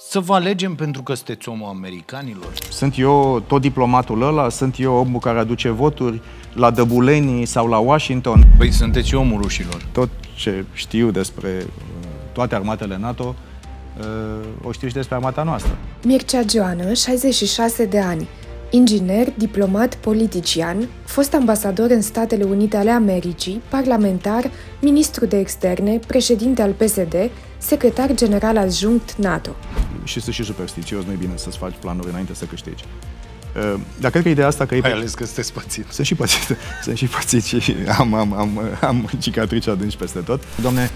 să vă alegem pentru că sunteți omul americanilor? Sunt eu tot diplomatul ăla, sunt eu omul care aduce voturi la Dăbuleni sau la Washington. Păi sunteți omul rușilor. Tot ce știu despre uh, toate armatele NATO, uh, o știu și despre armata noastră. Mircea Joană, 66 de ani, inginer, diplomat, politician, fost ambasador în Statele Unite ale Americii, parlamentar, ministru de externe, președinte al PSD, secretar general adjunct NATO. Și să și superstițios, nu e bine să-ți faci planuri înainte să câștigi. Ă, dar cred că ideea asta că e... Ai ales că sunteți pățit. Sunt și pățit, sunt și pățit și am, am, am, am cicatrice adânci peste tot. Domne,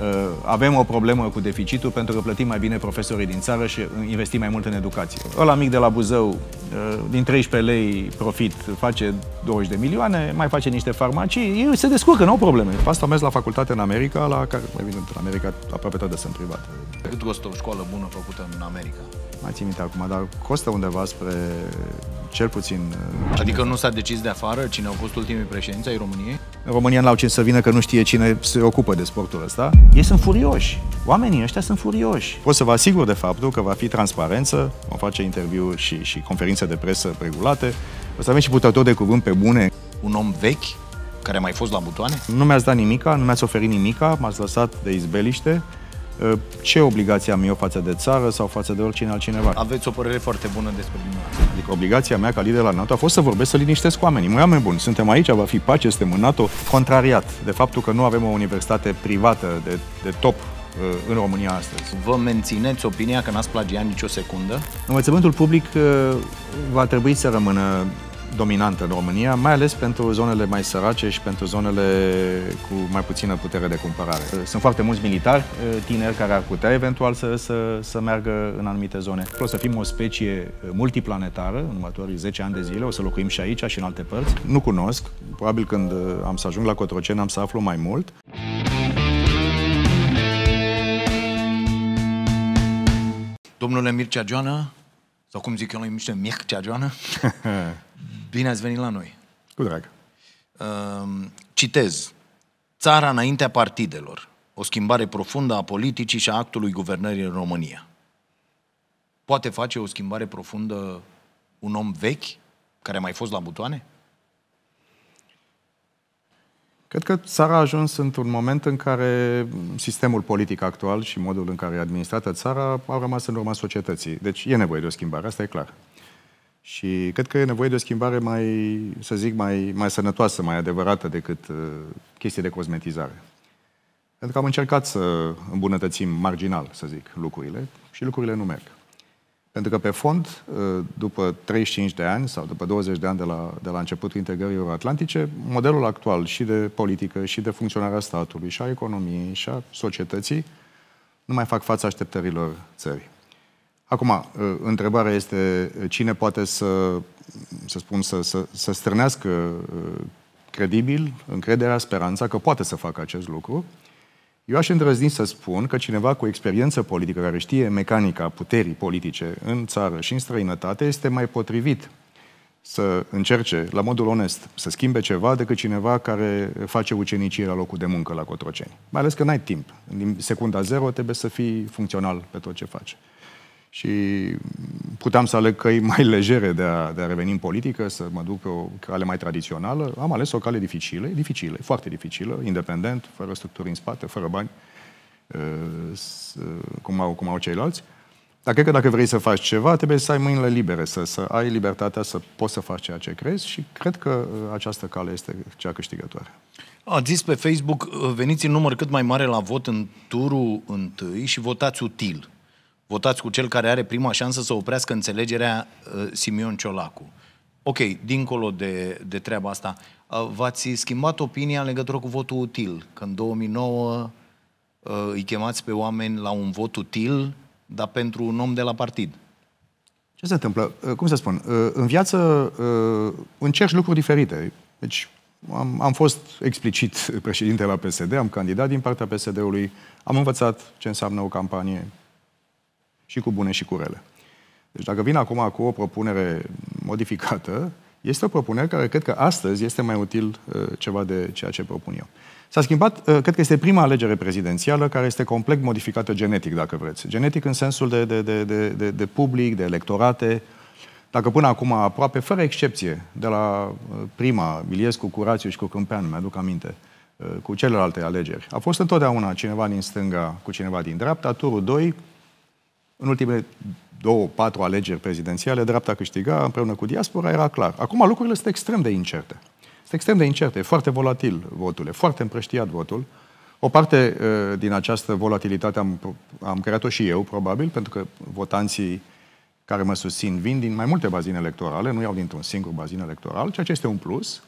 Eh, avem o problemă cu deficitul pentru că plătim mai bine profesorii din țară și investim mai mult în educație. Ăla mic de la Buzău, eh, din 13 lei profit, face 20 de milioane, mai face niște farmacii, ei se descurcă, nu au probleme. Asta mers la facultate în America, la care, evident, în America aproape toate sunt private. Cât costă o școală bună făcută în America? mai țin minte acum, dar costă undeva spre cel puțin... Uh, adică nu s-a decis de afară cine au fost ultimii președinți ai României? În România nu au ce să vină că nu știe cine se ocupă de sportul ăsta. Ei sunt furioși. Oamenii ăștia sunt furioși. Pot să vă asigur de faptul că va fi transparență, vom face interviu și, și conferințe de presă regulate, o să avem și putător de cuvânt pe bune. Un om vechi care a mai fost la butoane? Nu mi-ați dat nimica, nu mi-ați oferit nimica, m-ați lăsat de izbeliște. Ă, ce obligație am eu față de țară sau față de oricine altcineva. Aveți o părere foarte bună despre dumneavoastră. Adică obligația mea ca lider la NATO a fost să vorbesc, să liniștesc oamenii. Măi, oameni buni, suntem aici, va fi pace, suntem în NATO. Contrariat de faptul că nu avem o universitate privată de, de top ă, în România astăzi. Vă mențineți opinia că n-ați plagiat nicio secundă? Învățământul public ă, va trebui să rămână dominantă în România, mai ales pentru zonele mai sărace și pentru zonele cu mai puțină putere de cumpărare. Uh, sunt foarte mulți militari uh, tineri care ar putea eventual să, să, să meargă în anumite zone. O să fim o specie uh, multiplanetară în următorii 10 ani de zile, o să locuim și aici și în alte părți. Nu cunosc, probabil când am să ajung la Cotroceni am să aflu mai mult. Domnule Mircea Joana, sau cum zic eu la Mircea Joana, Bine ați venit la noi. Cu drag. Ehm, citez. Țara înaintea partidelor. O schimbare profundă a politicii și a actului guvernării în România. Poate face o schimbare profundă un om vechi care a mai fost la butoane? Cred că țara a ajuns într-un moment în care sistemul politic actual și modul în care e administrată țara au rămas în urma societății. Deci e nevoie de o schimbare, asta e clar. Și cred că e nevoie de o schimbare mai, să zic, mai, mai sănătoasă, mai adevărată decât uh, chestii de cosmetizare. Pentru că am încercat să îmbunătățim marginal, să zic, lucrurile și lucrurile nu merg. Pentru că pe fond, uh, după 35 de ani sau după 20 de ani de la, de la începutul integrării euroatlantice, modelul actual și de politică, și de funcționarea statului, și a economiei, și a societății, nu mai fac fața așteptărilor țării. Acum, uh, întrebarea este uh, cine poate să, să spun, să, să, să strânească uh, credibil încrederea, speranța că poate să facă acest lucru. Eu aș îndrăzni să spun că cineva cu experiență politică, care știe mecanica puterii politice în țară și în străinătate, este mai potrivit să încerce, la modul onest, să schimbe ceva decât cineva care face ucenicie la locul de muncă la Cotroceni. Mai ales că n-ai timp. Din secunda zero trebuie să fii funcțional pe tot ce faci și puteam să aleg căi mai legere de a, de a reveni în politică, să mă duc pe o cale mai tradițională. Am ales o cale dificilă, dificilă, foarte dificilă, independent, fără structuri în spate, fără bani, uh, uh, cum au, cum au ceilalți. Dar cred că dacă vrei să faci ceva, trebuie să ai mâinile libere, să, să ai libertatea să poți să faci ceea ce crezi și cred că uh, această cale este cea câștigătoare. A zis pe Facebook, veniți în număr cât mai mare la vot în turul întâi și votați util votați cu cel care are prima șansă să oprească înțelegerea uh, Simion Ciolacu. Ok, dincolo de, de treaba asta, uh, v-ați schimbat opinia în legătură cu votul util? Că în 2009 uh, îi chemați pe oameni la un vot util, dar pentru un om de la partid. Ce se întâmplă? Uh, cum să spun? Uh, în viață uh, încerci lucruri diferite. Deci am, am fost explicit președinte la PSD, am candidat din partea PSD-ului, am învățat ce înseamnă o campanie și cu bune și cu rele. Deci dacă vin acum cu o propunere modificată, este o propunere care cred că astăzi este mai util uh, ceva de ceea ce propun eu. S-a schimbat, uh, cred că este prima alegere prezidențială care este complet modificată genetic, dacă vreți. Genetic în sensul de, de, de, de, de, de public, de electorate. Dacă până acum, aproape fără excepție, de la uh, prima, Iliescu, Curațiu și cu Câmpean, mi-aduc aminte, cu celelalte alegeri, a fost întotdeauna cineva din stânga cu cineva din dreapta, turul 2, în ultimele două, patru alegeri prezidențiale, dreapta câștiga împreună cu diaspora, era clar. Acum lucrurile sunt extrem de incerte. Sunt extrem de incerte, foarte volatil votul, e foarte împrăștiat votul. O parte uh, din această volatilitate am, am creat-o și eu, probabil, pentru că votanții care mă susțin vin din mai multe bazine electorale, nu iau dintr-un singur bazin electoral, ceea ce este un plus.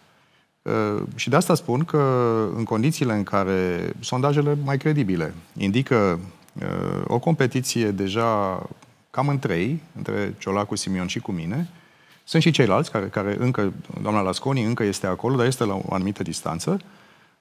Uh, și de asta spun că în condițiile în care sondajele mai credibile indică Uh, o competiție deja cam în trei, între Ciolacu, Simion și cu mine. Sunt și ceilalți, care, care încă, doamna Lasconi încă este acolo, dar este la o anumită distanță. Uh,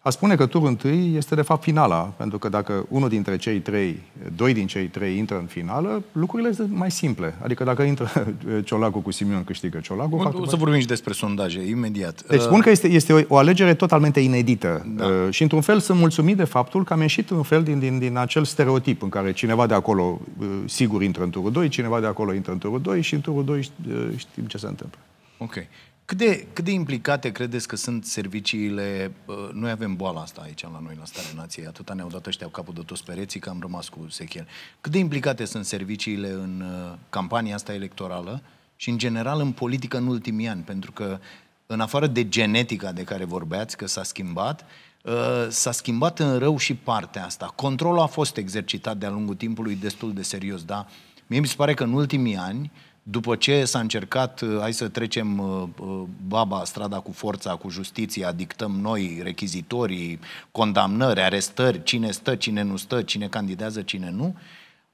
a spune că turul întâi este de fapt finala, pentru că dacă unul dintre cei trei, doi din cei trei intră în finală, lucrurile sunt mai simple. Adică dacă intră Ciolacu cu Simion, câștigă Ciolacu. Bun, o să vorbim și despre sondaje, imediat. Deci uh, spun că este, este o, o alegere totalmente inedită. Da. Uh, și într-un fel sunt mulțumit de faptul că am ieșit un fel din, din, din acel stereotip în care cineva de acolo uh, sigur intră în turul 2, cineva de acolo intră în turul 2 și în turul 2 uh, știm ce se întâmplă. Ok. Cât de, cât de implicate credeți că sunt serviciile? Noi avem boala asta aici la noi, la Starea Nației. Atâta ne-au dat ăștia capul de toți pereții că am rămas cu sechel. Cât de implicate sunt serviciile în uh, campania asta electorală și, în general, în politică în ultimii ani? Pentru că, în afară de genetica de care vorbeați, că s-a schimbat, uh, s-a schimbat în rău și partea asta. Controlul a fost exercitat de-a lungul timpului destul de serios, da? Mie mi se pare că în ultimii ani uh, după ce s-a încercat, uh, hai să trecem uh, uh, baba, strada cu forța, cu justiția, dictăm noi rechizitorii, condamnări, arestări, cine stă, cine nu stă, cine candidează, cine nu,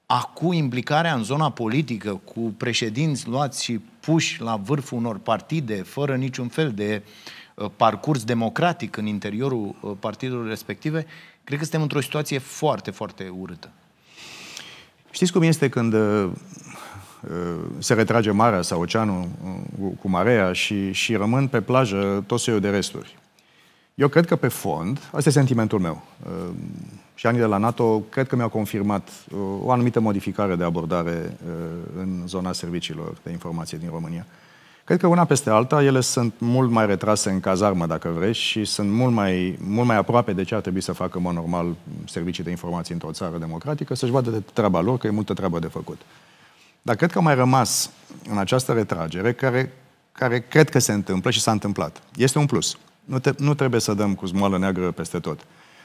acum implicarea în zona politică cu președinți luați și puși la vârful unor partide, fără niciun fel de parcurs democratic în interiorul partidelor respective, cred că suntem într-o situație foarte, foarte urâtă. Știți cum este când Eh, se retrage marea sau oceanul eh, cu marea și, și rămân pe plajă tot soiul de resturi. Eu cred că pe fond, asta e sentimentul meu, eh, și anii de la NATO cred că mi-au confirmat o anumită modificare de abordare în zona serviciilor de informație din România. Cred că una peste alta, ele sunt mult mai retrase în cazarmă, dacă vrei, și sunt mult mai, mult mai aproape de ce ar trebui să facă, mă, normal, servicii de informații într-o țară democratică, să-și vadă de treaba lor, că e multă treabă de făcut. Dar cred că au mai rămas în această retragere care, care cred că se întâmplă și s-a întâmplat. Este un plus. Nu, te, nu trebuie să dăm cu zmoală neagră peste tot.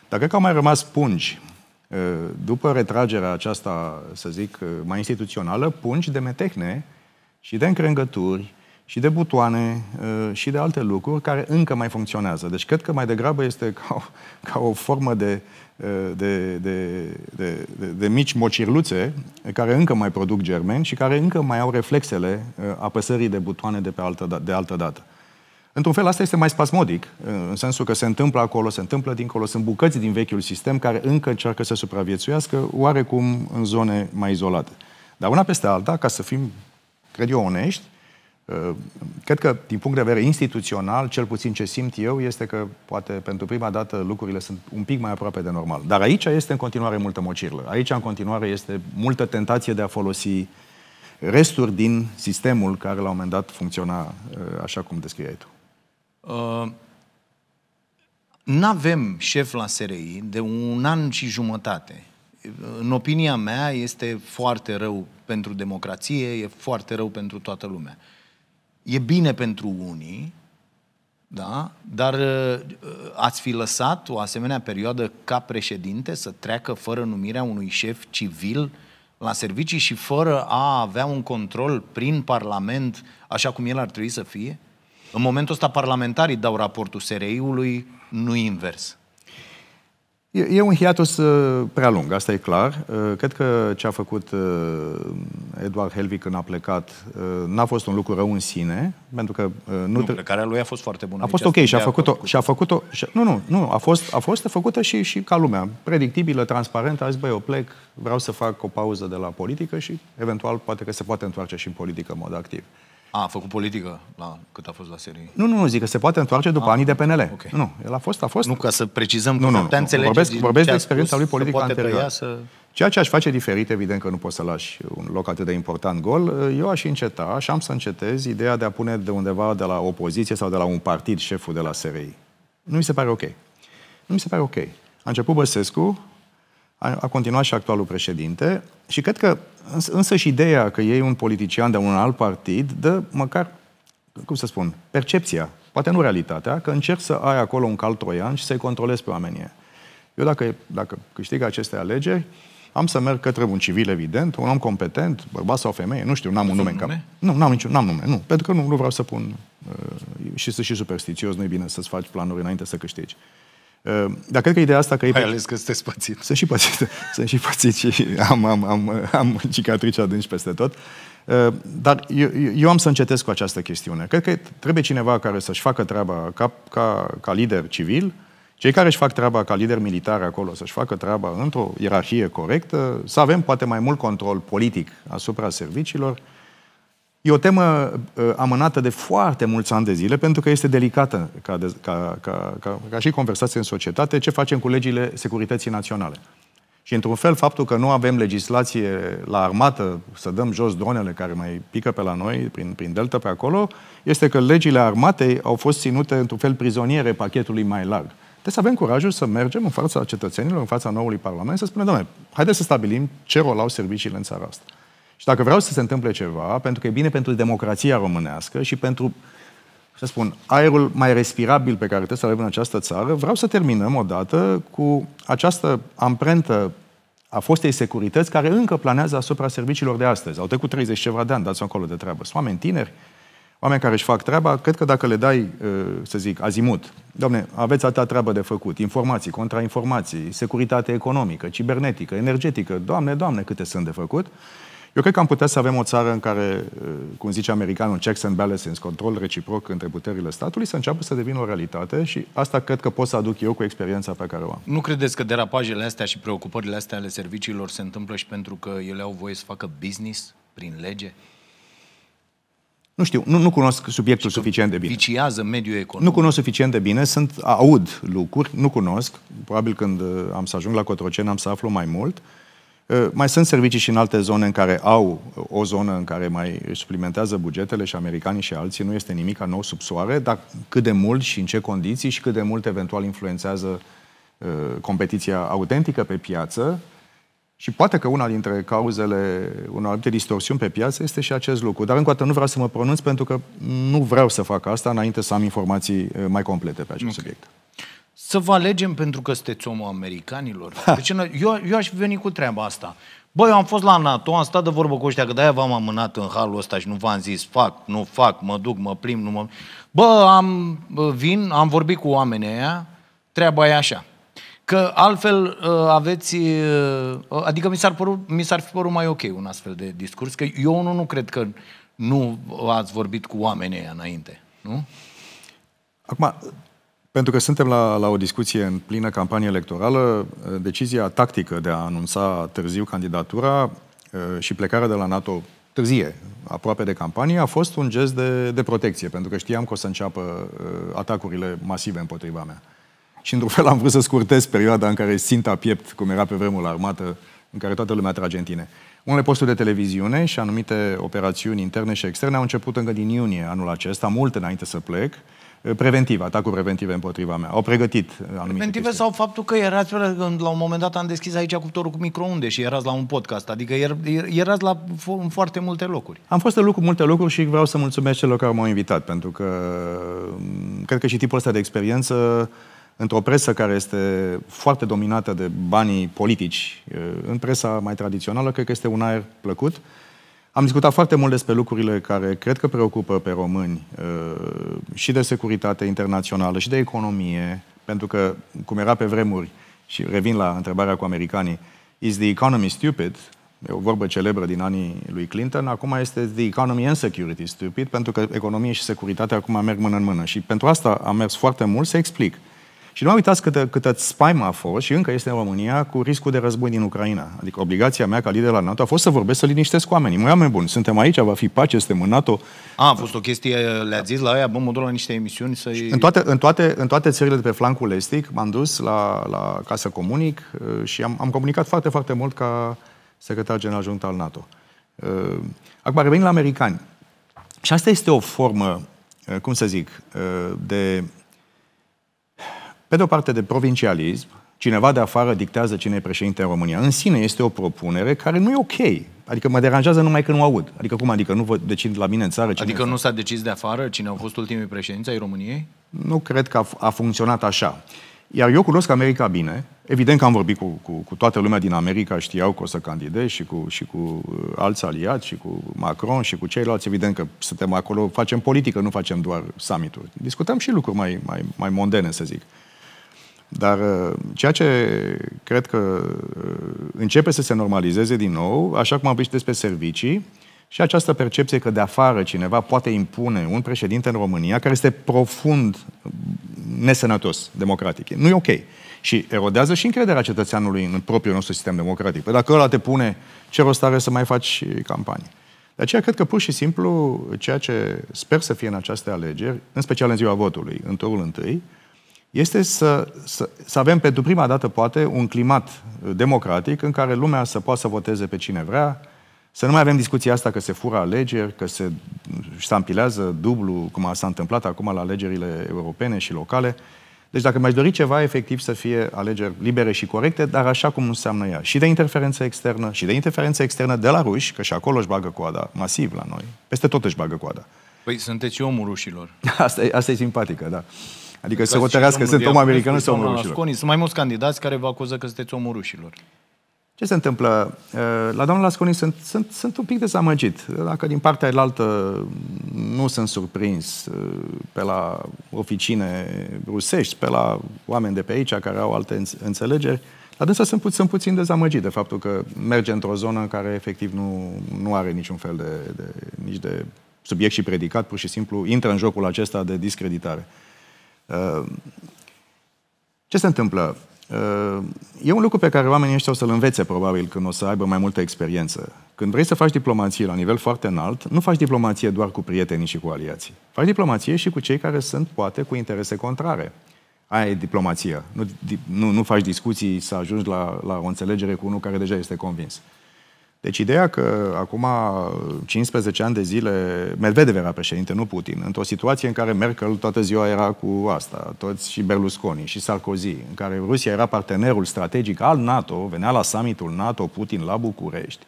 Dar cred că au mai rămas pungi eh, după retragerea aceasta, să zic, eh, mai instituțională, pungi de metehne și de încrengături și de butoane eh, și de alte lucruri care încă mai funcționează. Deci cred că mai degrabă este ca o, ca o formă de, de, de, de, de, de mici mocirluțe care încă mai produc germeni și care încă mai au reflexele uh, apăsării de butoane de, pe altă, da, de altă dată. Într-un fel, asta este mai spasmodic, uh, în sensul că se întâmplă acolo, se întâmplă dincolo, sunt bucăți din vechiul sistem care încă încearcă să supraviețuiască, oarecum în zone mai izolate. Dar una peste alta, ca să fim, cred eu, onești, Ehm, cred că, din punct de vedere instituțional, cel puțin ce simt eu, este că poate pentru prima dată lucrurile sunt un pic mai aproape de normal. Dar aici este în continuare multă mocirlă. Aici, în continuare, este multă tentație de a folosi resturi din sistemul care la un moment dat funcționa ehm, așa cum descrieai tu. Uh, ehm, nu avem șef la SRI de un an și jumătate. În opinia mea, este foarte rău pentru democrație, e foarte rău pentru toată lumea e bine pentru unii, da? dar uh, uh, ați fi lăsat o asemenea perioadă ca președinte să treacă fără numirea unui șef civil la servicii și fără a avea un control prin Parlament așa cum el ar trebui să fie? În momentul ăsta parlamentarii dau raportul SRI-ului, nu invers. E, e un hiatus uh, prea lung, asta e clar. Uh, cred că ce a făcut uh, Eduard Helvi când a plecat n-a fost un lucru rău în sine, pentru că nu... nu plecarea lui a fost foarte bună. A deci fost ok și a făcut-o... Și a făcut-o și, nu, nu, nu, a fost, a fost făcută și, și ca lumea. Predictibilă, transparentă, azi, băi, eu plec, vreau să fac o pauză de la politică și eventual poate că se poate întoarce și în politică în mod activ. A, a făcut politică la cât a fost la serie. Nu, nu, nu, zic că se poate întoarce după a, ah, anii de PNL. Okay. Nu, el a fost, a fost. Nu, ca să precizăm, nu, nu, nu. Vorbesc, vorbesc de experiența lui politică anterioară. Să... Ceea ce aș face diferit, evident că nu poți să lași un loc atât de important gol, eu aș înceta și am să încetez ideea de a pune de undeva de la opoziție sau de la un partid șeful de la SRI. Nu mi se pare ok. Nu mi se pare ok. A început Băsescu, a, a continuat și actualul președinte și cred că însă și ideea că ei un politician de un alt partid dă măcar, cum să spun, percepția, poate nu realitatea, că încerc să ai acolo un cal troian și să-i controlezi pe oamenii. Eu dacă, dacă câștig aceste alegeri, am să merg către un civil, evident, un om competent, bărbat sau femeie, nu știu, n-am un nume în cap. Nu, n-am niciun, n-am nume, nu. Pentru că nu, nu vreau să pun... Uh, și să și superstițios, nu e bine să-ți faci planuri înainte să câștigi. Uh, dar cred că ideea asta că e... Mai ales că sunteți pățit. Sunt și pățit. Sunt și pățit și am, am, am, am cicatrice adânci peste tot. Uh, dar eu, eu am să încetez cu această chestiune. Cred că trebuie cineva care să-și facă treaba ca, ca, ca lider civil, cei care își fac treaba ca lider militar acolo, să-și facă treaba într-o ierarhie corectă, să avem poate mai mult control politic asupra serviciilor, E o temă uh, amânată de foarte mulți ani de zile, pentru că este delicată ca, de, ca, ca, ca, ca și conversație în societate, ce facem cu legile securității naționale. Și, într-un fel, faptul că nu avem legislație la armată să dăm jos dronele care mai pică pe la noi, prin, prin delta pe acolo, este că legile armatei au fost ținute, într-un fel, prizoniere pachetului mai larg. Trebuie să avem curajul să mergem în fața cetățenilor, în fața noului Parlament, să spunem, doamne, haideți să stabilim ce rol au serviciile în țara asta. Și dacă vreau să se întâmple ceva, pentru că e bine pentru democrația românească și pentru, să spun, aerul mai respirabil pe care trebuie să-l avem în această țară, vreau să terminăm odată cu această amprentă a fostei securități care încă planează asupra serviciilor de astăzi. Au trecut 30 ceva de ani, dați-o acolo de treabă. Sunt oameni tineri, oameni care își fac treaba, cred că dacă le dai, uh, să zic, azimut, doamne, aveți atâta treabă de făcut, informații, contrainformații, securitate economică, cibernetică, energetică, doamne, doamne, câte sunt de făcut, eu cred că am putea să avem o țară în care, eh, cum zice americanul, checks and balances, control reciproc între puterile statului, să înceapă să devină o realitate și asta cred că pot să aduc eu cu experiența pe care o am. Nu credeți că derapajele astea și preocupările astea ale serviciilor se întâmplă și pentru că ele au voie să facă business prin lege? Nu știu, nu, nu cunosc subiectul suficient de bine. Viciază mediul economic. Nu cunosc suficient de bine, sunt aud lucruri, nu cunosc. Probabil când eh, am să ajung la Cotroceni am să aflu mai mult. Uh, Ă, mai sunt servicii și în alte zone în care au o zonă în care mai suplimentează bugetele și americanii și alții, nu este nimic nou sub soare, dar cât de mult și în ce condiții și cât de mult eventual influențează ă, competiția autentică pe piață, și poate că una dintre cauzele unor alte distorsiuni pe piață este și acest lucru. Dar încă o dată nu vreau să mă pronunț pentru că nu vreau să fac asta înainte să am informații ă, mai complete pe acest okay. subiect să vă alegem pentru că sunteți omul americanilor. Deci, eu, eu aș veni cu treaba asta. Bă, eu am fost la NATO, am stat de vorbă cu ăștia, că de-aia v-am amânat în halul ăsta și nu v-am zis fac, nu fac, mă duc, mă plim, nu mă... Bă, am, vin, am vorbit cu oamenii aia, treaba e așa. Că altfel ă, aveți, ă, adică mi s-ar, mi s-ar fi părut mai ok un astfel de discurs, că eu nu, nu cred că nu ați vorbit cu oamenii aia înainte, nu? Acum, pentru că suntem la, la o discuție în plină campanie electorală, eh, decizia tactică de a anunța târziu candidatura eh, și plecarea de la NATO târzie, aproape de campanie, a fost un gest de, de protecție, pentru că știam că o să înceapă eh, atacurile masive împotriva mea. Și într-un fel am vrut să scurtez perioada în care ținta piept, cum era pe vremul armată, în care toată lumea trage în tine. Unele posturi de televiziune și anumite operațiuni interne și externe au început încă din iunie anul acesta, mult înainte să plec, uh, preventiv, atacuri preventive împotriva mea. Au pregătit anumite Preventive chestii. sau faptul că erați, la un moment dat am deschis aici cuptorul cu microunde și erați la un podcast, adică er, er- erați la, în foarte multe locuri. Am fost în lucru, multe locuri și vreau să mulțumesc celor care m-au invitat, pentru că mm, cred că și tipul ăsta de experiență într-o presă care este foarte dominată de banii politici, în presa mai tradițională, cred că este un aer plăcut. Am discutat foarte mult despre lucrurile care cred că preocupă pe români uh, și de securitate internațională și de economie, pentru că, cum era pe vremuri, și revin la întrebarea cu americanii, is the economy stupid? E o vorbă celebră din anii lui Clinton. Acum este the economy and security stupid, pentru că economie și securitate acum merg mână în mână. Și pentru asta am mers foarte mult să explic. Uh, și nu uitați câtă, câtă spaima a fost și încă este în România cu riscul de război din Ucraina. Adică obligația mea ca lider la NATO a fost să vorbesc să liniștesc oamenii. Măi, oameni buni, suntem aici, va fi pace, suntem în NATO. A, a fost o chestie, le-a zis la aia, bă, mă duc la niște emisiuni să în toate, în, toate, în toate țările de pe flancul estic m-am dus la, la ca să comunic uh, și am, am comunicat foarte, foarte mult ca secretar general junt al NATO. Uh, acum revenim la americani. Și asta este o formă, uh, cum să zic, de pe de o parte de provincialism, cineva de afară dictează cine e președinte în România. În sine este o propunere care nu e ok. Adică mă deranjează numai că nu aud. Adică cum adică nu vă decid la mine în țară cine Adică nu s-a decis de afară cine au fost ultimii președinți ai României? Nu cred că a, a funcționat așa. Iar eu cunosc America bine. Evident că am vorbit cu, cu, cu toată lumea din America, știau că o să candidez și cu, și cu uh, alți aliați, și cu Macron, și cu ceilalți. Evident că suntem acolo, facem politică, nu facem doar summit-uri. Discutăm și lucruri mai, mai, mai mondene, să zic. Uh, dar uh, ceea ce cred că uh, începe să se normalizeze din nou, așa cum am vorbit despre servicii, și această percepție că de afară cineva poate impune un președinte în România care este profund nesănătos democratic. Nu e ok. Și erodează și încrederea cetățeanului în propriul nostru sistem democratic. Păi dacă ăla te pune, ce rost are să mai faci campanie? De aceea cred că pur și simplu ceea ce sper să fie în aceste alegeri, în special în ziua votului, în turul întâi, este să, să, să avem pentru prima dată, poate, un climat uh, democratic în care lumea să poată să voteze pe cine vrea, să nu mai avem discuția asta că se fură alegeri, că se ștampilează dublu, cum s-a întâmplat acum la alegerile europene și locale. Deci dacă mi-aș dori ceva, efectiv să fie alegeri libere și corecte, dar așa cum înseamnă ea. Și de interferență externă, și de interferență externă de la ruși, că și acolo își bagă coada, masiv la noi. Peste tot își bagă coada. Păi sunteți omul rușilor. Asta e, asta e simpatică, da. Adică să hotărească, sunt om american sau om rușilor. Sunt mai mulți candidați care vă acuză că sunteți omul rușilor. Ce se întâmplă? Uh, la domnul Lasconi sunt, sunt, sunt un pic dezamăgit. Dacă din partea altă nu sunt surprins uh, pe la oficine rusești, pe la oameni de pe aici care au alte înțelegeri, dânsa sunt, pu- sunt puțin dezamăgit de faptul că merge într-o zonă în care efectiv nu, nu are niciun fel de, de, nici de subiect și predicat, pur și simplu intră în jocul acesta de discreditare. Uh, ce se întâmplă? Uh, e un lucru pe care oamenii ăștia o să-l învețe probabil când o să aibă mai multă experiență. Când vrei să faci diplomație la nivel foarte înalt, nu faci diplomație doar cu prietenii și cu aliații. Faci diplomație și cu cei care sunt, poate, cu interese contrare. Aia e diplomația. Nu, nu, nu faci discuții să ajungi la, la o înțelegere cu unul care deja este convins. Deci ideea că acum 15 uh, ani de zile Medvedev era președinte, nu Putin, într-o situație în care Merkel toată ziua era cu asta, toți și Berlusconi și Sarkozy, în care Rusia era partenerul strategic al NATO, venea la summitul NATO, Putin la București,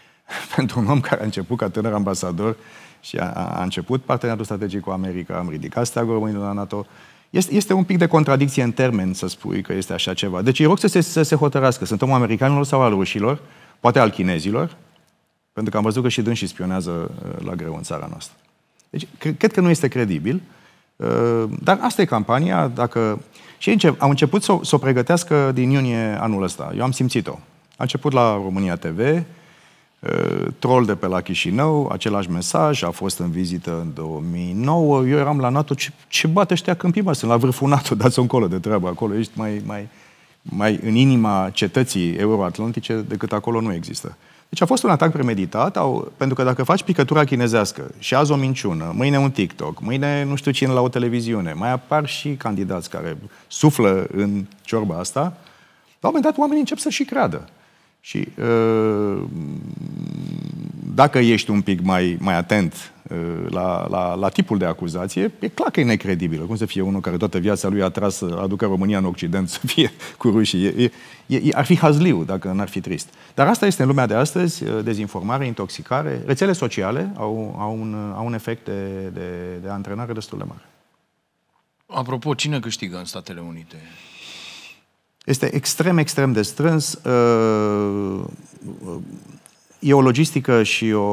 pentru un om care a început ca tânăr ambasador și a, a început parteneriatul strategic cu America, am ridicat steagul românilor la NATO, este, este un pic de contradicție în termen să spui că este așa ceva. Deci îi rog să se, să se hotărească, sunt omul americanilor sau al rușilor, Poate al chinezilor, pentru că am văzut că și dânsii spionează uh, la greu în țara noastră. Deci, cred că nu este credibil, uh, dar asta e campania, dacă... Și încep, au început să o, să o pregătească din iunie anul ăsta. Eu am simțit-o. A început la România TV, uh, troll de pe la Chișinău, același mesaj, a fost în vizită în 2009, eu eram la NATO, ce, ce bate ăștia câmpii, mă, sunt la vârful NATO, dați-o încolo de treabă, acolo ești mai, mai, mai în inima cetății euroatlantice decât acolo nu există. Deci a fost un atac premeditat, au, pentru că dacă faci picătura chinezească și azi o minciună, mâine un TikTok, mâine nu știu cine la o televiziune, mai apar și candidați care suflă în ciorba asta, la un moment dat oamenii încep să și creadă. Și uh, dacă ești un pic mai, mai atent Eh, la, la, la tipul de acuzație, e clar că e necredibilă. Cum să fie unul care toată viața lui a tras să aducă România în Occident, să fie cu rușii? E, e, e, ar fi hazliu dacă n-ar fi trist. Dar asta este în lumea de astăzi, eh, dezinformare, intoxicare. Rețele sociale au, au, un, eh, au un efect de, de, de antrenare destul de mare. Apropo, cine câștigă în Statele Unite? Este extrem, extrem de strâns. Uh, uh, e o logistică și o,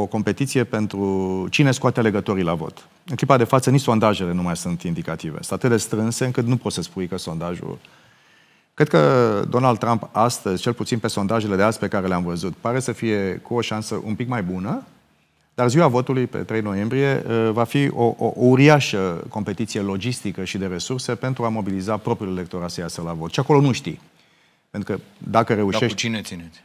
o competiție pentru cine scoate legătorii la vot. În clipa de față, nici sondajele nu mai sunt indicative. Sunt atât de strânse încât nu poți să spui că sondajul... Cred că Donald Trump astăzi, cel puțin pe sondajele de azi pe care le-am văzut, pare să fie cu o șansă un pic mai bună, dar ziua votului, pe 3 noiembrie, uh, va fi o, o uriașă competiție logistică și de resurse pentru a mobiliza propriul electorat să iasă la vot. Și acolo nu știi. Pentru că dacă reușești... Dar cu cine țineți?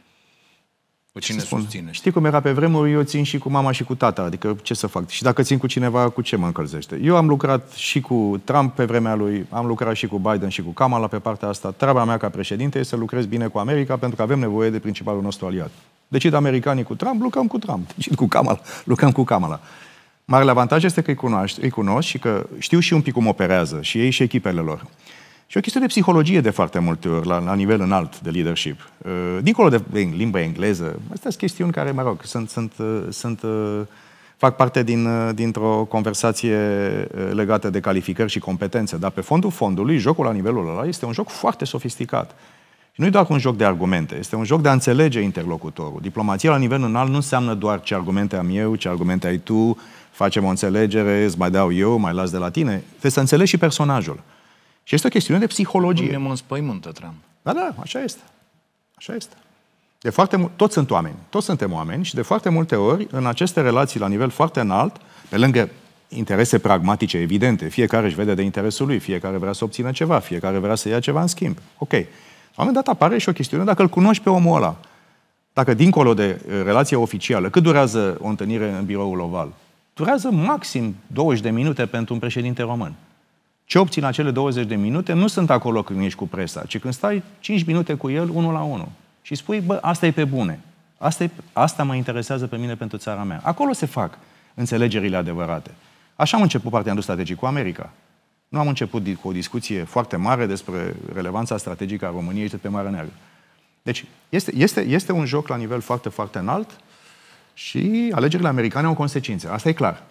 Cu cine spun? susține? Știi cum era pe vremuri? Eu țin și cu mama și cu tata. Adică ce să fac? Și dacă țin cu cineva, cu ce mă încălzește? Eu am lucrat și cu Trump pe vremea lui, am lucrat și cu Biden și cu Kamala pe partea asta. Treaba mea ca președinte este să lucrez bine cu America pentru că avem nevoie de principalul nostru aliat. Decid americanii cu Trump, lucrăm cu Trump. Decid cu Kamala, lucrăm cu Kamala. Marele avantaj este că îi cunosc, îi cunosc și că știu și un pic cum operează și ei și echipele lor. Și o chestie de psihologie de foarte multe ori, la, la nivel înalt de leadership. Uh, dincolo de limba engleză, astea sunt chestiuni care, mă rog, sunt, sunt, uh, sunt, uh, fac parte din, dintr-o conversație legată de calificări și competențe. Dar pe fondul fondului, jocul la nivelul ăla este un joc foarte sofisticat. Și nu e doar un joc de argumente, este un joc de a înțelege interlocutorul. Diplomația la nivel înalt nu înseamnă doar ce argumente am eu, ce argumente ai tu, facem o înțelegere, îți mai dau eu, mai las de la tine. Trebuie să înțelegi și personajul. Și este o chestiune de psihologie. Ne înspăimântă, Trump. Da, da, așa este. Așa este. De foarte mult, toți sunt oameni, toți suntem oameni și de foarte multe ori, în aceste relații la nivel foarte înalt, pe lângă interese pragmatice evidente, fiecare își vede de interesul lui, fiecare vrea să obțină ceva, fiecare vrea să ia ceva în schimb. Ok. La un moment dat apare și o chestiune dacă îl cunoști pe omul ăla. Dacă dincolo de uh, relația oficială, cât durează o întâlnire în biroul oval? Durează maxim 20 de minute pentru un președinte român. Ce obții în acele 20 de minute nu sunt acolo când ești cu presa, ci când stai 5 minute cu el, unul la unul. Și spui, bă, asta e pe bune. Asta, e, asta mă interesează pe mine pentru țara mea. Acolo se fac înțelegerile adevărate. Așa am început partea Strategic cu America. Nu am început cu o discuție foarte mare despre relevanța strategică a României pe Marea Neagră. Deci este, este, este un joc la nivel foarte, foarte înalt și alegerile americane au consecințe. Asta e clar.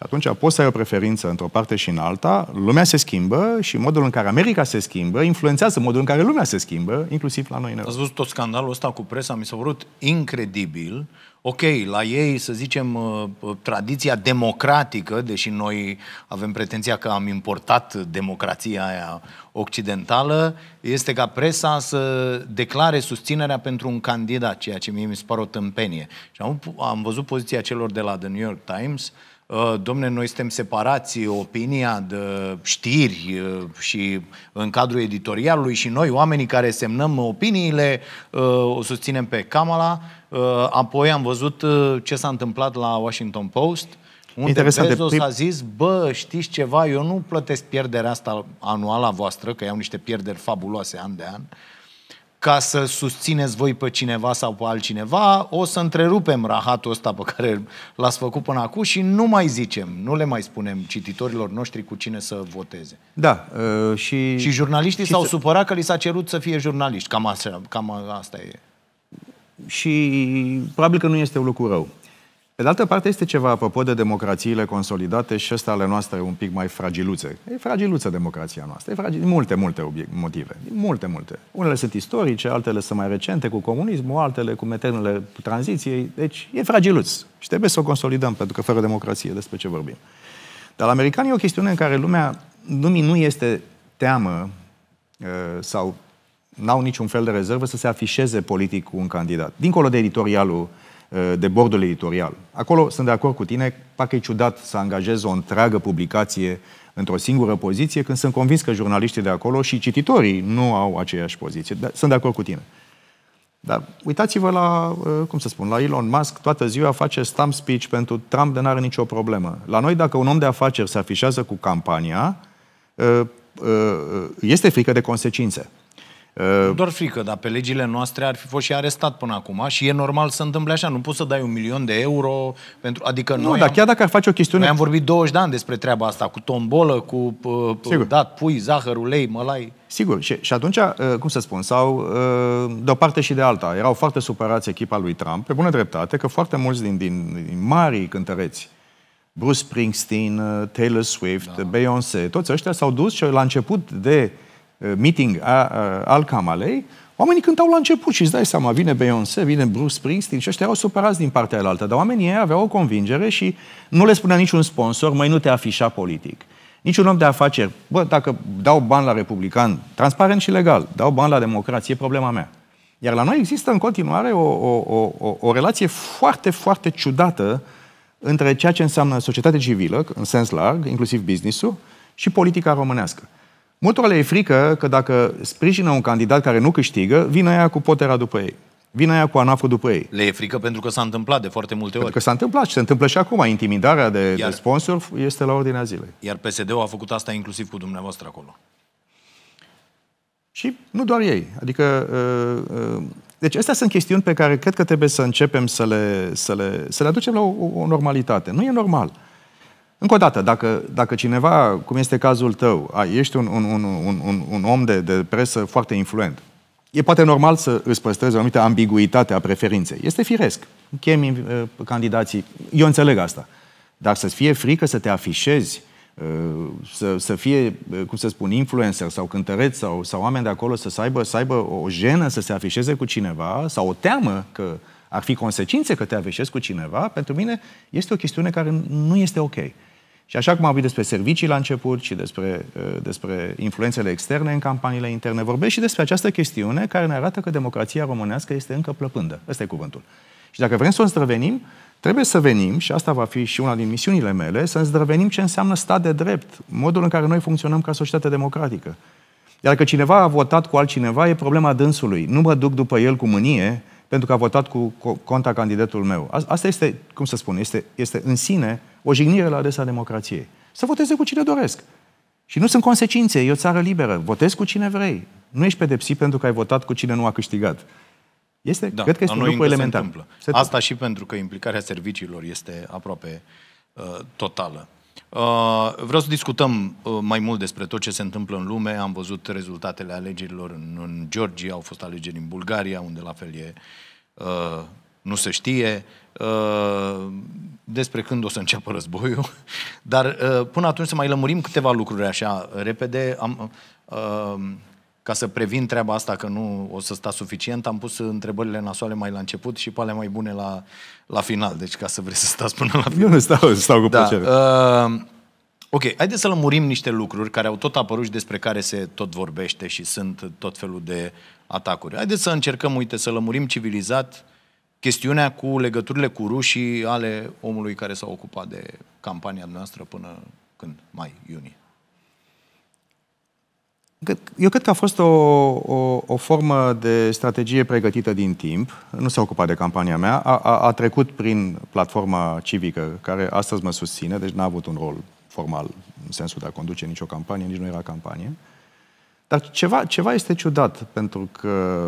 Și atunci poți să ai o preferință într-o parte și în alta, lumea se schimbă și modul în care America se schimbă influențează modul în care lumea se schimbă, inclusiv la noi în Europa. Ați văzut tot scandalul ăsta cu presa, mi s-a părut incredibil. Ok, la ei, să zicem, uh, uh, tradiția democratică, deși noi avem pretenția că am importat democrația aia occidentală, este ca presa să declare susținerea pentru un candidat, ceea ce mie mi se pare o tâmpenie. Și am, am văzut poziția celor de la The New York Times, Uh, domne, noi suntem separați, opinia de știri uh, și în cadrul editorialului și noi, oamenii care semnăm opiniile, uh, o susținem pe Kamala. Apoi am văzut ce s-a întâmplat la Washington Post, unde Interesant Bezos a zis, bă, știți ceva, eu nu plătesc pierderea asta anuală a voastră, că iau niște pierderi fabuloase an de an, uh, ca să susțineți voi pe cineva sau pe altcineva, o să întrerupem rahatul ăsta pe care l-ați făcut până acum și nu mai zicem, nu le mai spunem cititorilor noștri cu cine să voteze. Da. Uh, și, și jurnaliștii și s-au să... supărat că li s-a cerut să fie jurnaliști. Cam asta, cam asta e. Și probabil că nu este un lucru rău. Pe de altă parte, este ceva apropo de democrațiile consolidate și ăsta ale noastre un pic mai fragiluțe. E fragiluță democrația noastră. E fragil, multe, multe motive. Multe, multe. Unele sunt istorice, altele sunt mai recente cu comunismul, altele cu meternele tranziției. Deci e fragiluț. Și trebuie să o consolidăm, pentru că fără democrație, despre ce vorbim. Dar la americani e o chestiune în care lumea, lumii nu este teamă uh, sau n-au niciun fel de rezervă să se afișeze politic cu un candidat. Dincolo de editorialul Eh, de bordul editorial. Acolo sunt de acord cu tine, parcă e ciudat să angajezi o întreagă publicație într-o singură poziție, când sunt convins că jurnaliștii de acolo și cititorii nu au aceeași poziție. Dar sunt de acord cu tine. Dar uitați-vă la, eh, cum să spun, la Elon Musk, toată ziua face stamp speech pentru Trump, de n-are nicio problemă. La noi, dacă un om de afaceri se afișează cu campania, eh, este frică de consecințe. Uh, Doar frică, dar pe legile noastre ar fi fost și arestat până acum și e normal să întâmple așa. Nu poți să dai un milion de euro pentru... Adică nu, noi dar am, chiar dacă ar face o chestiune... Noi am vorbit 20 de ani despre treaba asta, cu tombolă, cu uh, Sigur. dat, pui, zahăr, ulei, mălai. Sigur, și, și atunci, uh, cum să spun, sau uh, de o parte și de alta, erau foarte supărați echipa lui Trump, pe bună dreptate, că foarte mulți din, din, din marii cântăreți, Bruce Springsteen, uh, Taylor Swift, da. Beyoncé, toți ăștia s-au dus și la început de uh, Uh, meeting a, uh, al Camalei, oamenii cântau la început și îți dai seama, vine Beyoncé, vine Bruce Springsteen și ăștia erau supărați din partea alaltă. dar oamenii ei aveau o convingere și nu le spunea niciun sponsor, mai nu te afișa politic. Niciun om de afaceri, bă, dacă dau bani la republican, transparent și legal, dau bani la democrație, problema mea. Iar la noi există în continuare o, o, o, o, o relație foarte, foarte ciudată între ceea ce înseamnă societate civilă, în sens larg, inclusiv business-ul, și politica românească. Multor le e frică că dacă sprijină un candidat care nu câștigă, vine aia cu potera după ei. Vine aia cu anaful după ei. Le e frică pentru că s-a întâmplat de foarte multe ori. Pentru că s-a întâmplat și se întâmplă și acum. Intimidarea de, iar, de sponsor este la ordinea zilei. Iar PSD-ul a făcut asta inclusiv cu dumneavoastră acolo. Și nu doar ei. Adică, uh, uh, deci astea sunt chestiuni pe care cred că trebuie să începem să le, să le, să le aducem la o, o normalitate. Nu e normal. Uh, încă o dată, dacă, dacă cineva, cum este cazul tău, a, ești un, un, un, un, un, un om de, de presă foarte influent, e poate normal să îți păstrezi o anumită ambiguitate a preferinței. Este firesc. Chemi uh, candidații. Eu înțeleg asta. Dar să-ți fie frică să te afișezi, uh, să, să fie, uh, cum să spun, influencer sau cântăreț sau, sau oameni de acolo să, să, aibă, să aibă o jenă să se afișeze cu cineva sau o teamă că ar fi consecințe că te afișezi cu cineva, pentru mine este o chestiune care nu este ok. Și așa cum am vorbit despre servicii la început și despre, uh, despre influențele externe în campaniile interne, vorbesc și despre această chestiune care ne arată că democrația românească este încă plăpândă. Ăsta e cuvântul. Și dacă vrem să o îndrăvenim, trebuie să venim, și asta va fi și una din misiunile mele, să îndrăvenim ce înseamnă stat de drept, modul în care noi funcționăm ca societate democratică. Iar că cineva a votat cu altcineva e problema dânsului. Nu mă duc după el cu mânie pentru că a votat cu conta candidatul meu. Asta este, cum să spun, este, este în sine o jignire la adresa democrației. Să voteze cu cine doresc. Și nu sunt consecințe, e o țară liberă, votezi cu cine vrei. Nu ești pedepsit pentru că ai votat cu cine nu a câștigat. Este, da, cred că este un lucru elementar. Se Se Asta și pentru că implicarea serviciilor este aproape uh, totală. Uh, vreau să discutăm uh, mai mult despre tot ce se întâmplă în lume. Am văzut rezultatele alegerilor în, în Georgia, au fost alegeri în Bulgaria, unde la fel e uh, nu se știe uh, despre când o să înceapă războiul, dar uh, până atunci să mai lămurim câteva lucruri așa repede. Am, uh, ca să previn treaba asta că nu o să sta suficient, am pus întrebările nasoale mai la început și pe alea mai bune la, la final, deci ca să vreți să stați până la final. Nu, stau, stau cu da. plăcere. Uh, ok, haideți să lămurim niște lucruri care au tot apărut și despre care se tot vorbește și sunt tot felul de atacuri. Haideți să încercăm, uite, să lămurim civilizat uh, chestiunea cu legăturile cu rușii ale omului care s-a ocupat de campania noastră până când? Mai, iunie. Eu cred că a fost o, o, o formă de strategie pregătită din timp. Nu s-a ocupat de campania mea. A, a, a trecut prin platforma civică, care astăzi mă susține, deci n-a avut un rol formal în sensul de a conduce nicio campanie, nici nu era campanie. Dar ceva, ceva este ciudat, pentru că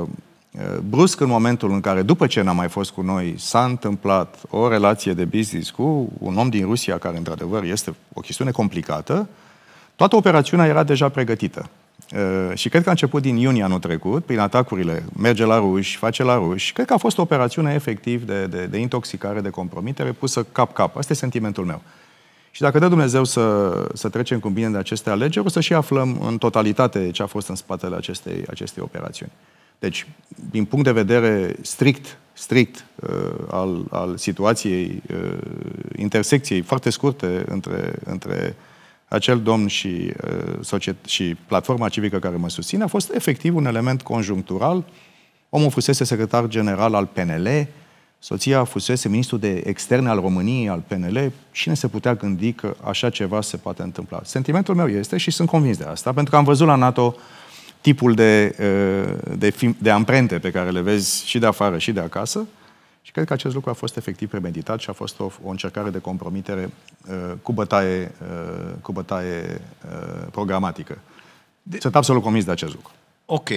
Eh, brusc în momentul în care, după ce n-a mai fost cu noi, s-a întâmplat o relație de business cu un om din Rusia, care într-adevăr este o chestiune complicată, toată operațiunea era deja pregătită. Eh, și cred că a început din iunie anul trecut, prin atacurile, merge la ruși, face la ruși. Cred că a fost o operațiune efectiv de, de, de intoxicare, de compromitere, pusă cap-cap. Asta e sentimentul meu. Și dacă dă Dumnezeu să, să trecem cu bine de aceste alegeri, o să și aflăm în totalitate ce a fost în spatele acestei, acestei operațiuni. Deci, din punct de vedere strict, strict uh, al, al situației, uh, intersecției foarte scurte între, între acel domn și, uh, societ- și platforma civică care mă susține, a fost efectiv un element conjunctural. Omul fusese secretar general al PNL, soția fusese ministru de externe al României, al PNL. Cine se putea gândi că așa ceva se poate întâmpla? Sentimentul meu este, și sunt convins de asta, pentru că am văzut la NATO tipul de, uh, de, de amprente pe care le vezi și de afară și de acasă. Și cred că acest lucru a fost efectiv premeditat și a fost o, o încercare de compromitere uh, cu bătaie, uh, cu bătaie uh, programatică. De... Sunt absolut convins de acest lucru. Ok,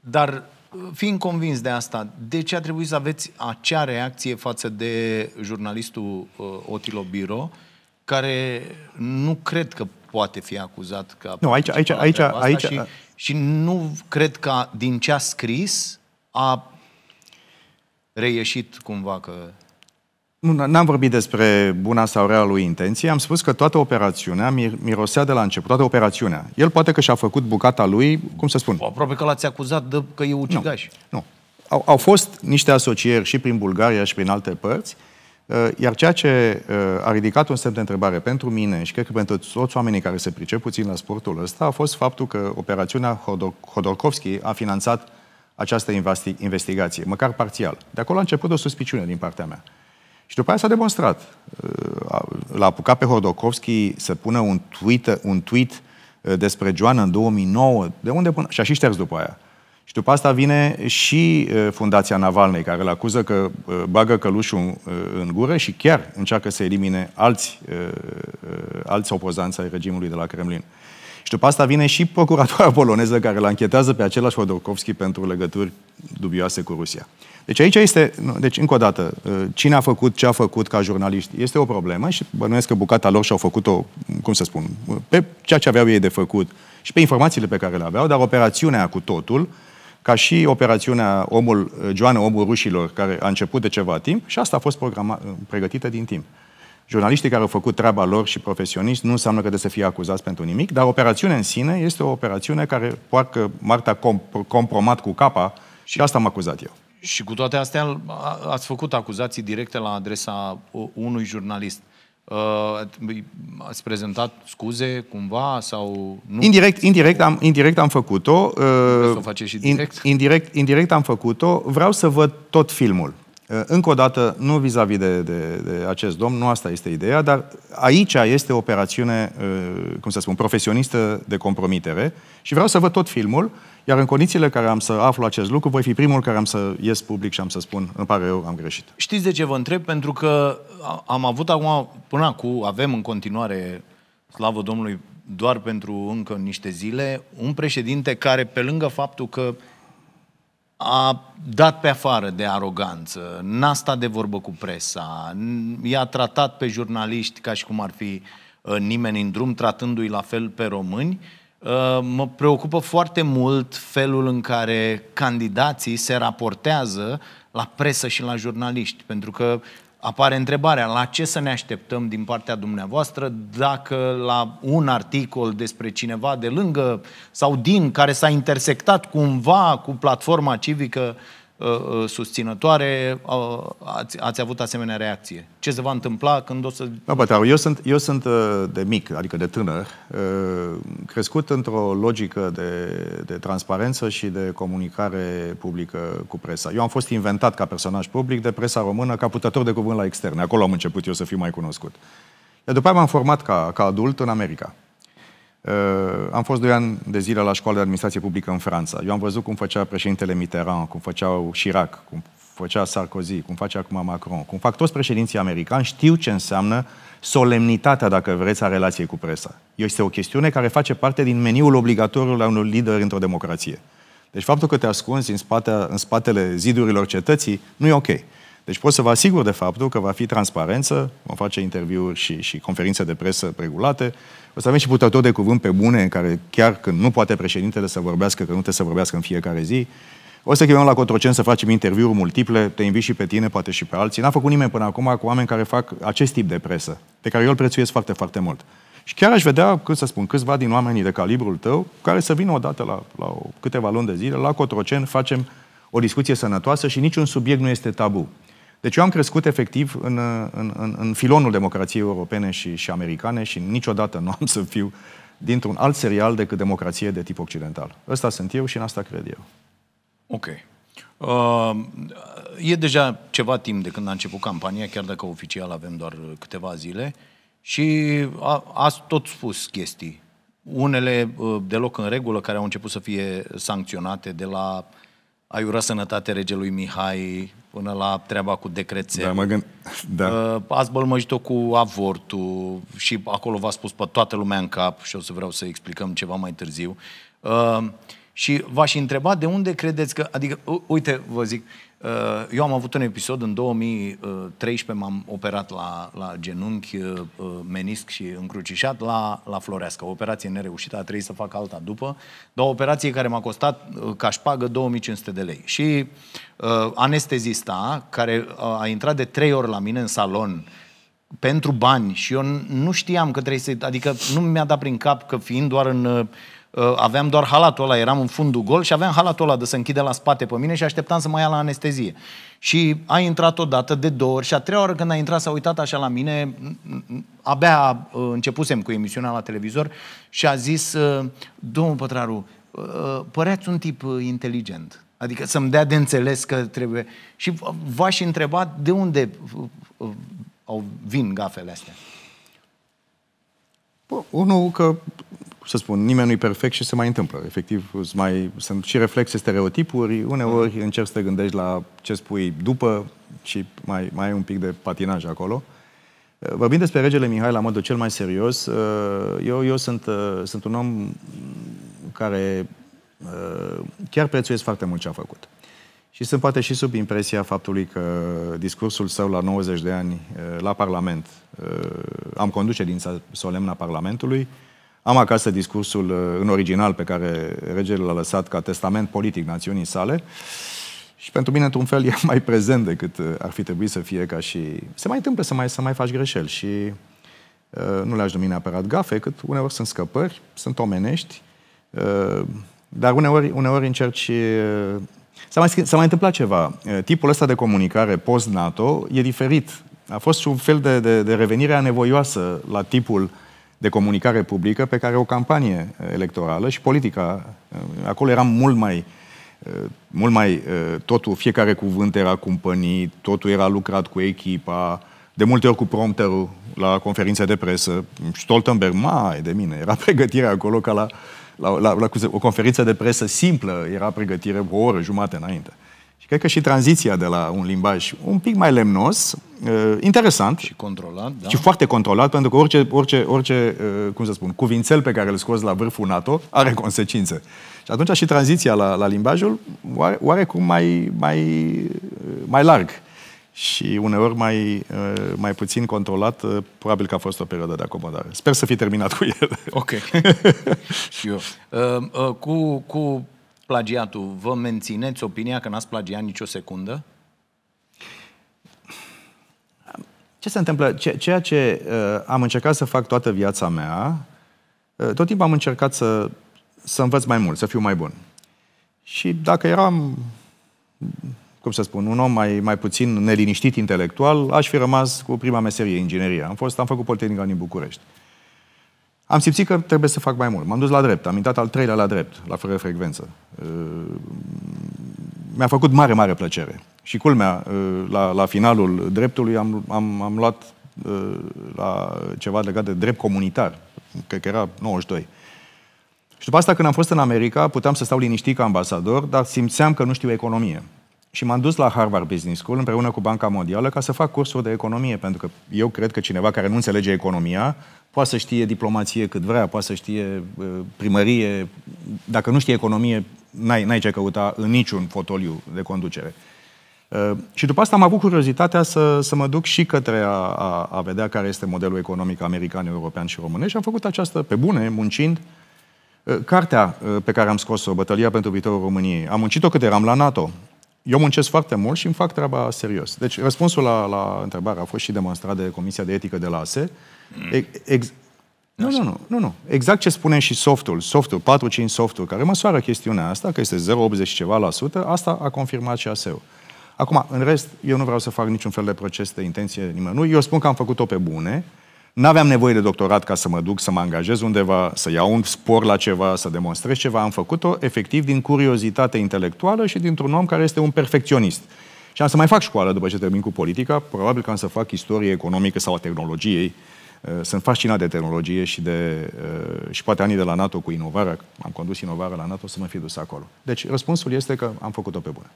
dar uh, fiind convins de asta, de ce a trebuit să aveți acea reacție față de jurnalistul uh, Otilo Biro, care nu cred că poate fi acuzat că a nu, aici, aici, aici, aici, aici și nu cred că din ce a scris a reieșit cumva că... Nu, n-am vorbit despre buna sau rea lui intenție, am spus că toată operațiunea mir- mirosea de la început, toată operațiunea. El poate că și-a făcut bucata lui, cum să spun... Aproape că l-ați acuzat de, că e ucigaș. Nu, nu. Au, au fost niște asocieri și prin Bulgaria și prin alte părți, Uh, iar ceea ce uh, a ridicat un semn de întrebare pentru mine și cred că pentru toți oamenii care se pricep puțin la sportul ăsta a fost faptul că operațiunea Hodorkovski a finanțat această investigație, măcar parțial. De acolo a început o suspiciune din partea mea. Și după aia s-a demonstrat. Uh, l-a apucat pe Hodorkovski să pună un tweet, un tweet despre Joana în 2009, de unde până... și a și șters după aia. Și după asta vine și Fundația Navalnei, care îl acuză că bagă călușul în gură și chiar încearcă să elimine alți, alți opozanți ai regimului de la Kremlin. Și după asta vine și procuratura poloneză care îl anchetează pe același Fodorkovski pentru legături dubioase cu Rusia. Deci aici este, deci încă o dată, cine a făcut ce a făcut ca jurnaliști este o problemă și bănuiesc că bucata lor și-au făcut-o, cum să spun, pe ceea ce aveau ei de făcut și pe informațiile pe care le aveau, dar operațiunea cu totul ca și operațiunea omul, Joana Omul Rușilor, care a început de ceva timp și asta a fost programa, pregătită din timp. Jurnaliștii care au făcut treaba lor și profesioniști nu înseamnă că de să fie acuzați pentru nimic, dar operațiunea în sine este o operațiune care poate Marta comp- compromat cu capa și asta am acuzat eu. Și cu toate astea ați făcut acuzații directe la adresa unui jurnalist. Uh, ați prezentat scuze cumva sau nu? Indirect, indirect am, indirect am făcut-o. Uh, să o și direct? In, indirect, indirect am făcut-o. Vreau să văd tot filmul. Uh, încă o dată, nu vis-a-vis de, de, de acest domn, nu asta este ideea, dar aici este o operațiune, uh, cum să spun, profesionistă de compromitere și vreau să văd tot filmul uh, iar în condițiile care am să aflu acest lucru, voi fi primul care am să ies public și am să spun, îmi pare eu, am greșit. Știți de ce vă întreb? Pentru că am avut acum, până acum, avem în continuare, slavă Domnului, doar pentru încă niște zile, un președinte care, pe lângă faptul că a dat pe afară de aroganță, n-a stat de vorbă cu presa, i-a tratat pe jurnaliști ca și cum ar fi uh, nimeni în drum, tratându-i la fel pe români, Uh, mă preocupă foarte mult felul în care candidații se raportează la presă și la jurnaliști, pentru că apare întrebarea la ce să ne așteptăm din partea dumneavoastră dacă la un articol despre cineva de lângă sau din care s-a intersectat cumva cu platforma civică uh, Uh, uh, susținătoare, uh, ați, ați avut asemenea reacție? Ce se va întâmpla când o să... Da, bă, da, eu sunt, eu sunt de mic, adică de tânăr, crescut într-o logică de, de transparență și de comunicare publică cu presa. Eu am fost inventat ca personaj public de presa română ca putător de cuvânt la externe. Acolo am început eu să fiu mai cunoscut. Iar după aia m-am format ca, ca adult în America. Uh, am fost doi ani de zile la școala de administrație publică în Franța. Eu am văzut cum făcea președintele Mitterrand, cum făcea Chirac, cum făcea Sarkozy, cum face acum Macron, cum fac toți președinții americani, știu ce înseamnă solemnitatea, dacă vreți, a relației cu presa. Este o chestiune care face parte din meniul obligatoriu la unui lider într-o democrație. Deci faptul că te ascunzi în, spatea, în spatele zidurilor cetății nu e ok. Deci pot să vă asigur de faptul că va fi transparență, vom face interviuri și, și conferințe de presă regulate, o să avem și putător de cuvânt pe bune, în care chiar când nu poate președintele să vorbească, că nu trebuie să vorbească în fiecare zi, o să chemăm la Cotrocen să facem interviuri multiple, te invit și pe tine, poate și pe alții. N-a făcut nimeni până acum cu oameni care fac acest tip de presă, pe care eu îl prețuiesc foarte, foarte mult. Și chiar aș vedea, cât să spun, câțiva din oamenii de calibrul tău, care să vină odată la, la câteva luni de zile, la Cotrocen, facem o discuție sănătoasă și niciun subiect nu este tabu. Deci eu am crescut efectiv în, în, în, în filonul democrației europene și, și americane și niciodată nu am să fiu dintr-un alt serial decât democrație de tip occidental. Ăsta sunt eu și în asta cred eu. Ok. Uh, e deja ceva timp de când a început campania, chiar dacă oficial avem doar câteva zile, și a, ați tot spus chestii. Unele uh, deloc în regulă, care au început să fie sancționate de la aiura sănătate regelui Mihai, până la treaba cu decrețe. Da, mă gând... da. Uh, ați bălmăjit-o cu avortul și acolo v-a spus pe toată lumea în cap și o să vreau să explicăm ceva mai târziu. Uh, și v-aș întreba de unde credeți că, adică, uite, vă zic, Uh, eu am avut un episod în 2013, m-am operat la, la genunchi, uh, uh, menisc și încrucișat la, la Floreasca. O operație nereușită, a trebuit să fac alta după, dar o operație care m-a costat ca șpagă 2500 de lei. Și uh, anestezista, care a intrat de trei ori la mine în salon, pentru bani și eu nu știam că trebuie să... Adică nu mi-a dat prin cap că fiind doar în Uh, aveam doar halatul ăla, eram în fundul gol și aveam halatul ăla de să închide la spate pe mine și așteptam să mă ia la anestezie. Și a intrat o dată, de două ori și a treia oară când a intrat s-a uitat așa la mine, abia uh, începusem cu emisiunea la televizor și a zis, uh, domnul Pătraru, păreați un tip inteligent. Adică să-mi dea de înțeles că trebuie. Și v-aș întreba de unde au vin gafele astea. Bă, unul că cum să spun, nimeni nu-i perfect și se mai întâmplă. Efectiv, mai, sunt și reflexe, stereotipuri, uneori mhm. încerci să te gândești la ce spui după și mai, mai ai un pic de patinaj acolo. Eh, vorbind despre regele Mihai la modul cel mai serios, eh, eu, eu sunt, eh, sunt un om care chiar prețuiesc foarte mult ce a făcut. Și sunt poate și sub impresia faptului că discursul său la 90 de ani la Parlament, am conduce din solemna Parlamentului, am acasă discursul uh, în original pe care regele l-a lăsat ca testament politic națiunii sale și pentru mine, într-un fel, e mai prezent decât uh, ar fi trebuit să fie ca și... Se mai întâmplă să mai, să mai faci greșeli și uh, nu le-aș numi neapărat gafe, cât uneori sunt scăpări, sunt omenești, uh, dar uneori, uneori încerci... Uh, s-a mai, s-a mai întâmplat ceva. Tipul ăsta de comunicare post-NATO e diferit. A fost un fel de, de, de revenire anevoioasă la tipul uh, de comunicare publică pe care o campanie uh, electorală și politica. Uh, acolo eram mult mai uh, mult mai totul, fiecare cuvânt era cumpănit, totul era lucrat cu echipa, de multe ori cu prompterul la conferințe de presă. Stoltenberg, mai de mine, era pregătirea acolo ca la, la, la, la o conferință de presă simplă, era pregătire o oră, jumate înainte. Și cred că și tranziția de la un limbaj un pic mai lemnos, uh, interesant. Și controlat, da. Și foarte controlat, pentru că orice, orice, orice uh, cum să spun, cuvințel pe care îl scoți la vârful NATO are consecințe. Și atunci și tranziția la, la limbajul oare, oarecum mai, mai, uh, mai larg și uneori mai, mai puțin controlat, probabil că a fost o perioadă de acomodare. Sper să fi terminat cu el. Ok. și eu. Cu, cu plagiatul, vă mențineți opinia că n-ați plagiat nicio secundă? Ce se întâmplă? Ceea ce uh, am încercat să fac toată viața mea, uh, tot timpul am încercat să, să învăț mai mult, să fiu mai bun. Și dacă eram, cum să spun, un om mai, mai puțin neliniștit intelectual, aș fi rămas cu prima meserie, ingineria. Am, fost, am făcut Politehnica din București. Uh, am simțit că trebuie să fac mai mult. M-am dus la drept, am intrat al treilea la drept, la fără frecvență. Uh, mi-a făcut mare, mare plăcere. Și culmea, uh, la, la finalul dreptului am, am, am luat uh, la ceva legat de drept comunitar, cred că era 92. Și după asta, când am fost în America, puteam să stau liniștit ca ambasador, dar simțeam că nu știu economie. Și m-am dus la Harvard Business School împreună cu Banca Mondială ca să fac cursuri de economie, pentru că eu cred că cineva care nu înțelege economia Poate să știe diplomație cât vrea, poate să știe uh, primărie. Dacă nu știe economie, n-ai, n-ai ce căuta în niciun fotoliu de conducere. Uh, și după asta am avut curiozitatea să, să mă duc și către a, a, a vedea care este modelul economic american, european și românesc și am făcut această, pe bune, muncind, uh, cartea pe care am scos-o, Bătălia pentru viitorul României. Am muncit-o cât eram la NATO. Eu muncesc foarte mult și îmi fac treaba serios. Deci răspunsul la, la întrebare a fost și demonstrat de Comisia de Etică de la ASE, Mm. Ex- nu, nu, nu, nu, nu. Exact ce spune și softul, softul, 4-5 softul, care măsoară chestiunea asta, că este 0,80 ceva la sută, asta a confirmat și ASEU. Acum, în rest, eu nu vreau să fac niciun fel de proces de intenție nimănui. Eu spun că am făcut-o pe bune, N-aveam nevoie de doctorat ca să mă duc, să mă angajez undeva, să iau un spor la ceva, să demonstrez ceva. Am făcut-o efectiv din curiozitate intelectuală și dintr-un om care este un perfecționist. Și am să mai fac școală după ce termin cu politica, probabil că am să fac istorie economică sau a tehnologiei, Eh, sunt fascinat de tehnologie și de eh, și poate anii de la NATO cu inovarea, am condus inovarea la NATO, să mă fi dus acolo. Deci răspunsul este că am făcut-o pe bună.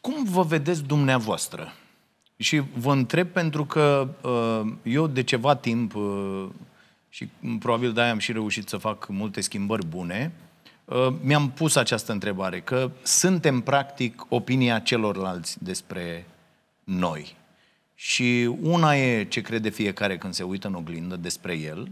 Cum vă vedeți dumneavoastră? Și vă întreb pentru că eh, eu de ceva timp și probabil de-aia am și reușit să fac multe schimbări bune, mi-am pus această întrebare, că suntem practic opinia celorlalți despre noi. Și una e ce crede fiecare când se uită în oglindă despre el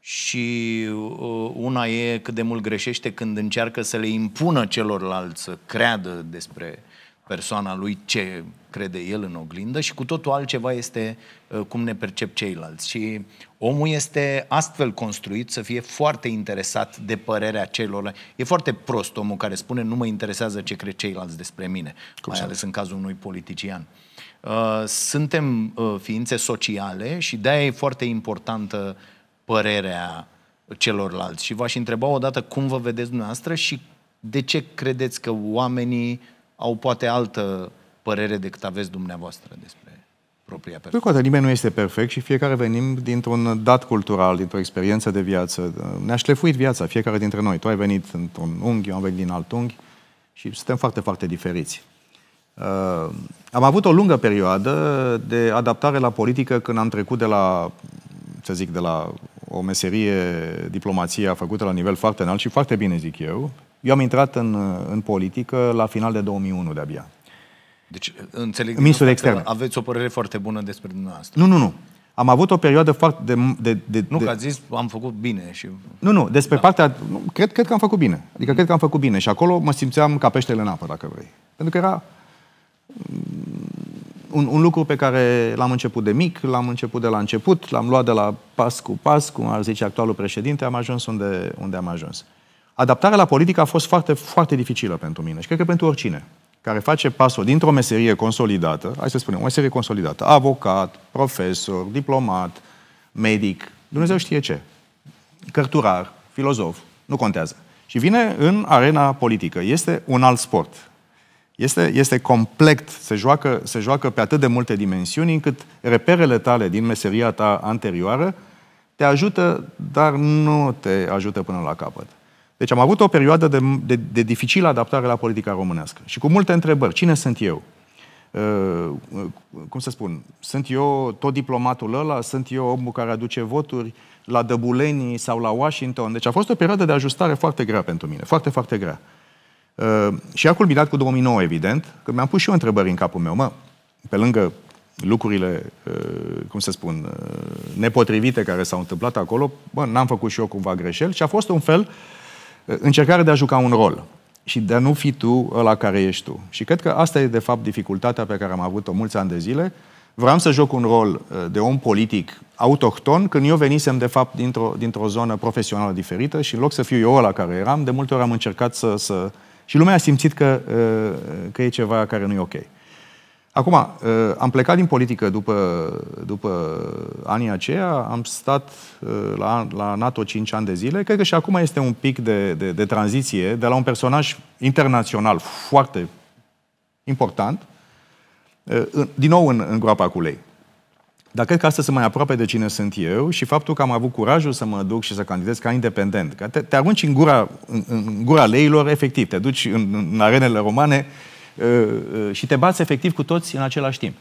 și uh, una e cât de mult greșește când încearcă să le impună celorlalți să creadă despre persoana lui ce crede el în oglindă și cu totul altceva este uh, cum ne percep ceilalți. Și omul este astfel construit să fie foarte interesat de părerea celorlalți. E foarte prost omul care spune nu mă interesează ce cred ceilalți despre mine, cum mai exact. ales în cazul unui politician. Uh, Uh, suntem uh, ființe sociale și de-aia e foarte importantă părerea celorlalți. Și v-aș întreba odată cum vă vedeți dumneavoastră și de ce credeți că oamenii au poate altă părere decât aveți dumneavoastră despre propria persoană. Cu toate, nimeni nu este perfect și fiecare venim dintr-un dat cultural, dintr-o experiență de viață. Ne-a șlefuit viața, fiecare dintre noi. Tu ai venit într-un unghi, eu am venit din alt unghi și suntem foarte, foarte diferiți. Uh, am avut o lungă perioadă de adaptare la politică când am trecut de la, să zic, de la o meserie, diplomația făcută la nivel foarte înalt și foarte bine, zic eu. Eu am intrat în, în politică la final de 2001 de-abia. Deci, înțeleg Ministrul extern. aveți o părere foarte bună despre dumneavoastră. Nu, nu, nu. Am avut o perioadă foarte... De, de, de, nu, de... că ați zis, am făcut bine și... Nu, nu, despre da. partea... cred, cred că am făcut bine. Adică mm. cred că am făcut bine și acolo mă simțeam ca peștele în apă, dacă vrei. Pentru că era un, un lucru pe care l-am început de mic, l-am început de la început, l-am luat de la pas cu pas, cum ar zice actualul președinte, am ajuns unde, unde am ajuns. Adaptarea la politică a fost foarte, foarte dificilă pentru mine și cred că pentru oricine care face pasul dintr-o meserie consolidată, hai să spunem, o meserie consolidată, avocat, profesor, diplomat, medic, Dumnezeu știe ce, cărturar, filozof, nu contează. Și vine în arena politică. Este un alt sport este, este complet, se joacă, se joacă pe atât de multe dimensiuni încât reperele tale din meseria ta anterioară te ajută, dar nu te ajută până la capăt. Deci am avut o perioadă de, de, de dificilă adaptare la politica românească și cu multe întrebări. Cine sunt eu? Uh, cum să spun? Sunt eu tot diplomatul ăla? Sunt eu omul care aduce voturi la Dăbulenii sau la Washington? Deci a fost o perioadă de ajustare foarte grea pentru mine, foarte, foarte grea. Uh, Uh, și a culminat cu 2009, evident, că mi-am pus și eu întrebări în capul meu. Mă, pe lângă lucrurile, uh, cum să spun, uh, nepotrivite care s-au întâmplat acolo, bă, n-am făcut și eu cumva greșel și a fost un fel, încercare de a juca un rol și de a nu fi tu ăla care ești tu. Și cred că asta e, de fapt, dificultatea pe care am avut-o mulți ani de zile. Vreau să joc un rol de om politic autohton când eu venisem, de fapt, dintr-o, dintr-o zonă profesională diferită și în loc să fiu eu ăla care eram, de multe ori am încercat să, să, și lumea a simțit că, uh, că e ceva care nu e ok. Acum, uh, am plecat din politică după, după anii aceia, am stat uh, la, la NATO 5 ani de zile. Cred că și acum este un pic de, de, de tranziție de la un personaj internațional foarte important, din nou în, în groapa cu lei. Dar cred că asta se mai aproape de cine sunt eu și faptul că am avut curajul să mă duc și să candidez ca independent. Că te, te arunci în gura, în, în gura leilor, efectiv. Te duci în, în arenele romane uh, uh, și te bați efectiv cu toți în același timp.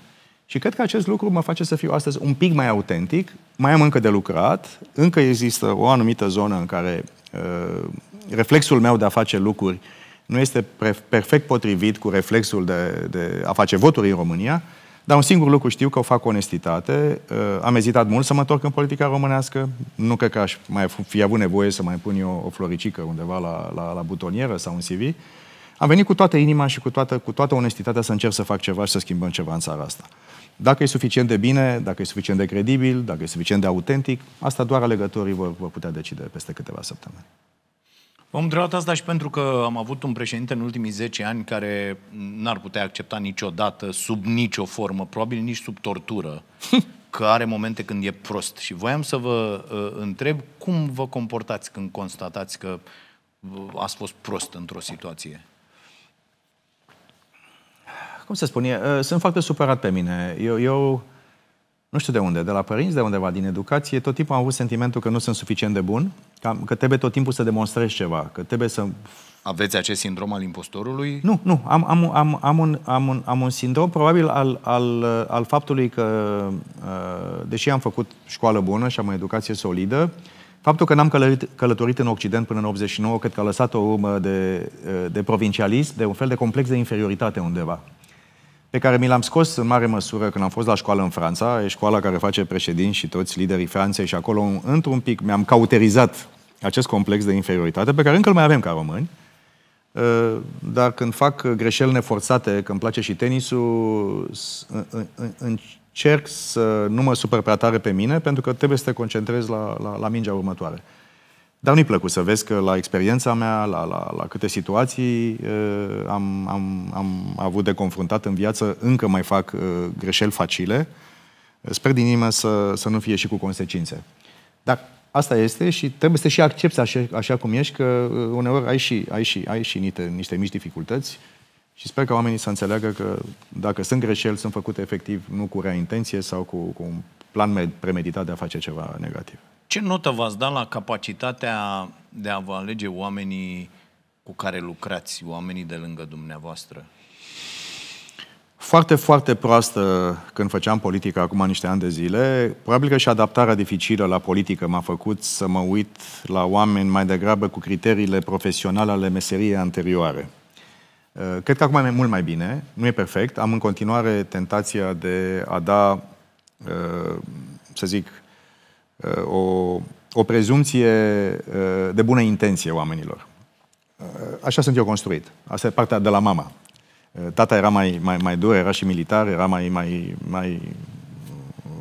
Și cred că acest lucru mă face să fiu astăzi un pic mai autentic, mai am încă de lucrat, încă există o anumită zonă în care uh, reflexul meu de a face lucruri nu este perfect potrivit cu reflexul de, de a face voturi în România, dar un singur lucru știu că o fac cu onestitate. Uh, am ezitat mult să mă întorc în politica românească. Nu cred că aș mai fi avut nevoie să mai pun eu o floricică undeva la, la, la butonieră sau un CV. Am venit cu toată inima și cu toată, cu toată onestitatea să încerc să fac ceva și să schimbăm ceva în țara asta. Dacă e suficient de bine, dacă e suficient de credibil, dacă e suficient de autentic, asta doar alegătorii vor, vor putea decide peste câteva săptămâni. Vom întreba asta și pentru că am avut un președinte în ultimii 10 ani care n-ar putea accepta niciodată, sub nicio formă, probabil nici sub tortură, că are momente când e prost. Și voiam să vă uh, întreb cum vă comportați când constatați că uh, ați fost prost într-o situație. Cum să spun, e, uh, sunt foarte supărat pe mine. Eu, eu nu știu de unde, de la părinți, de undeva, din educație, tot timpul am avut sentimentul că nu sunt suficient de bun, că, că trebuie tot timpul să demonstrezi ceva, că trebuie să... Aveți acest sindrom al impostorului? Nu, nu. Am, am, am, am, un, am, un, am un sindrom probabil al, al, al faptului că, uh, deși am făcut școală bună și am o educație solidă, faptul că n-am călărit, călătorit în Occident până în 89, cred că a lăsat o urmă de, uh, de provincialism, de un fel de complex de inferioritate undeva pe care mi l-am scos în mare măsură când am fost la școală în Franța, e școala care face președinți și toți liderii Franței și acolo într-un pic mi-am cauterizat acest complex de inferioritate pe care încă îl mai avem ca români, uh, dar când fac greșeli neforțate, când îmi place și tenisul, încerc să nu mă supăr prea tare pe mine, pentru că trebuie să te concentrezi la, la, la mingea următoare. Dar nu-i plăcut să vezi că la experiența mea, la, la, la câte situații uh, am, am, am avut de confruntat în viață, încă mai fac uh, greșeli facile. Sper din inimă să, să nu fie și cu consecințe. Dar asta este și trebuie să și accepti așa, așa cum ești, că uh, uneori ai și, ai și, ai și niște, niște mici dificultăți și sper că oamenii să înțeleagă că dacă sunt greșeli, sunt făcute efectiv nu cu rea intenție sau cu, cu un plan premeditat de a face ceva negativ. Ce notă v-ați dat la capacitatea de a vă alege oamenii cu care lucrați, oamenii de lângă dumneavoastră? Foarte, foarte proastă când făceam politică acum niște ani de zile. Probabil că și adaptarea dificilă la politică m-a făcut să mă uit la oameni mai degrabă cu criteriile profesionale ale meseriei anterioare. Uh, cred că acum e mult mai bine, nu e perfect. Am în continuare tentația de a da, uh, să zic, o, o prezumție de bună intenție oamenilor. Așa sunt eu construit. Asta e partea de la mama. Tata era mai, mai, mai dur, era și militar, era mai, mai, mai,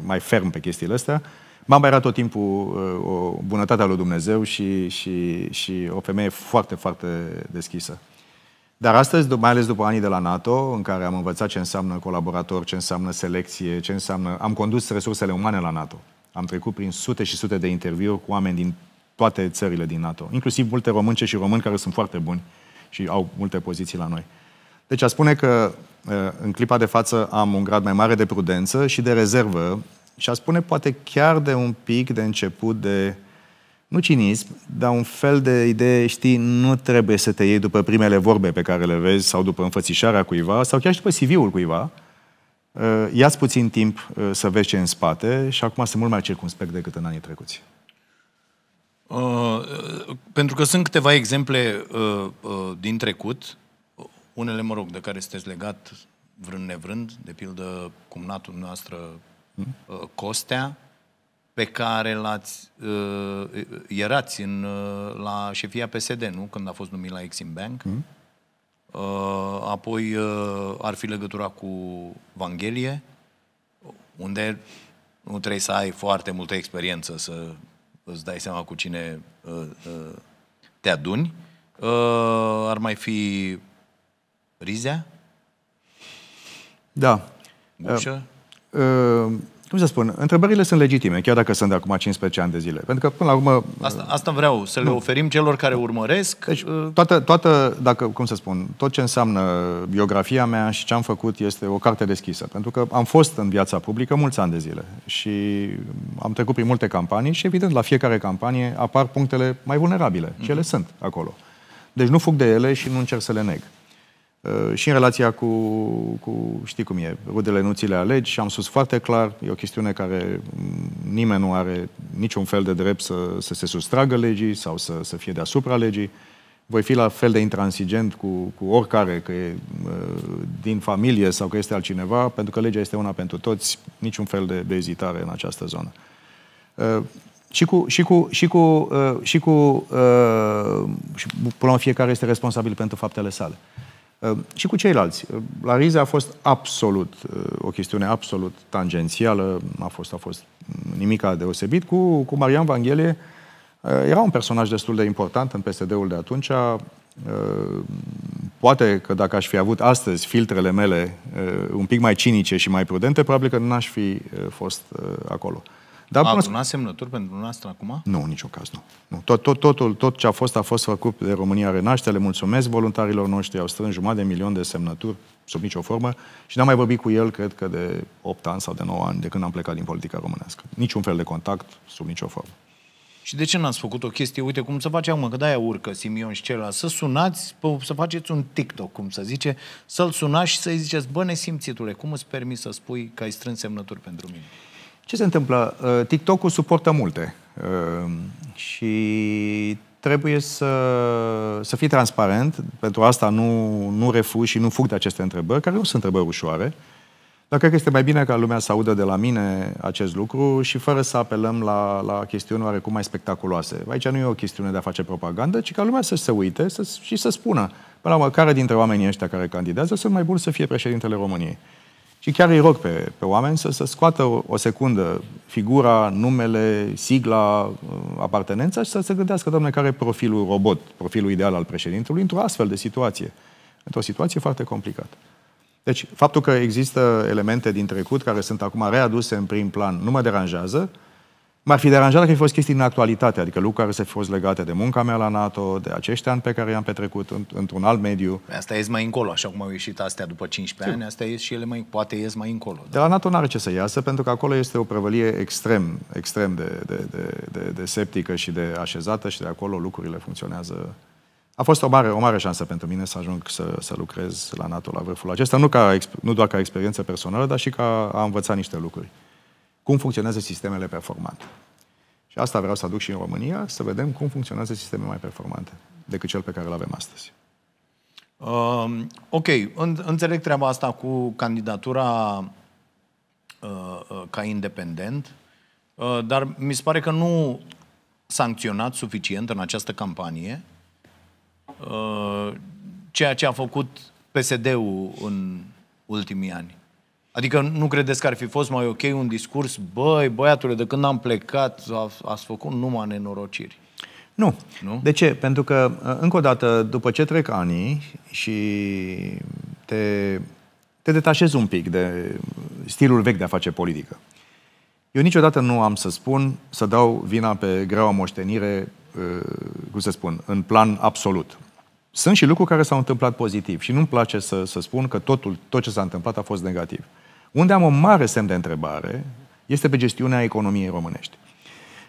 mai ferm pe chestiile astea. Mama era tot timpul o bunătate a lui Dumnezeu și, și, și o femeie foarte, foarte deschisă. Dar astăzi, mai ales după anii de la NATO, în care am învățat ce înseamnă colaborator, ce înseamnă selecție, ce înseamnă... Am condus resursele umane la NATO. Am trecut prin sute și sute de interviuri cu oameni din toate țările din NATO, inclusiv multe românce și români care sunt foarte buni și au multe poziții la noi. Deci a spune că uh, în clipa de față am un grad mai mare de prudență și de rezervă și a spune poate chiar de un pic de început de, nu cinism, dar un fel de idee, știi, nu trebuie să te iei după primele vorbe pe care le vezi sau după înfățișarea cuiva sau chiar și după CV-ul cuiva, Eh, iați puțin timp eh, să vezi ce în spate și acum sunt mult mai circunspect decât în anii trecuți. Uh, pentru că sunt câteva exemple uh, uh, din trecut, unele, mă rog, de care sunteți legat vrând nevrând, de pildă cumnatul noastră uh, Costea, pe care l-ați, uh, erați în, uh, la șefia PSD, nu? Când a fost numit la Exim Bank. Uh-huh Uh, apoi uh, ar fi legătura cu Vanghelie, unde nu trebuie să ai foarte multă experiență să îți dai seama cu cine uh, te aduni. Ar mai fi Rizea? Da. Bușă? Uh, uh cum să spun, întrebările sunt legitime, chiar dacă sunt de acum 15 ani de zile. Pentru că, până la urmă... Asta, asta vreau, să nu. le oferim celor care urmăresc. Deci, uh, toată, toată, dacă, cum să spun, tot ce înseamnă biografia mea și ce am făcut este o carte deschisă. Pentru că am fost în viața publică mulți ani de zile și am trecut prin multe campanii și, evident, la fiecare campanie apar punctele mai vulnerabile. Mm-hmm. Și ele sunt acolo. Deci nu fug de ele și nu încerc să le neg. Uh, și în relația cu, cu, știi cum e, rudele nu ți le alegi și am spus foarte clar, e o chestiune care nimeni nu are niciun fel de drept să, să se sustragă legii sau să, să fie deasupra legii. Voi fi la fel de intransigent cu, cu oricare, că e uh, din familie sau că este altcineva, pentru că legea este una pentru toți, niciun fel de, de ezitare în această zonă. Uh, și cu, și cu, și cu, și cu, și până la fiecare este responsabil pentru faptele sale. Ehm, și cu ceilalți. Ehm, la Rize a fost absolut ehm, o chestiune absolut tangențială, a fost, a fost nimica deosebit. Cu, cu Marian Vanghelie era un personaj destul de important în PSD-ul de atunci. Poate că dacă aș fi avut astăzi filtrele mele un pic mai cinice și mai prudente, probabil că n-aș fi fost acolo. Da, a adunat semnături pentru noastră acum? Nu, în niciun caz nu. nu. Tot, tot, tot, tot ce a fost, a fost făcut de România renaște. Le mulțumesc voluntarilor noștri, au strâns jumătate de milion de semnături sub nicio formă și n-am mai vorbit cu el, cred că de 8 ani sau de 9 ani, de când am plecat din politica românească. Niciun fel de contact, sub nicio formă. Și de ce n-ați făcut o chestie? Uite cum să face acum, că de-aia urcă Simion și celălalt. Să sunați, să faceți un TikTok, cum să zice, să-l sunați și să-i ziceți, bă, nesimțitule, cum îți permis să spui că ai strâns semnături pentru mine? Ce se întâmplă? Uh, TikTok-ul suportă multe uh, și trebuie să, să fii transparent. Pentru asta nu, nu refuz și nu fug de aceste întrebări, care nu sunt întrebări ușoare. Dar cred că este mai bine ca lumea să audă de la mine acest lucru și fără să apelăm la, la chestiuni oarecum mai spectaculoase. Aici nu e o chestiune de a face propagandă, ci ca lumea să se uite să, și să spună, până la urmă, care dintre oamenii ăștia care candidează sunt mai buni să fie președintele României. Și chiar îi rog pe, pe oameni să, să scoată o, o secundă figura, numele, sigla, uh, apartenența și să se gândească, domne, care e profilul robot, profilul ideal al președintelui într-o astfel de situație. Într-o situație foarte complicată. Deci, faptul că există elemente din trecut care sunt acum readuse în prim plan nu mă deranjează, M-ar fi deranjat dacă fi fost chestii în actualitate, adică lucruri care să fi fost legate de munca mea la NATO, de acești ani pe care i-am petrecut în, într-un alt mediu. Păi asta ies mai încolo, așa cum au ieșit astea după 15 Sim. ani, asta ies și ele mai, poate ies mai încolo. Da? De la NATO nu are ce să iasă, pentru că acolo este o prăvălie extrem, extrem de, de, de, de, de septică și de așezată și de acolo lucrurile funcționează. A fost o mare, o mare șansă pentru mine să ajung să, să lucrez la NATO la vârful acesta, nu, ca, nu doar ca experiență personală, dar și ca a învăța niște lucruri cum funcționează sistemele performante. Și asta vreau să aduc și în România, să vedem cum funcționează sisteme mai performante decât cel pe care îl avem astăzi. Uh, ok, în, înțeleg treaba asta cu candidatura uh, uh, ca independent, uh, dar mi se pare că nu sancționat suficient în această campanie uh, ceea ce a făcut PSD-ul în ultimii ani. Adică nu credeți că ar fi fost mai ok un discurs, băi, băiatule, de când am plecat, ați făcut numai nenorociri? Nu. nu. De ce? Pentru că, uh, încă o dată, după ce trec anii și te, te detașezi un pic de stilul vechi de a face politică. Eu niciodată nu am să spun, să dau vina pe greaua moștenire, uh, cum să spun, în plan absolut sunt și lucruri care s-au întâmplat pozitiv și nu-mi place să, să spun că totul, tot ce s-a întâmplat a fost negativ. Unde am o mare semn de întrebare este pe gestiunea economiei românești.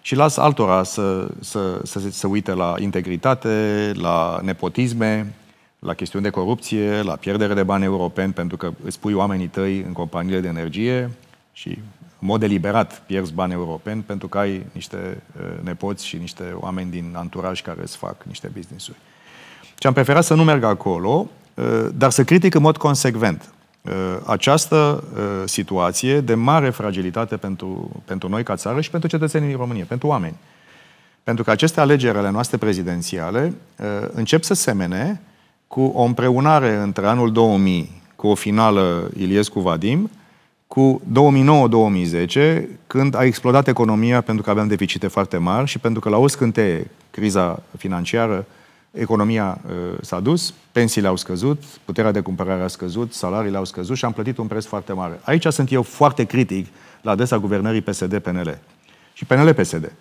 Și las altora să, să, să, să se uite la integritate, la nepotisme, la chestiuni de corupție, la pierdere de bani europeni, pentru că îți pui oamenii tăi în companiile de energie și, în mod deliberat, pierzi bani europeni pentru că ai niște uh, nepoți și niște oameni din anturaj care îți fac niște business-uri. Și am preferat să nu merg acolo, uh, dar să critic în mod consecvent uh, această uh, situație de mare fragilitate pentru, pentru noi ca țară și pentru cetățenii România, pentru oameni. Pentru că aceste alegeri ale noastre prezidențiale încep să semene cu o împreunare între anul 2000, cu o finală Iliescu-Vadim, cu 2009-2010, când a explodat economia pentru că aveam deficite foarte mari și pentru că la o scânteie criza financiară uh, economia uh, s-a dus, pensiile au scăzut, puterea de cumpărare a scăzut, salariile au scăzut și am plătit un preț foarte mare. Aici sunt eu foarte critic la adresa guvernării PSD-PNL și PNL-PSD.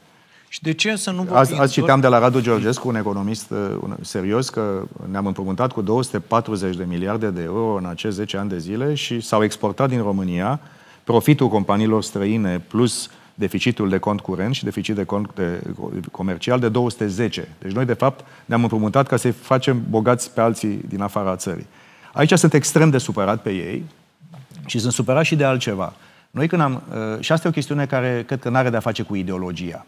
Și de ce să nu vă azi, azi citeam de la Radu Georgescu, un economist uh, un, serios, că ne-am împrumutat cu 240 de miliarde de euro în acești 10 ani de zile și s-au exportat din România profitul companiilor străine plus uh, deficitul de cont curent și deficit de cont de, comercial de 210. Deci noi, de fapt, ne-am împrumutat ca să-i facem bogați pe alții din afara țării. Aici sunt extrem de supărat pe ei și sunt supărat și de altceva. Noi când am, uh, și asta e o chestiune care cred că nu are de-a face cu ideologia.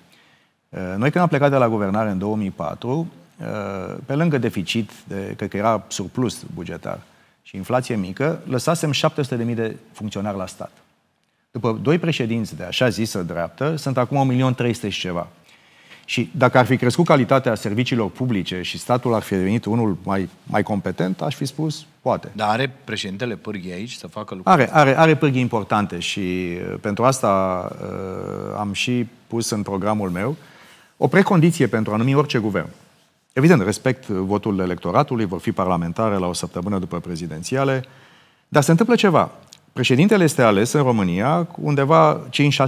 Uh, noi când am plecat de la guvernare în 2004, uh, pe lângă deficit, de, cred că era surplus bugetar și inflație mică, lăsasem 700.000 de funcționari la stat după doi președinți de așa zisă dreaptă, sunt acum 1.300.000 și ceva. Și dacă ar fi crescut calitatea serviciilor publice și statul ar fi devenit unul mai, mai competent, aș fi spus, poate. Dar are președintele pârghii aici să facă lucruri? Are, are, are pârghii importante și uh, pentru asta uh, am și pus în programul meu o precondiție pentru a numi orice guvern. Evident, respect votul electoratului, vor fi parlamentare la o săptămână după prezidențiale, dar se întâmplă ceva. Președintele este ales în România cu undeva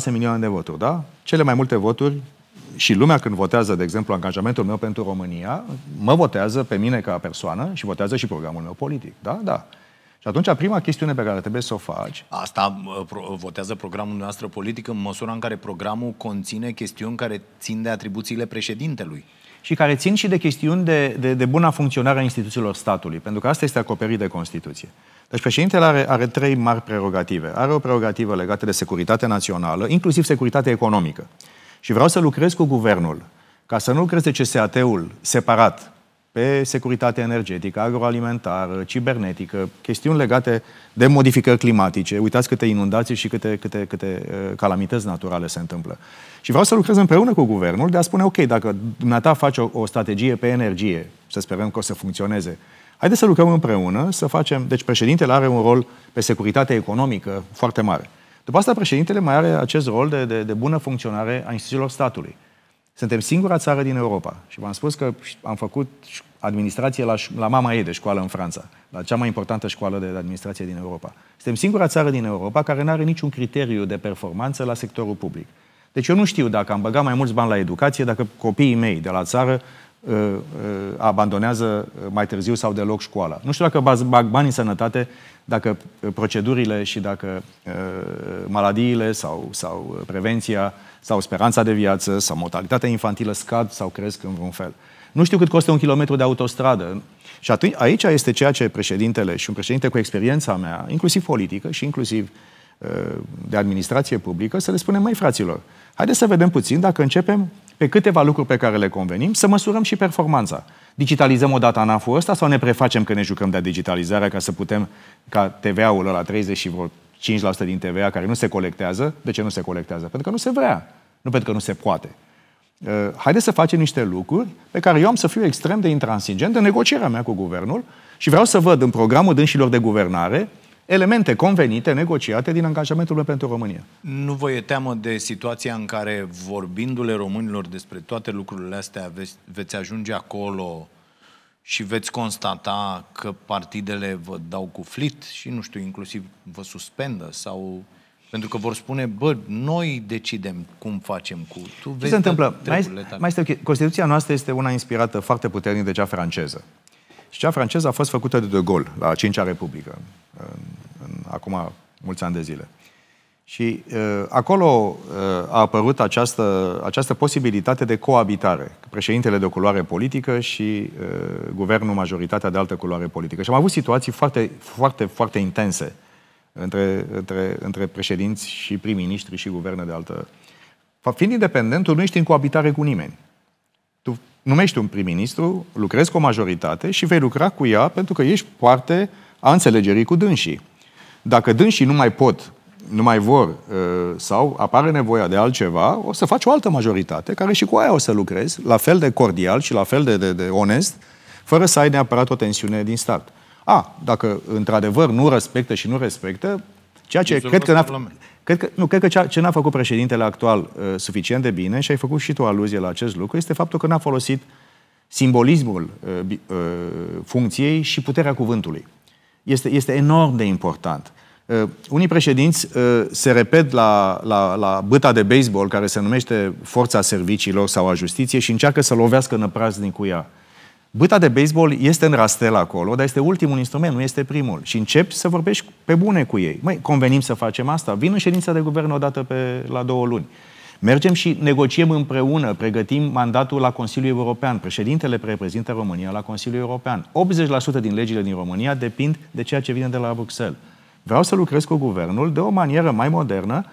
5-6 milioane de voturi, da? Cele mai multe voturi și lumea când votează, de exemplu, angajamentul meu pentru România, mă votează pe mine ca persoană și votează și programul meu politic. Da? Da. Și atunci, prima chestiune pe care trebuie să o faci... Asta votează programul noastră politic în măsura în care programul conține chestiuni care țin de atribuțiile președintelui și care țin și de chestiuni de, de, de buna funcționare a instituțiilor statului, pentru că asta este acoperit de Constituție. Deci președintele are, are trei mari prerogative. Are o prerogativă legată de securitate națională, inclusiv securitate economică. Și vreau să lucrez cu guvernul ca să nu lucreze CSAT-ul separat pe securitate energetică, agroalimentară, cibernetică, chestiuni legate de modificări climatice. Uitați câte inundații și câte, câte, câte uh, calamități naturale se întâmplă. Și vreau să lucrez împreună cu guvernul de a spune, ok, dacă dumneata face o, o strategie pe energie, să sperăm că o să funcționeze, haideți să lucrăm împreună, să facem... Deci președintele are un rol pe securitate economică foarte mare. După asta, președintele mai are acest rol de, de, de bună funcționare a instituțiilor statului. Suntem singura țară din Europa. Și v-am spus că am făcut administrație la, la Mama Ede, școală în Franța, la cea mai importantă școală de administrație din Europa. Suntem singura țară din Europa care nu are niciun criteriu de performanță la sectorul public. Deci eu nu știu dacă am băgat mai mulți bani la educație, dacă copiii mei de la țară uh, uh, abandonează uh, mai târziu sau deloc școala. Nu știu dacă bag bani în sănătate, dacă uh, procedurile și dacă uh, uh maladiile sau, sau prevenția uh, sau speranța de viață, sau mortalitatea infantilă scad sau cresc în vreun fel. Nu știu cât costă un kilometru de autostradă. Și atunci, aici este ceea ce președintele și un președinte cu experiența mea, inclusiv politică și inclusiv ă, de administrație publică, să le spunem, mai fraților, haideți să vedem puțin dacă începem pe câteva lucruri pe care le convenim, să măsurăm și performanța. Digitalizăm o dată anaful ăsta sau ne prefacem că ne jucăm de digitalizare ca să putem, ca TVA-ul la 30 și vreo 5% din TVA care nu se colectează. De ce nu se colectează? Pentru că nu se vrea, nu pentru că nu se poate. Uh, haideți să facem niște lucruri pe care eu am să fiu extrem de intransigent în negocierea mea cu guvernul și vreau să văd în programul dânșilor de guvernare elemente convenite, negociate din angajamentul meu pentru România. Nu vă e teamă de situația în care, vorbindu-le românilor despre toate lucrurile astea, veți, veți ajunge acolo și veți constata că partidele vă dau cu flit și, nu știu, inclusiv vă suspendă sau... Pentru că vor spune, bă, noi decidem cum facem cu... Tu vezi se întâmplă? Mai, mai este, Constituția noastră este una inspirată foarte puternic de cea franceză. Și cea franceză a fost făcută de De Gaulle, la a cincea Republică, în, în, acum mulți ani de zile. Și uh, acolo uh, a apărut această, această posibilitate de coabitare. Președintele de o culoare politică și uh, guvernul majoritatea de altă culoare politică. Și am avut situații foarte, foarte, foarte intense între, între, între președinți și prim-ministri și guverne de altă. Fiind independent, tu nu ești în coabitare cu nimeni. Tu numești un prim-ministru, lucrezi cu o majoritate și vei lucra cu ea pentru că ești parte a înțelegerii cu dânsii. Dacă dânsii nu mai pot nu mai vor uh, sau apare nevoia de altceva, o să faci o altă majoritate, care și cu aia o să lucrezi, la fel de cordial și la fel de, de, de onest, fără să ai neapărat o tensiune din start. A, dacă într-adevăr nu respectă și nu respectă, ceea ce cred că, cred că, nu, cred că cea, ce n-a făcut președintele actual uh, suficient de bine, și ai făcut și tu aluzie la acest lucru, este faptul că n-a folosit simbolismul uh, uh, funcției și puterea cuvântului. Este, este enorm de important. Uh, Uh, unii președinți uh, se repet la, la, la băta de baseball, care se numește forța serviciilor sau a justiției, și încearcă să lovească năprazni cu ea. Băta de baseball este în rastel acolo, dar este ultimul instrument, nu este primul. Și începi să vorbești pe bune cu ei. Măi, convenim să facem asta. Vin în ședința de guvern o dată pe, la două luni. Mergem și negociem împreună, pregătim mandatul la Consiliul European. Președintele reprezintă România la Consiliul European. 80% din legile din România depind de ceea ce vine de la Bruxelles. Vreau să lucrez cu guvernul de o manieră mai modernă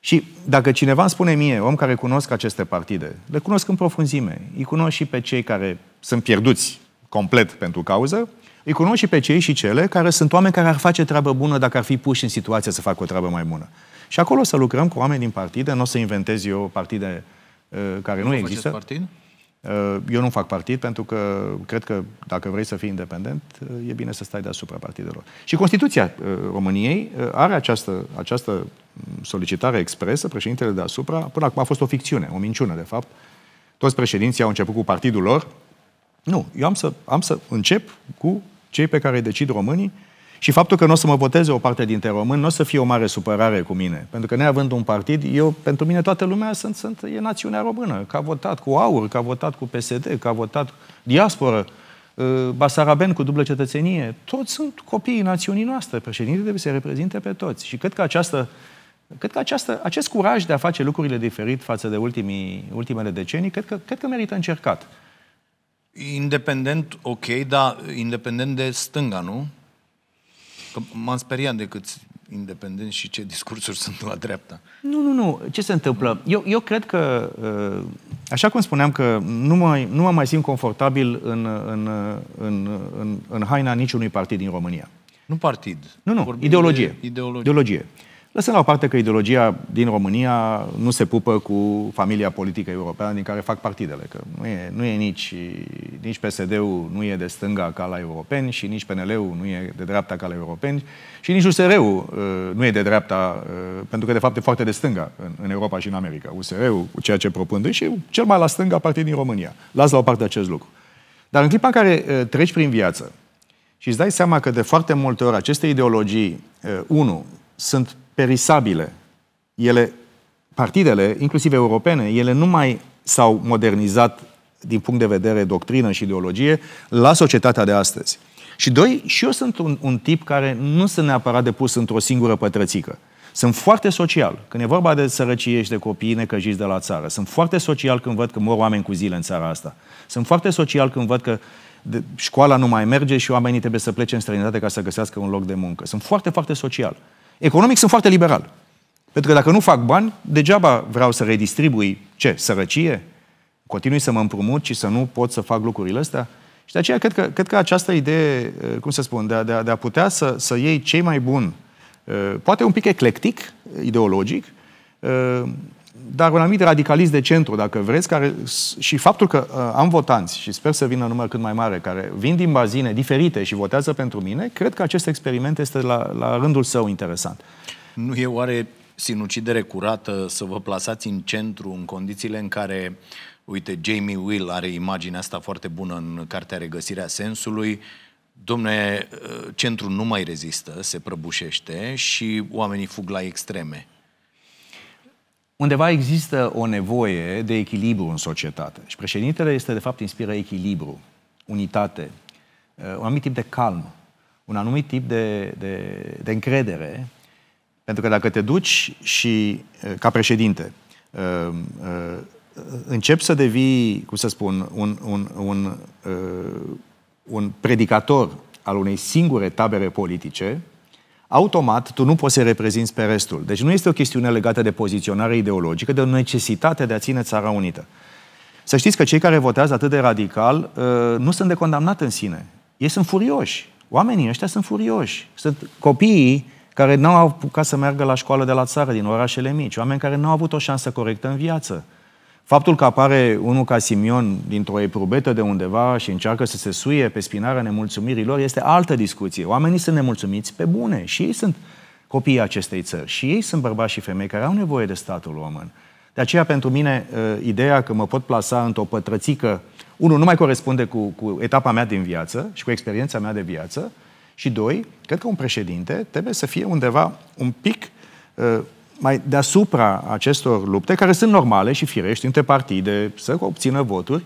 și dacă cineva îmi spune mie, om care cunosc aceste partide, le cunosc în profunzime, îi cunosc și pe cei care sunt pierduți complet pentru cauză, îi cunosc și pe cei și cele care sunt oameni care ar face treabă bună dacă ar fi puși în situația să facă o treabă mai bună. Și acolo să lucrăm cu oameni din partide, nu o să inventez eu partide uh, care nu, nu există. Partid? Uh, eu nu fac partid pentru că cred că dacă vrei să fii independent, uh, e bine să stai deasupra partidelor. Și Constituția uh, României are această, această solicitare expresă, președintele deasupra, până acum a fost o ficțiune, o minciună, de fapt. Toți președinții au început cu partidul lor. Nu, eu am să, am să încep cu cei pe care decid românii și faptul că nu o să mă voteze o parte dintre români nu o să fie o mare supărare cu mine. Pentru că neavând un partid, eu, pentru mine toată lumea sunt, sunt, e națiunea română. Că a votat cu AUR, că a votat cu PSD, că a votat diasporă, uh, basaraben cu dublă cetățenie. Toți sunt copiii națiunii noastre. Președintele trebuie să reprezinte pe toți. Și cred că această Cred că această, acest curaj de a face lucrurile diferit față de ultimii, ultimele decenii, cred că, cred că merită încercat. Independent, ok, dar independent de stânga, nu? Că m-am speriat de câți independenți și ce discursuri sunt la dreapta. Nu, nu, nu. Ce se întâmplă? Eu, eu cred că, uh, așa cum spuneam, că nu mă, nu mă mai simt confortabil în, în, în, în, în haina niciunui partid din România. Nu partid. Nu, nu. Ideologie. ideologie. Ideologie. Lăsând la o parte că ideologia din România nu se pupă cu familia politică europeană din care fac partidele, că nu e, nu e nici, nici PSD-ul nu e de stânga ca la europeni și nici PNL-ul nu e de dreapta ca la europeni și nici USR-ul uh, nu e de dreapta, uh, pentru că de fapt e foarte de stânga în, în Europa și în America. USR-ul, ceea ce propun și cel mai la stânga partid din România. Las la o parte acest lucru. Dar în clipa în care uh, treci prin viață și îți dai seama că de foarte multe ori aceste ideologii, uh, unu, sunt perisabile. Ele, partidele, inclusiv europene, ele nu mai s-au modernizat din punct de vedere doctrină și ideologie la societatea de astăzi. Și doi, și eu sunt un, un tip care nu sunt neapărat depus într-o singură pătrățică. Sunt foarte social. Când e vorba de sărăcie și de copii necăjiți de la țară, sunt foarte social când văd că mor oameni cu zile în țara asta. Sunt foarte social când văd că de, școala nu mai merge și oamenii trebuie să plece în străinătate ca să găsească un loc de muncă. Sunt foarte, foarte social. Economic sunt foarte liberal. Pentru că dacă nu fac bani, degeaba vreau să redistribui ce? Sărăcie? Continui să mă împrumut și să nu pot să fac lucrurile astea? Și de aceea cred că, cred că această idee, uh, cum să spun, de a, de a, de a putea să, să iei cei mai buni, uh, poate un pic eclectic, ideologic, uh, dar un anumit radicalist de centru, dacă vreți, care, și faptul că uh, am votanți, și sper să vină număr cât mai mare, care vin din bazine diferite și votează pentru mine, cred că acest experiment este la, la rândul său interesant. Nu e oare sinucidere curată să vă plasați în centru în condițiile în care, uite, Jamie Will are imaginea asta foarte bună în cartea Regăsirea Sensului, domne, uh, centru nu mai rezistă, se prăbușește și oamenii fug la extreme undeva există o nevoie de echilibru în societate. Și președintele este, de fapt, inspiră echilibru, unitate, uh, un anumit tip de calm, un anumit tip de, de, de încredere. Pentru că dacă te duci și, uh, ca președinte, uh, începi să devii, cum să spun, un, un, un, un predicator al unei singure tabere politice, automat tu nu poți să reprezinți pe restul. Deci nu este o chestiune legată de poziționare ideologică, de o necesitate de a ține țara unită. Să știți că cei care votează atât de radical uh, nu sunt de condamnat în sine. Ei sunt furioși. Oamenii ăștia sunt furioși. Sunt copiii care nu au apucat să meargă la școală de la țară, din orașele mici, oameni care nu au avut o șansă corectă în viață. Faptul că apare unul ca Simion dintr-o eprubetă de undeva și încearcă să se suie pe spinarea lor este altă discuție. Oamenii sunt nemulțumiți pe bune și ei sunt copiii acestei țări și ei sunt bărbați și femei care au nevoie de statul român. De aceea, pentru mine, uh, ideea că mă pot plasa într-o pătrățică, unul, nu mai corespunde cu, cu etapa mea din viață și cu experiența mea de viață, și doi, cred că un președinte trebuie să fie undeva un pic uh, mai deasupra acestor lupte, care sunt normale și firești între partide, să obțină voturi,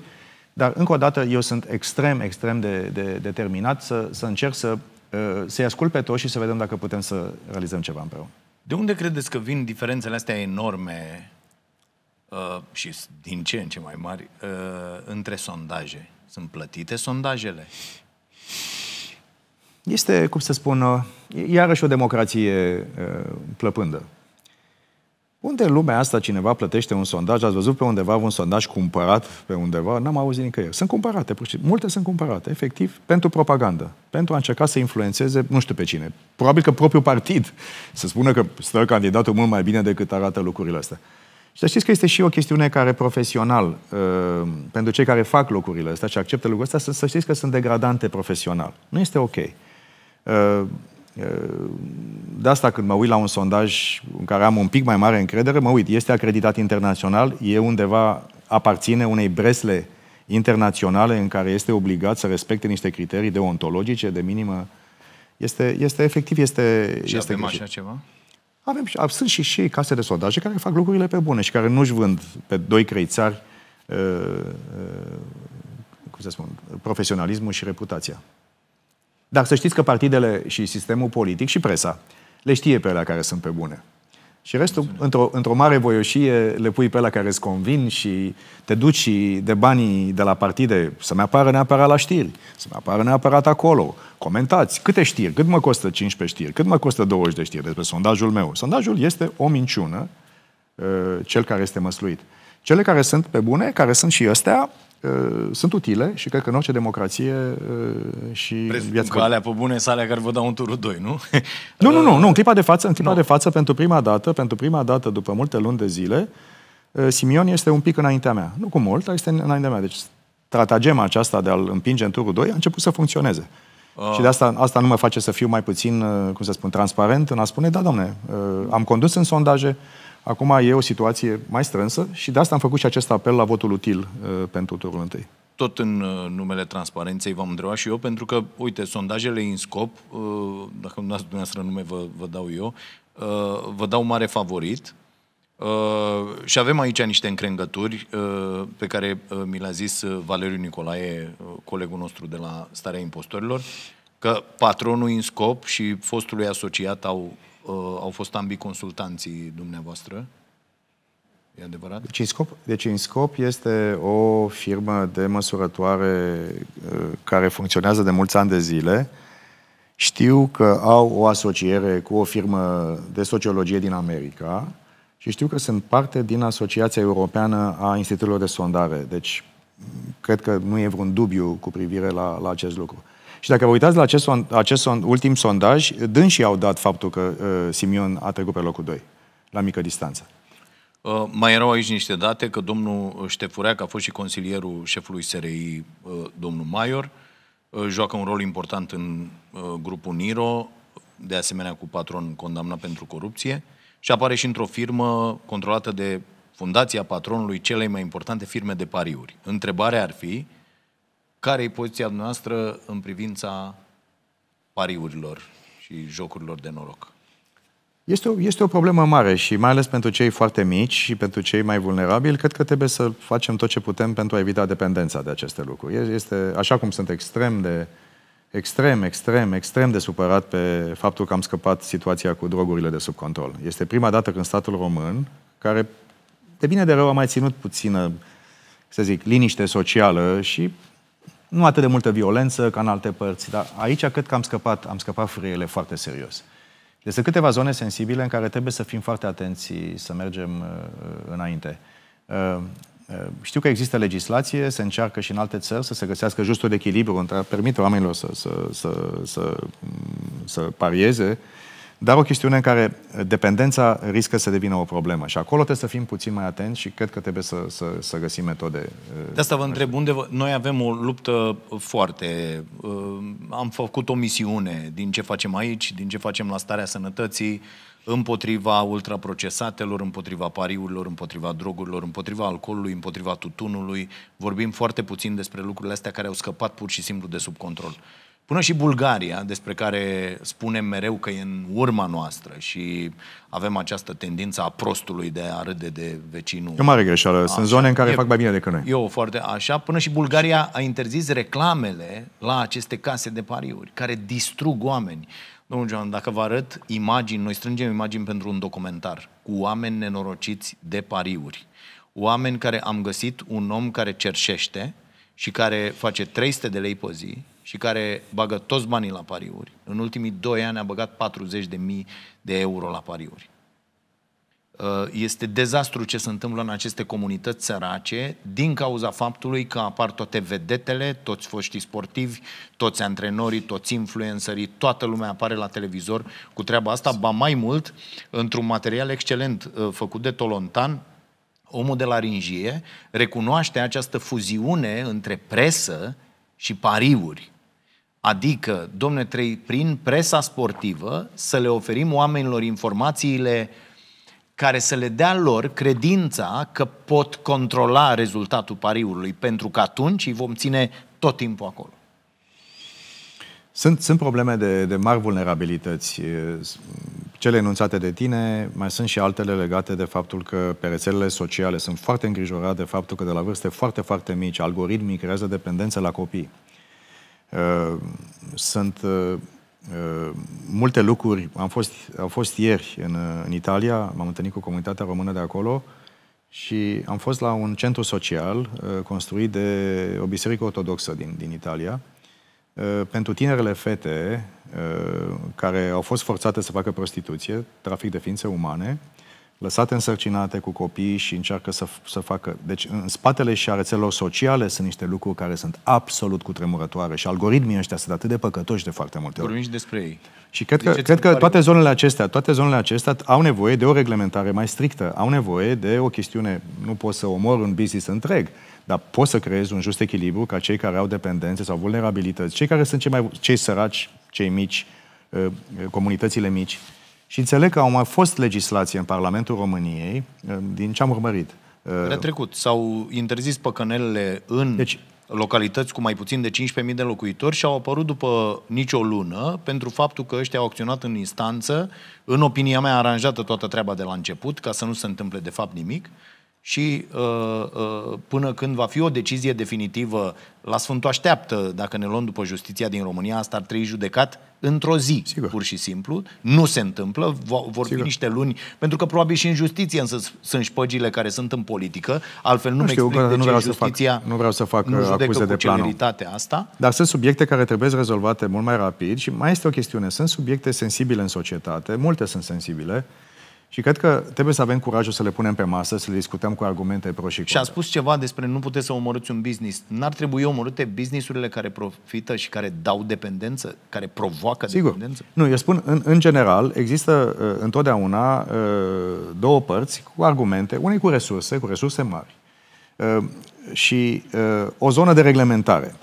dar încă o dată eu sunt extrem, extrem de, de determinat să, să încerc să, uh, să-i ascult pe toți și să vedem dacă putem să realizăm ceva împreună. De unde credeți că vin diferențele astea enorme uh, și din ce în ce mai mari uh, între sondaje? Sunt plătite sondajele? Este, cum să spun, iarăși o democrație plăpândă. Unde lumea asta cineva plătește un sondaj? Ați văzut pe undeva un sondaj cumpărat pe undeva? N-am auzit nicăieri. Sunt cumpărate, pur și multe sunt cumpărate, efectiv, pentru propagandă. Pentru a încerca să influențeze, nu știu pe cine, probabil că propriul partid, să spună că stă candidatul mult mai bine decât arată lucrurile astea. Și să știți că este și o chestiune care profesional, uh, pentru cei care fac lucrurile astea și acceptă lucrurile astea, să știți că sunt degradante profesional. Nu este ok uh, Eh, de asta când mă uit la un sondaj în care am un pic mai mare încredere, mă uit, este acreditat internațional, e undeva, aparține unei bresle internaționale în care este obligat să respecte niște criterii deontologice de minimă. Este, este efectiv, este... Și este avem greșit. așa ceva? Avem, sunt și, și case de sondaje care fac lucrurile pe bune și care nu-și vând pe doi creițari uh, eh, uh, eh, cum să spun, profesionalismul și reputația. Dar să știți că partidele și sistemul politic și presa le știe pe la care sunt pe bune. Și restul, într-o, într mare voioșie, le pui pe la care îți convin și te duci de banii de la partide să-mi apară neapărat la știri, să-mi apară neapărat acolo. Comentați câte știri, cât mă costă 15 știri, cât mă costă 20 de știri despre sondajul meu. Sondajul este o minciună, uh, cel care este măsluit. Cele care sunt pe bune, care sunt și ăstea, sunt utile și cred că în orice democrație uh, și viață viața... că alea pe bune sale care vă dau un turul 2, nu? Nu, nu, nu, nu. În clipa de față, în clipa no. de față, pentru prima dată, pentru prima dată, după multe luni de zile, uh, Simion este un pic înaintea mea. Nu cu mult, dar este înaintea mea. Deci stratagema aceasta de a-l împinge în turul 2 a început să funcționeze. Uh. Și de asta, asta nu mă face să fiu mai puțin, uh, cum să spun, transparent în a spune, da, domne, am condus în sondaje, Acum e o situație mai strânsă și de asta am făcut și acest apel la votul util uh, pentru turul întâi. Tot în uh, numele transparenței v-am întrebat și eu, pentru că, uite, sondajele în scop, uh, dacă nu dați dumneavoastră nume, vă, vă dau eu, vă dau mare favorit, Uh, și avem aici niște încrengături uh, pe care uh, mi le-a zis Valeriu Nicolae, colegul nostru de la Starea Impostorilor, că patronul în scop și fostului asociat au Uh, au fost ambii consultanții dumneavoastră. E adevărat? Deci, scop, deci în scop, este o firmă de măsurătoare uh, care funcționează de mulți ani de zile. Știu că au o asociere cu o firmă de sociologie din America și știu că sunt parte din Asociația Europeană a Institutelor de Sondare. Deci, cred că nu e vreun dubiu cu privire la, la acest lucru. Și dacă vă uitați la acest, acest ultim sondaj, dânsii au dat faptul că uh, Simion a trecut pe locul 2, la mică distanță. Uh, mai erau aici niște date că domnul Ștefureac a fost și consilierul șefului SRI, uh, domnul Maior, uh, joacă un rol important în uh, grupul Niro, de asemenea cu patron condamnat pentru corupție și apare și într-o firmă controlată de fundația patronului celei mai importante firme de pariuri. Întrebarea ar fi care e poziția noastră în privința pariurilor și jocurilor de noroc? Este o, este o problemă mare și mai ales pentru cei foarte mici și pentru cei mai vulnerabili, cred că trebuie să facem tot ce putem pentru a evita dependența de aceste lucruri. Este, așa cum sunt extrem de extrem, extrem, extrem de supărat pe faptul că am scăpat situația cu drogurile de sub control. Este prima dată când statul român, care de bine de rău a mai ținut puțină, să zic, liniște socială și nu atât de multă violență ca în alte părți, dar aici cred că am scăpat, am scăpat friele foarte serios. Deci sunt câteva zone sensibile în care trebuie să fim foarte atenți să mergem uh, uh înainte. Uh, uh, știu că există legislație, se încearcă și în alte țări să se găsească justul echilibru între a permite oamenilor să, să, să, să, să parieze dar o chestiune în care dependența riscă să devină o problemă. Și acolo trebuie să fim puțin mai atenți și cred că trebuie să, să, să găsim metode. Uh, de asta vă întreb, unde vă... noi avem o luptă foarte... Uh, am făcut o misiune din ce facem aici, din ce facem la starea sănătății, împotriva ultraprocesatelor, împotriva pariurilor, împotriva drogurilor, împotriva alcoolului, împotriva tutunului. Vorbim foarte puțin despre lucrurile astea care au scăpat pur și simplu de sub control. Până și Bulgaria, despre care spunem mereu că e în urma noastră și avem această tendință a prostului de a râde de vecinul. E o mare greșeală. Așa. Sunt zone în care e, fac mai bine decât noi. Eu foarte așa. Până și Bulgaria a interzis reclamele la aceste case de pariuri, care distrug oameni. Domnul Joan, dacă vă arăt imagini, noi strângem imagini pentru un documentar cu oameni nenorociți de pariuri. Oameni care am găsit un om care cerșește și care face 300 de lei pe zi, și care bagă toți banii la pariuri. În ultimii doi ani a băgat 40.000 de de euro la pariuri. Uh, este dezastru ce se întâmplă în aceste comunități sărace din cauza faptului că apar toate vedetele, toți foștii sportivi, toți antrenorii, toți influencerii, toată lumea apare la televizor cu treaba asta. Ba mai mult, într-un material excelent uh, făcut de Tolontan, omul de la Ringie recunoaște această fuziune între presă și pariuri. Adică, domne, trei, prin presa sportivă să le oferim oamenilor informațiile care să le dea lor credința că pot controla rezultatul pariului, pentru că atunci îi vom ține tot timpul acolo. Sunt, sunt probleme de, de mari vulnerabilități. Cele enunțate de tine, mai sunt și altele legate de faptul că pe rețelele sociale sunt foarte îngrijorate de faptul că de la vârste foarte, foarte mici algoritmii creează dependență la copii. Uh, sunt uh, uh, multe lucruri. Am fost, am fost ieri în, în Italia, m-am întâlnit cu comunitatea română de acolo și am fost la un centru social construit de o biserică ortodoxă din, din Italia pentru tinerele fete care au fost forțate să facă prostituție, trafic de ființe umane, lăsate însărcinate cu copii și încearcă să, să facă. Deci în spatele și a rețelelor sociale sunt niște lucruri care sunt absolut cutremurătoare și algoritmii ăștia sunt atât de păcătoși de foarte multe ori. Vorbim și despre ei. Și cred că, cred că toate zonele acestea, toate zonele acestea au nevoie de o reglementare mai strictă, au nevoie de o chestiune, nu poți să omori un business întreg, dar poți să creezi un just echilibru ca cei care au dependențe sau vulnerabilități, cei care sunt cei mai cei săraci, cei mici, ă, ă, comunitățile mici, și înțeleg că au mai fost legislație în Parlamentul României, eh, din ce am urmărit. Eh, de trecut. S-au interzis păcănelele în deci, localități cu mai puțin de 15.000 de locuitori și au apărut după nicio lună pentru faptul că ăștia au acționat în instanță, în opinia mea aranjată toată treaba de la început, ca să nu se întâmple de fapt nimic, și uh, uh, până când va fi o decizie definitivă, la Sfântul Așteaptă, dacă ne luăm după justiția din România, asta ar trebui judecat într-o zi, Sigur. pur și simplu. Nu se întâmplă, vor fi niște luni, pentru că probabil și în justiție însă, sunt șpăgile care sunt în politică, altfel nu, nu știu, explic că, de nu ce vreau justiția să fac, nu vreau să fac nu uh, acuze de planul. asta. Dar sunt subiecte care trebuie rezolvate mult mai rapid și mai este o chestiune. Sunt subiecte sensibile în societate, multe sunt sensibile, și cred că trebuie să avem curajul să le punem pe masă, să le discutăm cu argumente pro și Și a spus ceva despre nu puteți să omorâți un business. N-ar trebui omorâte businessurile care profită și care dau dependență, care provoacă Sigur. dependență? Nu, eu spun, în, în general, există uh, întotdeauna uh, două părți cu argumente, unei cu resurse, cu resurse mari, uh, și uh, o zonă de reglementare.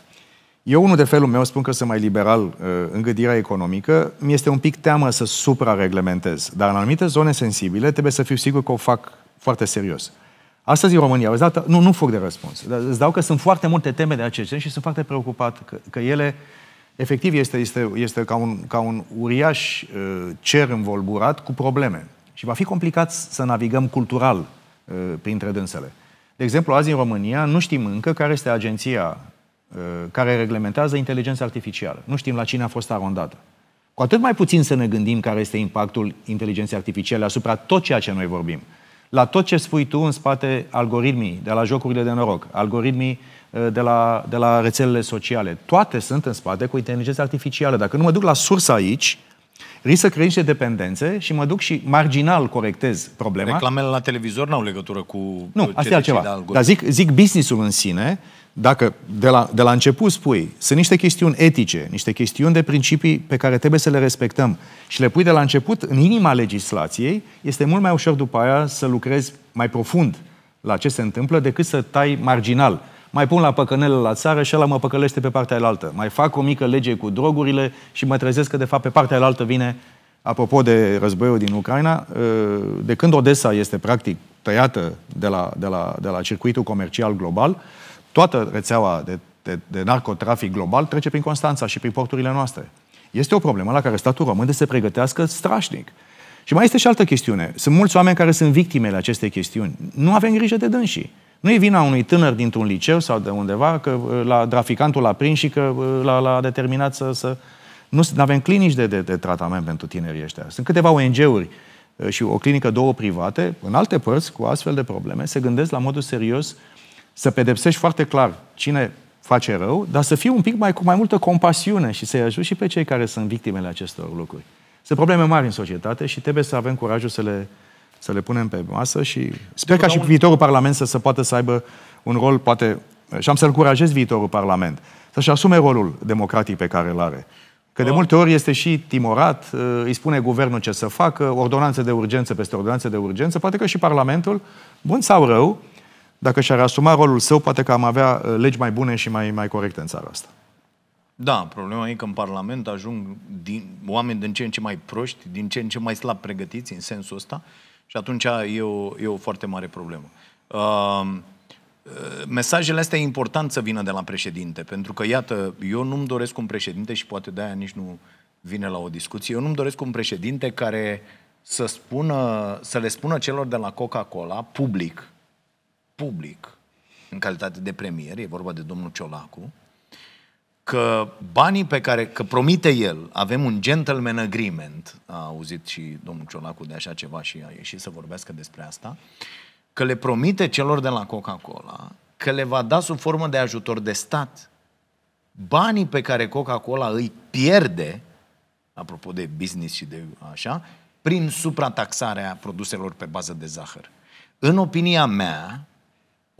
Eu, unul de felul meu, spun că sunt mai liberal uh, în gândirea economică, mi este un pic teamă să suprareglementez, dar în anumite zone sensibile trebuie să fiu sigur că o fac foarte serios. Astăzi în România, dat, nu, nu fug de răspuns, dar îți dau că sunt foarte multe teme de acest gen și sunt foarte preocupat că, că ele, efectiv, este, este, este ca, un, ca un uriaș uh, cer învolburat cu probleme. Și va fi complicat să navigăm cultural uh, printre dânsele. De exemplu, azi în România nu știm încă care este agenția Uh, care reglementează inteligența artificială. Nu știm la cine a fost arondată. Cu atât mai puțin să ne gândim care este impactul inteligenței artificiale asupra tot ceea ce noi vorbim. La tot ce spui tu în spate, algoritmii de la jocurile de noroc, algoritmii uh, de la, de la rețelele sociale, toate sunt în spate cu inteligența artificială. Dacă nu mă duc la sursă aici, Risc să crești dependențe și mă duc și marginal corectez problema. Reclamele la televizor nu au legătură cu... Nu, asta e altceva. Dar zic, zic business-ul în sine, dacă de la, de la început spui, sunt niște chestiuni etice, niște chestiuni de principii pe care trebuie să le respectăm și le pui de la început în inima legislației, este mult mai ușor după aia să lucrezi mai profund la ce se întâmplă decât să tai marginal mai pun la păcănele la țară și ăla mă păcălește pe partea altă. Mai fac o mică lege cu drogurile și mă trezesc că, de fapt, pe partea altă vine, apropo de războiul din Ucraina, ă, de când Odessa este, practic, tăiată de la, de la, de la circuitul comercial global, toată rețeaua de, de, de narcotrafic global trece prin Constanța și prin porturile noastre. Este o problemă la care statul român de se pregătească strașnic. Și mai este și altă chestiune. Sunt mulți oameni care sunt victimele acestei chestiuni. Nu avem grijă de dânsii. Nu e vina unui tânăr dintr-un liceu sau de undeva că uh, la traficantul l-a prins și că uh, l-a, l-a determinat să... să... Nu avem clinici de, de, de tratament pentru tinerii ăștia. Sunt câteva ONG-uri uh, și o clinică, două private, în alte părți, cu astfel de probleme, se gândesc la modul serios să pedepsești foarte clar cine face rău, dar să fii un pic mai cu mai multă compasiune și să-i ajut și pe cei care sunt victimele acestor lucruri. Sunt probleme mari în societate și trebuie să avem curajul să le, să le punem pe masă și sper ca și viitorul Parlament să se poată să aibă un rol, poate, și am să l încurajez viitorul Parlament să-și asume rolul democratic pe care îl are. Că de multe ori este și timorat, ă, îi spune guvernul ce să facă, ordonanțe de urgență peste ordonanțe de urgență, poate că și Parlamentul, bun sau rău, dacă și-ar asuma rolul său, poate că am avea ă, legi mai bune și mai, mai corecte în țara asta. Da, problema e că în Parlament ajung din, oameni din ce în ce mai proști, din ce în ce mai slab pregătiți în sensul ăsta și atunci e o, e o foarte mare problemă. Uh, mesajele astea e important să vină de la președinte, pentru că, iată, eu nu-mi doresc un președinte și poate de-aia nici nu vine la o discuție, eu nu-mi doresc un președinte care să, spună, să le spună celor de la Coca-Cola public, public, în calitate de premier, e vorba de domnul Ciolacu, că banii pe care, că promite el, avem un gentleman agreement, a auzit și domnul Ciolacu de așa ceva și a ieșit să vorbească despre asta, că le promite celor de la Coca-Cola că le va da sub formă de ajutor de stat banii pe care Coca-Cola îi pierde, apropo de business și de așa, prin suprataxarea produselor pe bază de zahăr. În opinia mea,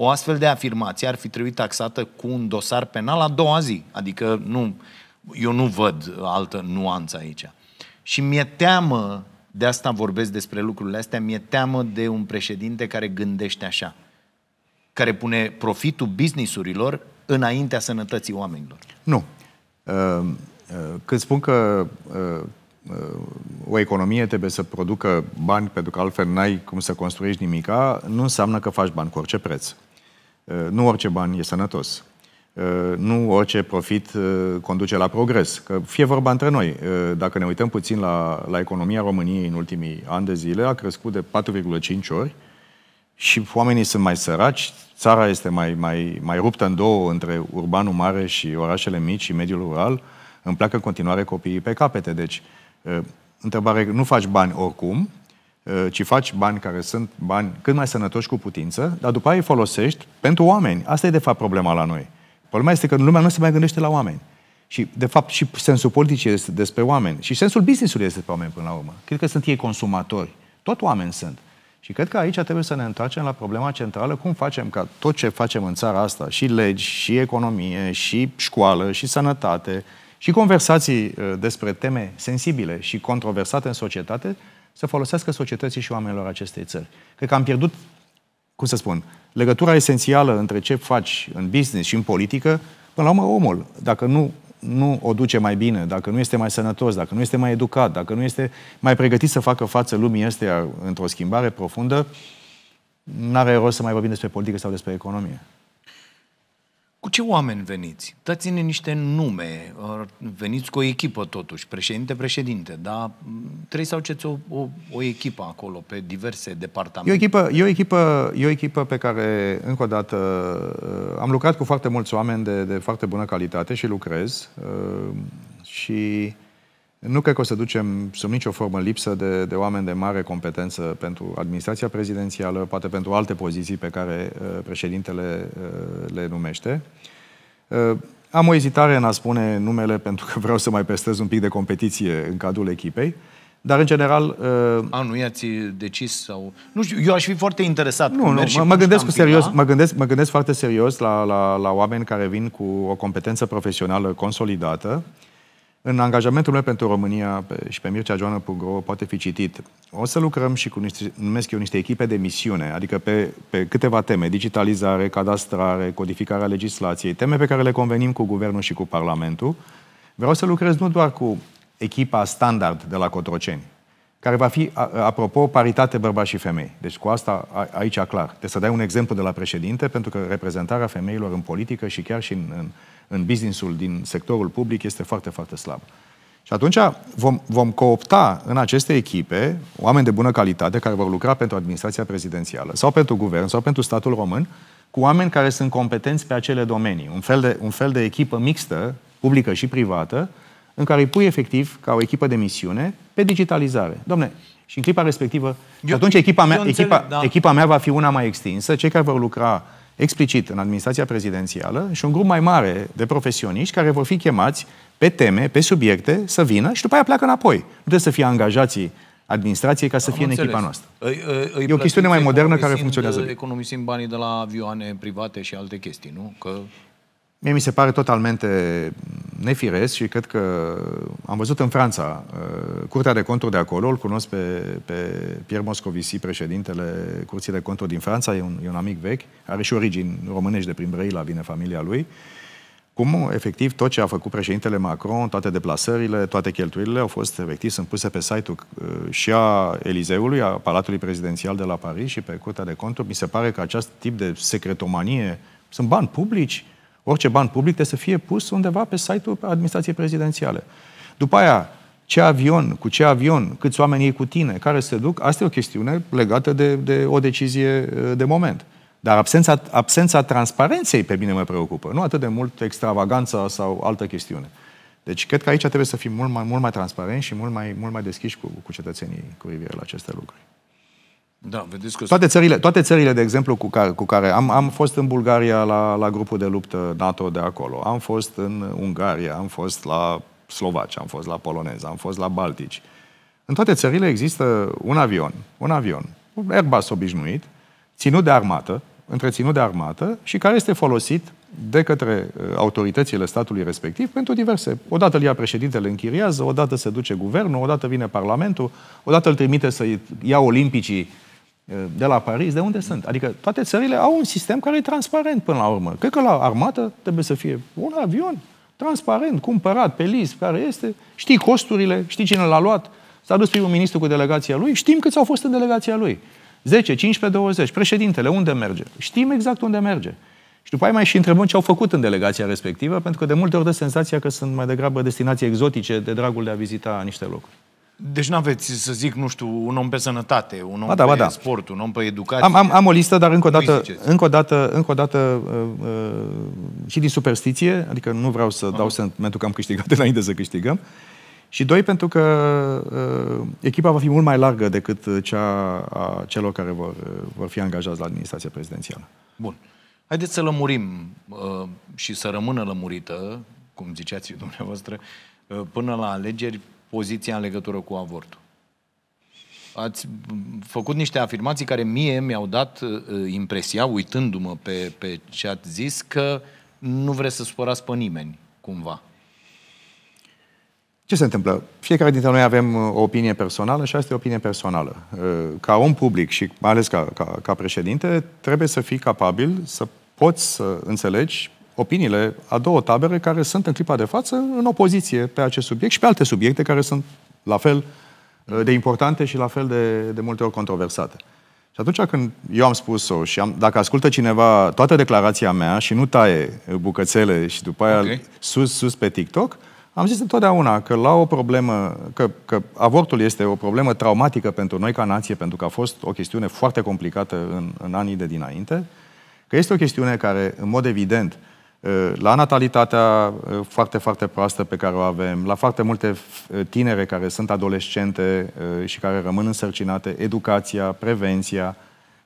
o astfel de afirmație ar fi trebuit taxată cu un dosar penal a doua zi. Adică nu, eu nu văd altă nuanță aici. Și mi-e teamă, de asta vorbesc despre lucrurile astea, mi-e teamă de un președinte care gândește așa, care pune profitul businessurilor înaintea sănătății oamenilor. Nu. Uh, uh, când spun că uh, o economie trebuie să producă bani, pentru că altfel n-ai cum să construiești nimica, nu înseamnă că faci bani cu orice preț. Uh, nu orice bani e sănătos. Uh, nu orice profit uh, conduce la progres. Că fie vorba între noi, dacă ne uităm puțin la, la economia României în ultimii ani de zile, a crescut de 4,5 ori și oamenii sunt mai săraci, țara este mai, mai, mai ruptă în două între urbanul mare și orașele mici și mediul rural, îmi pleacă în continuare copiii pe capete. Deci, întrebare, nu faci bani oricum, Eh, ci faci bani care sunt bani cât mai sănătoși cu putință, dar după aia îi folosești pentru oameni. Asta e de fapt problema la noi. Problema este că lumea nu se mai gândește la oameni. Și, de fapt, și sensul politic este despre oameni. Și sensul business-ului este despre oameni, până la urmă. Cred că sunt ei consumatori. Tot oameni sunt. Și cred că aici trebuie să ne întoarcem la problema centrală, cum facem ca tot ce facem în țara asta, și legi, și economie, și școală, și sănătate, și conversații eh, despre teme sensibile și controversate în societate, să folosească societății și oamenilor acestei țări. Cred că am pierdut, cum să spun, legătura esențială între ce faci în business și în politică, până la urmă omul, dacă nu nu o duce mai bine, dacă nu este mai sănătos, dacă nu este mai educat, dacă nu este mai pregătit să facă față lumii este într-o schimbare profundă, n-are rost să mai vorbim despre politică sau despre economie. Cu ce oameni veniți? Dați-ne niște nume, veniți cu o echipă totuși, președinte, președinte, dar trebuie să aduceți o, o, o echipă acolo, pe diverse departamente. E o, echipă, e, o echipă, e o echipă pe care, încă o dată, am lucrat cu foarte mulți oameni de, de foarte bună calitate și lucrez uh, și nu cred că o să ducem sub nicio formă lipsă de, de oameni de mare competență pentru administrația prezidențială, poate pentru alte poziții pe care uh, președintele uh, le numește. Uh, am o ezitare în a spune numele pentru că vreau să mai păstrez un pic de competiție în cadrul echipei. Dar, în general... Uh... A, nu i-ați decis sau... Nu știu, eu aș fi foarte interesat. Nu, nu, mă, mă, gândesc cu serios, mă, gândesc, mă gândesc foarte serios la, la, la oameni care vin cu o competență profesională consolidată, uh, în angajamentul meu pentru România și pe Mircea Joana Pugro poate fi citit, o să lucrăm și cu niște, numesc eu, niște echipe de misiune, adică pe, pe câteva teme, digitalizare, cadastrare, codificarea legislației, teme pe care le convenim cu Guvernul și cu Parlamentul. Vreau să lucrez nu doar cu echipa standard de la Cotroceni, care va fi, apropo, paritate bărbați și femei. Deci cu asta aici clar. Trebuie deci să dai un exemplu de la președinte, pentru că reprezentarea femeilor în politică și chiar și în, în, în businessul din sectorul public este foarte, foarte slabă. Și atunci vom, vom coopta în aceste echipe oameni de bună calitate care vor lucra pentru administrația prezidențială sau pentru guvern sau pentru statul român cu oameni care sunt competenți pe acele domenii. Un fel de, un fel de echipă mixtă, publică și privată, în care îi pui efectiv, ca o echipă de misiune, pe digitalizare. Domne, și în clipa respectivă, eu, atunci echipa mea, înțeleg, echipa, da. echipa mea va fi una mai extinsă, cei care vor lucra explicit în administrația prezidențială și un grup mai mare de profesioniști care vor fi chemați pe teme, pe subiecte, să vină și după aia pleacă înapoi. Nu trebuie să fie angajații administrației ca să Am fie înțeles. în echipa noastră. Îi, îi e o chestiune mai modernă care funcționează. Economisim banii de la avioane private și alte chestii, nu? Că Mie mi se pare totalmente nefiresc și cred că am văzut în Franța, uh, Curtea de Conturi de acolo, îl cunosc pe, pe Pierre Moscovici, președintele Curții de Conturi din Franța, e un, e un amic vechi, are și origini românești de prin Brăila, vine familia lui, cum efectiv tot ce a făcut președintele Macron, toate deplasările, toate cheltuielile au fost efectiv, sunt puse pe site-ul uh, și a Elizeului, a Palatului Prezidențial de la Paris și pe Curtea de Conturi. Mi se pare că acest tip de secretomanie sunt bani publici, Orice ban public trebuie să fie pus undeva pe site-ul administrației prezidențiale. După aia, ce avion, cu ce avion, câți oameni ei cu tine, care se duc, asta e o chestiune legată de, de o decizie uh, de moment. Dar absența, absența transparenței pe mine mă preocupă, nu atât de mult extravaganța sau altă chestiune. Deci cred că aici trebuie să fim mult mai, mult mai transparenți și mult mai, mult mai deschiși cu, cu cetățenii cu privire la aceste lucruri. Da, vedeți că... Toate țările, toate țările, de exemplu, cu care, cu care am, am fost în Bulgaria la, la grupul de luptă NATO de acolo, am fost în Ungaria, am fost la Slovaci, am fost la Polonez, am fost la Baltici. În toate țările există un avion, un avion, un Airbus obișnuit, ținut de armată, întreținut de armată și care este folosit de către uh, autoritățile statului respectiv pentru diverse. Odată îl ia președintele, închiriază, odată se duce guvernul, odată vine parlamentul, odată îl trimite să ia olimpicii de la Paris, de unde sunt. Adică toate țările au un sistem care e transparent până la urmă. Cred că la armată trebuie să fie un avion transparent, cumpărat pe list, care este, știi costurile, știi cine l-a luat, s-a dus primul ministru cu delegația lui, știm câți au fost în delegația lui. 10, 15, 20. Președintele, unde merge? Știm exact unde merge. Și după aia mai și întrebăm ce au făcut în delegația respectivă, pentru că de multe ori dă senzația că sunt mai degrabă destinații exotice de dragul de a vizita niște locuri. Deci nu aveți, să zic, nu știu, un om pe sănătate, un om ba da, pe ba da. sport, un om pe educație. Am, am, am o listă, dar încă o dată, încă o dată, încă o dată uh, uh, și din superstiție, adică nu vreau să Aha. dau sentimentul că am câștigat înainte să câștigăm. Și doi, pentru că uh, echipa va fi mult mai largă decât cea a celor care vor, uh, vor fi angajați la administrația prezidențială. Bun. Haideți să lămurim uh, și să rămână lămurită, cum ziceați dumneavoastră, uh, până la alegeri poziția în legătură cu avortul. Ați făcut niște afirmații care mie mi-au dat uh, uh, impresia, uitându-mă pe, pe ce ați zis, că nu vreți să supărați pe nimeni, cumva. Ce se întâmplă? Fiecare dintre noi avem uh, o opinie personală și asta e o opinie personală. Uh, ca om public și mai ales ca, ca, ca președinte, trebuie să fii capabil să poți să înțelegi opiniile a două tabere care sunt în clipa de față în opoziție pe acest subiect și pe alte subiecte care sunt la fel uh, de importante și la fel de, de multe ori controversate. Și atunci când eu am spus-o și am, dacă ascultă cineva toată declarația mea și nu taie bucățele și după aia okay. sus, sus pe TikTok, am zis întotdeauna că la o problemă, că, că avortul este o problemă traumatică pentru noi ca nație, pentru că a fost o chestiune foarte complicată în, în anii de dinainte, că este o chestiune care, în mod evident, uh, Eh, la natalitatea eh, foarte, foarte proastă pe care o avem, la foarte multe eh, tinere care sunt adolescente și care rămân însărcinate, educația, prevenția,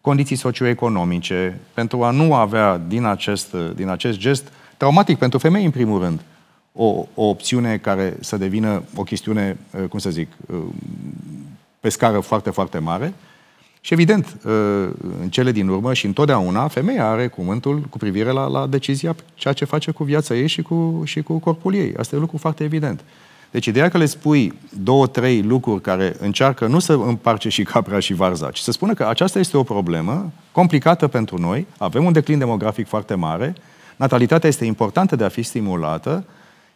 condiții socioeconomice, pentru a nu avea din acest, din acest gest traumatic pentru femei, în primul rând, o, o opțiune care să devină o chestiune, cum să zic, pe scară foarte, foarte mare, și evident, uh, în cele din urmă și întotdeauna, femeia are cuvântul cu privire la, la decizia ceea ce face cu viața ei și cu, și cu corpul ei. Asta e lucru foarte evident. Deci ideea că le spui două, trei lucruri care încearcă nu să împarce și capra și varza, ci să spună că aceasta este o problemă complicată pentru noi, avem un declin demografic foarte mare, natalitatea este importantă de a fi stimulată,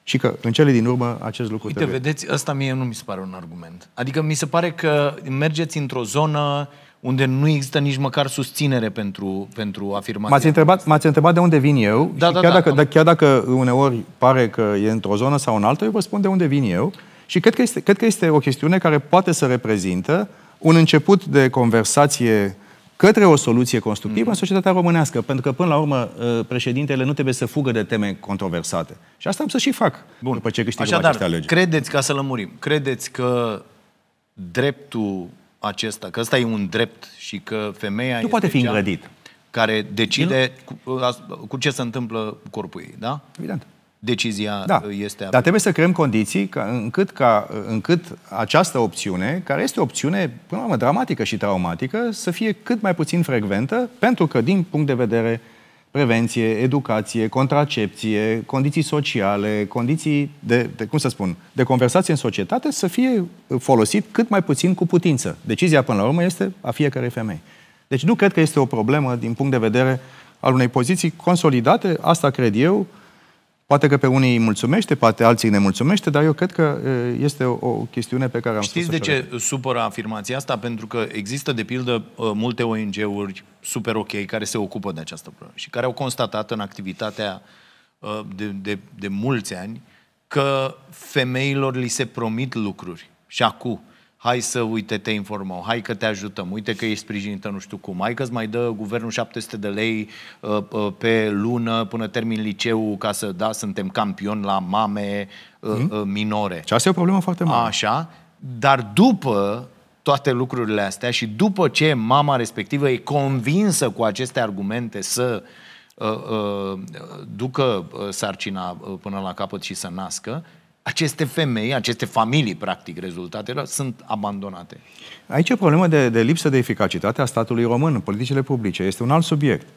și că în cele din urmă acest lucru Uite, trebuie. vedeți, ăsta mie nu mi se pare un argument. Adică mi se pare că mergeți într-o zonă unde nu există nici măcar susținere pentru, pentru afirmație. M-ați întrebat, m-ați întrebat de unde vin eu da, și da, chiar, da, dacă, da. chiar dacă uneori pare că e într-o zonă sau în altă, eu vă spun de unde vin eu și cred că este, cred că este o chestiune care poate să reprezintă un început de conversație către o soluție constructivă mm. Mm-hmm. în societatea românească. Pentru că, până la urmă, ă, președintele nu trebuie să fugă de teme controversate. Și asta am să și fac Bun. după ce câștigăm aceste alegeri. credeți, ca să lămurim, credeți că dreptul acesta, că ăsta e un drept și că femeia Nu poate fi îngrădit. Care decide cu, ă, cu ce se întâmplă corpul ei, da? Evident. Decizia da. Ă, este... Dar trebuie să creăm condiții ca, încât, ca, încât această opțiune, care este o opțiune, până la urmă, dramatică și traumatică, să fie cât mai puțin frecventă, pentru că, din punct de vedere uh, prevenție, educație, contracepție, condiții sociale, condiții de, de cum să spun, de conversație în societate să fie folosit cât mai puțin cu putință. Decizia până la urmă este a fiecarei femei. Deci nu cred că este o problemă din punct de vedere al unei poziții consolidate, asta cred eu, Poate că pe unii îi mulțumește, poate alții ne mulțumește, dar eu cred că este o, chestiune pe care am Știți de ce repede. supără afirmația asta? Pentru că există, de pildă, ă, multe ONG-uri super ok care se ocupă de această problemă și care au constatat în activitatea ă, de, de, de mulți ani că femeilor li se promit lucruri și acum hai să uite te informăm, hai că te ajutăm, uite că ești sprijinită nu știu cum, hai că îți mai dă guvernul 700 de lei uh, uh, pe lună până termin liceu ca să, da, suntem campioni la mame uh, hmm? uh, minore. Și asta e o problemă foarte mare. Așa, dar după toate lucrurile astea și după ce mama respectivă e convinsă cu aceste argumente să uh, uh, ducă uh, sarcina uh, până la capăt și să nască, aceste femei, aceste familii, practic, rezultatele sunt abandonate. Aici e problema de, de lipsă de eficacitate a statului român în politicile publice. Este un alt subiect.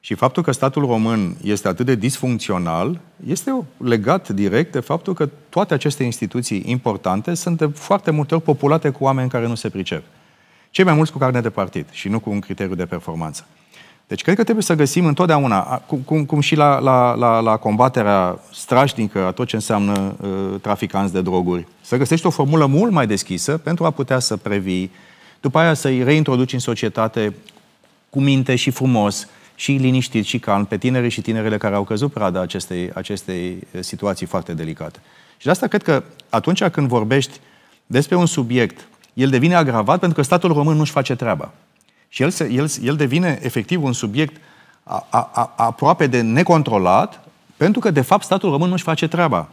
Și faptul că statul român este atât de disfuncțional este legat direct de faptul că toate aceste instituții importante sunt de foarte multe ori populate cu oameni care nu se pricep. Cei mai mulți cu carne de partid și nu cu un criteriu de performanță. Deci cred că trebuie să găsim întotdeauna, cum, cum și la, la, la, la combaterea strașnică a tot ce înseamnă uh, traficanți de droguri, să găsești o formulă mult mai deschisă pentru a putea să previi, după aia să-i reintroduci în societate cu minte și frumos și liniștit și calm pe tinerii și tinerele care au căzut prada acestei, acestei uh, situații foarte delicate. Și de asta cred că atunci când vorbești despre un subiect, el devine agravat pentru că statul român nu-și face treaba. Și el, se, el, el devine efectiv un subiect a, a, a, aproape de necontrolat, pentru că, de fapt, statul român nu-și face treaba.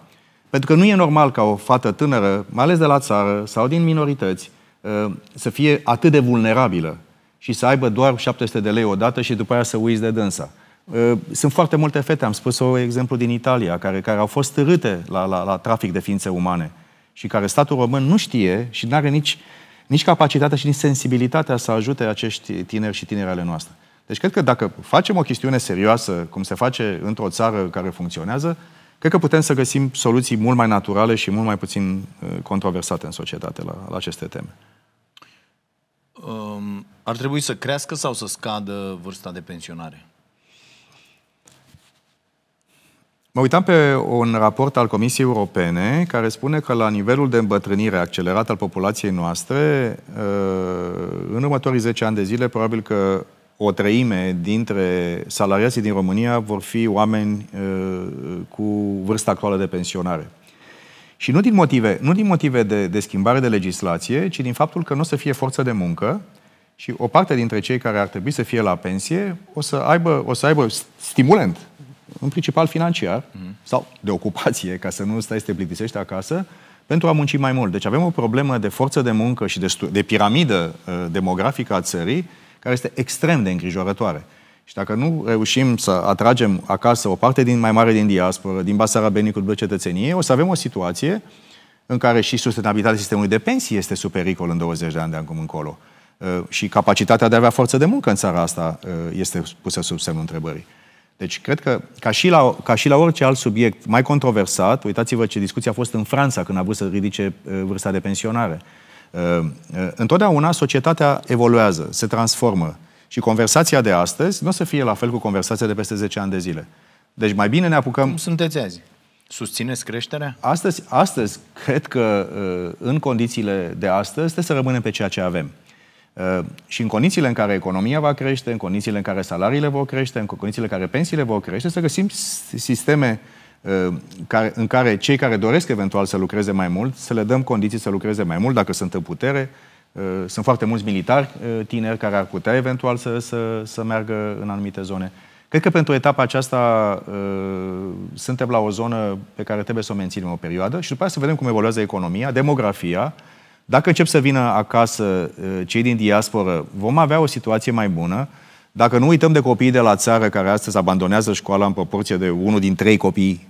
Pentru că nu e normal ca o fată tânără, mai ales de la țară sau din minorități, ă, să fie atât de vulnerabilă și să aibă doar 700 de lei odată și după aia să uiți de dânsa. Ă, sunt foarte multe fete, am spus o exemplu din Italia, care, care au fost târâte la, la, la trafic de ființe umane și care statul român nu știe și nu are nici nici capacitatea și nici sensibilitatea să ajute acești tineri și tinerele noastre. Deci cred că dacă facem o chestiune serioasă, cum se face într-o țară care funcționează, cred că putem să găsim soluții mult mai naturale și mult mai puțin uh, controversate în societate la, la aceste teme. Um, ar trebui să crească sau să scadă vârsta de pensionare? Mă uitam pe un raport al Comisiei Europene care spune că la nivelul de îmbătrânire accelerat al populației noastre, uh, în următorii 10 ani de zile, probabil că o treime dintre salariații din România vor fi oameni uh, cu vârsta actuală de pensionare. Și nu din motive, nu din motive de, de schimbare de legislație, ci din faptul că nu o să fie forță de muncă și o parte dintre cei care ar trebui să fie la pensie o să aibă, o să aibă stimulent în principal financiar, mm-hmm. sau de ocupație, ca să nu stai să te plictisești acasă, pentru a munci mai mult. Deci avem o problemă de forță de muncă și de, stu- de piramidă uh, demografică a țării, care este extrem de îngrijorătoare. Și dacă nu reușim să atragem acasă o parte din mai mare din diasporă, din basarabenii cu de cetățenie, o să avem o situație în care și sustenabilitatea sistemului de pensii este sub pericol în 20 de ani de acum încolo. Uh, și capacitatea de a avea forță de muncă în țara asta uh, este pusă sub semnul întrebării. Deci, cred că, ca și, la, ca și la orice alt subiect mai controversat, uitați-vă ce discuție a fost în Franța când a vrut să ridice uh, vârsta de pensionare. Uh, uh, întotdeauna societatea evoluează, se transformă. Și conversația de astăzi nu o să fie la fel cu conversația de peste 10 ani de zile. Deci mai bine ne apucăm... Cum sunteți azi? Susțineți creșterea? Astăzi, astăzi cred că în condițiile de astăzi trebuie să rămânem pe ceea ce avem. Uh, și în condițiile în care economia va crește, în condițiile în care salariile vor crește, în condițiile în care pensiile vor crește, să găsim sisteme uh, în care cei care doresc eventual să lucreze mai mult, să le dăm condiții să lucreze mai mult dacă sunt în putere. Uh, sunt foarte mulți militari tineri care ar putea eventual să, să, să meargă în anumite zone. Cred că pentru etapa aceasta suntem la o zonă pe care trebuie să o menținem o perioadă și după aceea să vedem cum evoluează economia, demografia, dacă încep să vină acasă eh, cei din diasporă, vom avea o situație mai bună. Dacă nu uităm de copiii de la țară care astăzi abandonează școala în proporție de unul din trei copii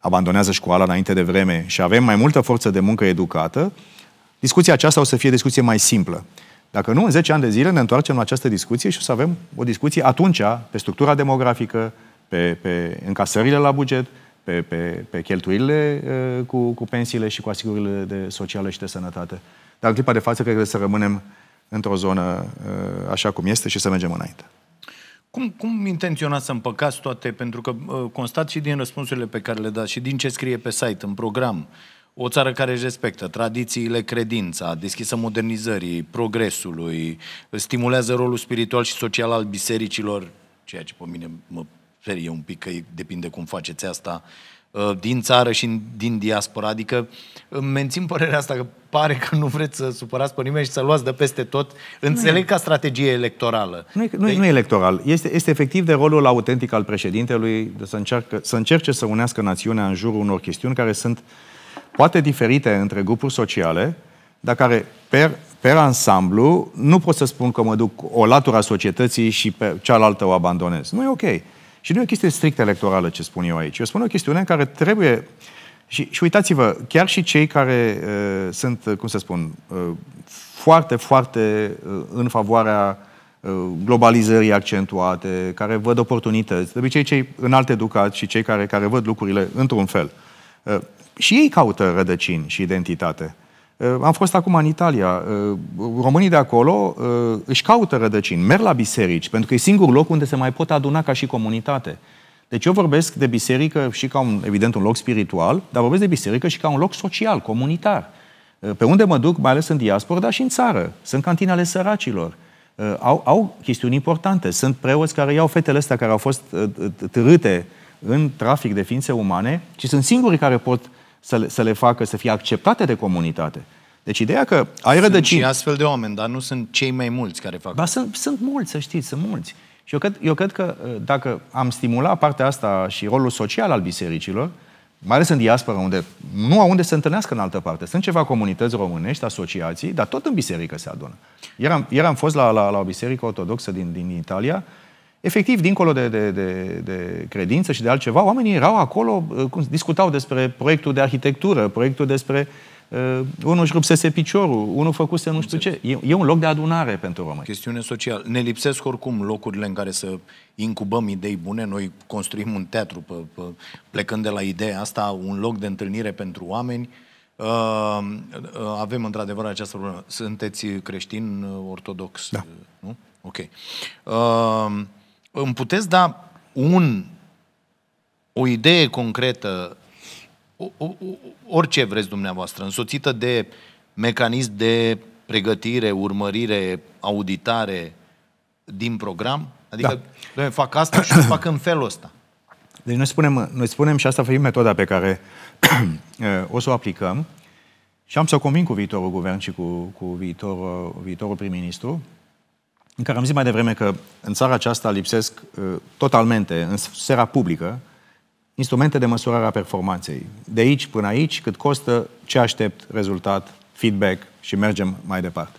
abandonează școala înainte de vreme și avem mai multă forță de muncă educată, discuția aceasta o să fie discuție mai simplă. Dacă nu, în 10 ani de zile ne întoarcem la această discuție și o să avem o discuție atunci pe structura demografică, pe, pe încasările la buget, pe, pe, pe cheltuielile eh, cu, cu pensiile și cu asigurările de sociale și de sănătate. Dar în clipa de față, cred că să rămânem într-o zonă uh, așa cum este și să mergem înainte. Cum, cum intenționați să împăcați toate? Pentru că uh, constat și din răspunsurile pe care le dați și din ce scrie pe site, în program, o țară care își respectă tradițiile, credința, deschisă modernizării, progresului, stimulează rolul spiritual și social al bisericilor, ceea ce pe mine mă ferie un pic că depinde cum faceți asta, uh, Uh, din țară și din diaspora. Adică îmi uh, mențin părerea asta că pare că nu vreți să supărați pe nimeni și să luați de peste tot. Înțeleg ca strategie electorală. Nu e, nu, de... Deci- nu e electoral. Este, este efectiv de rolul autentic al președintelui de să, încearcă, să încerce să unească națiunea în jurul unor chestiuni care sunt poate diferite între grupuri sociale, dar care per, per ansamblu nu pot să spun că mă duc o latura societății și pe cealaltă o abandonez. Nu e ok. Și nu e o chestie strict electorală ce spun eu aici. Eu spun o chestiune în care trebuie... Și, și uitați-vă, chiar și cei care uh, sunt, uh, cum să spun, uh, foarte, foarte uh, în favoarea uh, globalizării accentuate, care văd oportunități, de obicei cei înalt educați și cei care, care văd lucrurile într-un fel, uh, și ei caută rădăcini și identitate. Uh, am fost acum în Italia. Uh, românii de acolo uh, își caută rădăcini, merg la biserici, pentru că e singurul loc unde se mai pot aduna ca și comunitate. Deci eu vorbesc de biserică și ca un, evident, un loc spiritual, dar vorbesc de biserică și ca un loc social, comunitar. Pe unde mă duc, mai ales în diaspora, dar și în țară. Sunt cantinele săracilor. Au, au chestiuni importante. Sunt preoți care iau fetele astea care au fost târâte în trafic de ființe umane și sunt singurii care pot uh, să le, să le facă să fie acceptate de comunitate. Deci ideea că ai rădăcini... Sunt și astfel de oameni, dar nu sunt cei mai mulți care fac. Ba, sunt, sunt mulți, să știți, sunt mulți. Și eu cred, eu cred că uh, dacă am stimulat partea asta și rolul social al bisericilor, mai ales în diaspora, unde nu au unde să întâlnească în altă parte. Sunt ceva comunități românești, asociații, dar tot în biserică se adună. Ieri am, ieri am fost la, la, la o biserică ortodoxă din, din Italia efectiv, dincolo de, de, de, de credință și de altceva, oamenii erau acolo, uh, discutau despre proiectul de arhitectură, proiectul despre Uh, unul își rupsese piciorul, unul făcuse nu știu ce. E, e un loc de adunare pentru români. Chestiune socială. Ne lipsesc oricum locurile în care să incubăm idei bune. Noi construim un teatru pe, pe, plecând de la ideea asta, un loc de întâlnire pentru oameni. Uh, uh, avem într-adevăr această problemă. Sunteți creștin uh, ortodox, da. Uh, nu? Ok. Uh, îmi puteți da un, o idee concretă, o, o, orice vreți dumneavoastră, însoțită de mecanism de pregătire, urmărire, auditare din program? Adică, da. noi fac asta și fac în felul ăsta. Deci noi spunem, noi spunem și asta fi metoda pe care eh, o să o aplicăm și am să o convin cu viitorul guvern și cu, cu viitor, viitorul prim-ministru în care am zis mai devreme că în țara aceasta lipsesc uh, totalmente, în sfera publică, instrumente de măsurare a performanței. De aici până aici, cât costă, ce aștept, rezultat, feedback și mergem mai departe.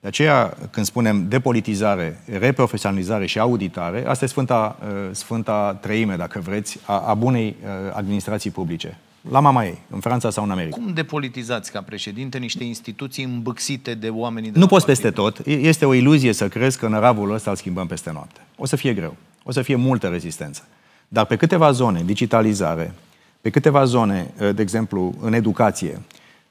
De aceea, când spunem depolitizare, reprofesionalizare și auditare, asta e sfânta, uh, sfânta treime, dacă vreți, a, a bunei uh, administrații publice la mama ei, în Franța sau în America. Cum depolitizați ca președinte niște instituții îmbâxite de oamenii de Nu poți peste tot. Este o iluzie să crezi că ravul ăsta îl schimbăm peste noapte. O să fie greu. O să fie multă rezistență. Dar pe câteva zone, digitalizare, pe câteva zone, ă, de exemplu, în educație,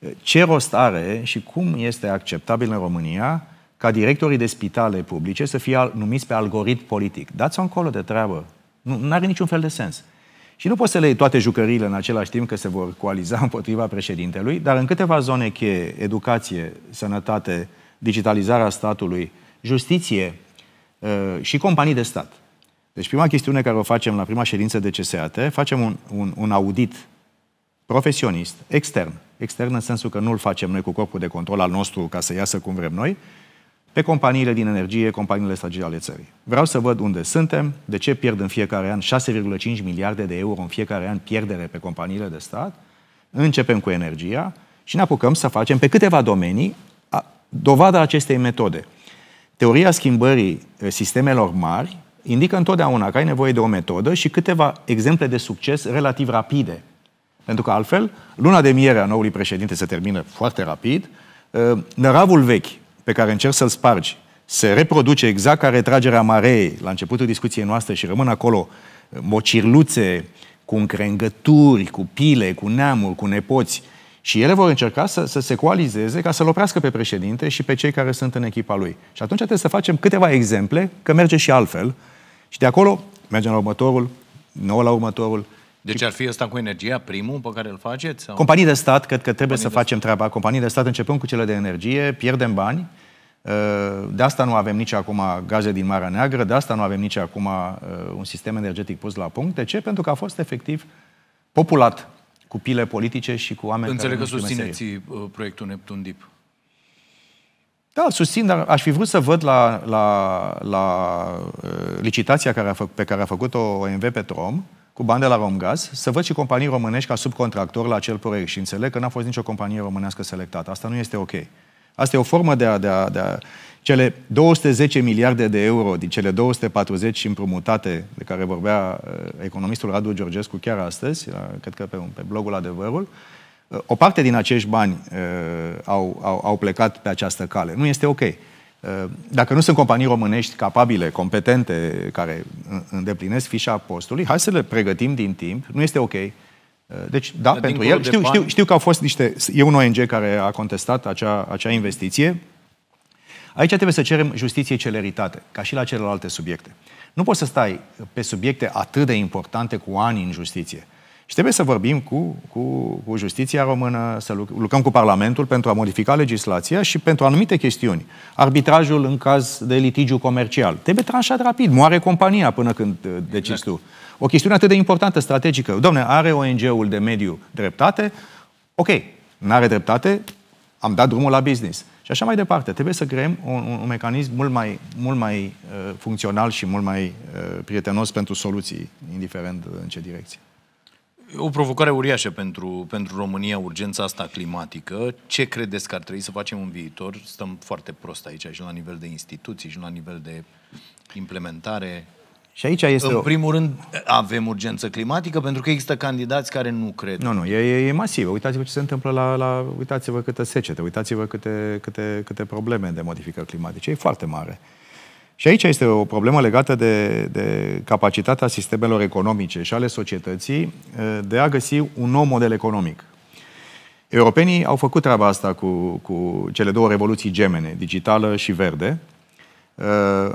ă, ce rost are și cum este acceptabil în România ca directorii de spitale publice să fie numiți pe algoritm politic. Dați-o încolo de treabă. Nu are niciun fel de sens. Și nu poți să le iei toate jucăriile în același timp că se vor coaliza împotriva președintelui, dar în câteva zone cheie, educație, sănătate, digitalizarea statului, justiție uh, și companii de stat. Deci prima chestiune care o facem la prima ședință de CSAT, facem un, un, un audit profesionist, extern, extern în sensul că nu-l facem noi cu corpul de control al nostru ca să iasă cum vrem noi, pe companiile din energie, companiile strategice ale țării. Vreau să văd unde suntem, de ce pierd în fiecare an 6,5 miliarde de euro în fiecare an pierdere pe companiile de stat, începem cu energia și ne apucăm să facem pe câteva domenii dovada acestei metode. Teoria schimbării sistemelor mari indică întotdeauna că ai nevoie de o metodă și câteva exemple de succes relativ rapide. Pentru că altfel, luna de miere a noului președinte se termină foarte rapid, năravul vechi pe care încerci să-l spargi, se reproduce exact ca retragerea marei la începutul discuției noastre și rămân acolo uh, mocirluțe cu încrengături, cu pile, cu neamuri, cu nepoți, și ele vor încerca să, să se coalizeze ca să-l oprească pe președinte și pe cei care sunt în echipa lui. Și atunci trebuie să facem câteva exemple, că merge și altfel. Și de acolo mergem la următorul, nou la următorul. Deci ar fi ăsta cu energia primul pe care îl faceți? Sau? Companii de stat, cred că trebuie companii să facem treaba. Companii de stat începem cu cele de energie, pierdem bani, Eh, de asta nu avem nici acum gaze din Marea Neagră, de asta nu avem nici acum eh, un sistem energetic pus la punct. De ce? Pentru că a fost efectiv populat cu pile politice și cu oameni Înțeleg care că susțineți eh, proiectul Neptun Deep. Da, susțin, dar aș fi vrut să văd la, la, la licitația care a fă, pe care a făcut-o OMV Petrom, cu bani de la Romgaz, să văd și companii românești ca subcontractor la acel proiect. Și înțeleg că n-a fost nicio companie românească selectată. Asta nu este ok. Asta e o formă de a, de a, de a cele 210 miliarde de euro din cele 240 împrumutate de care vorbea uh, economistul Radu Georgescu chiar astăzi, uh, cred că pe, pe blogul Adevărul, uh, o parte din acești bani au, au, au plecat pe această cale. Nu este ok. Dacă nu sunt companii românești capabile, competente, care îndeplinesc fișa postului, hai să le pregătim din timp. Nu este ok Uh, deci, da, Dincolo pentru el. Știu, știu, știu că au fost niște... E un ONG care a contestat acea, acea investiție. Aici trebuie să cerem justiție celeritate, ca și la celelalte subiecte. Nu poți să stai pe subiecte atât de importante cu ani în justiție. Și trebuie să vorbim cu, cu, cu justiția română, să lucrăm cu Parlamentul pentru a modifica legislația și pentru anumite chestiuni. Arbitrajul în caz de litigiu comercial. Trebuie tranșat rapid. Moare compania până când uh, decizi exact. tu. O chestiune atât de importantă, strategică. Doamne, are ONG-ul de mediu dreptate? Ok, n-are dreptate, am dat drumul la business. Și așa mai departe. Trebuie să creăm un, un mecanism mult mai, mult mai uh, funcțional și mult mai uh, prietenos pentru soluții, indiferent uh, în ce direcție. O provocare uriașă pentru, pentru România, urgența asta climatică. Ce credeți că ar trebui să facem în viitor? Stăm foarte prost aici, și la nivel de instituții, și la nivel de implementare. Și aici este În o... primul rând, avem urgență climatică pentru că există candidați care nu cred. Nu, nu, e, e masivă. Uitați-vă ce se întâmplă la, la... Uitați-vă câte secete, uitați-vă câte, câte, câte probleme de modificări climatice. E foarte mare. Și aici este o problemă legată de, de capacitatea sistemelor economice și ale societății eh, de a găsi un nou model economic. Europenii au făcut treaba asta cu, cu cele două revoluții gemene, digitală și verde, Uh,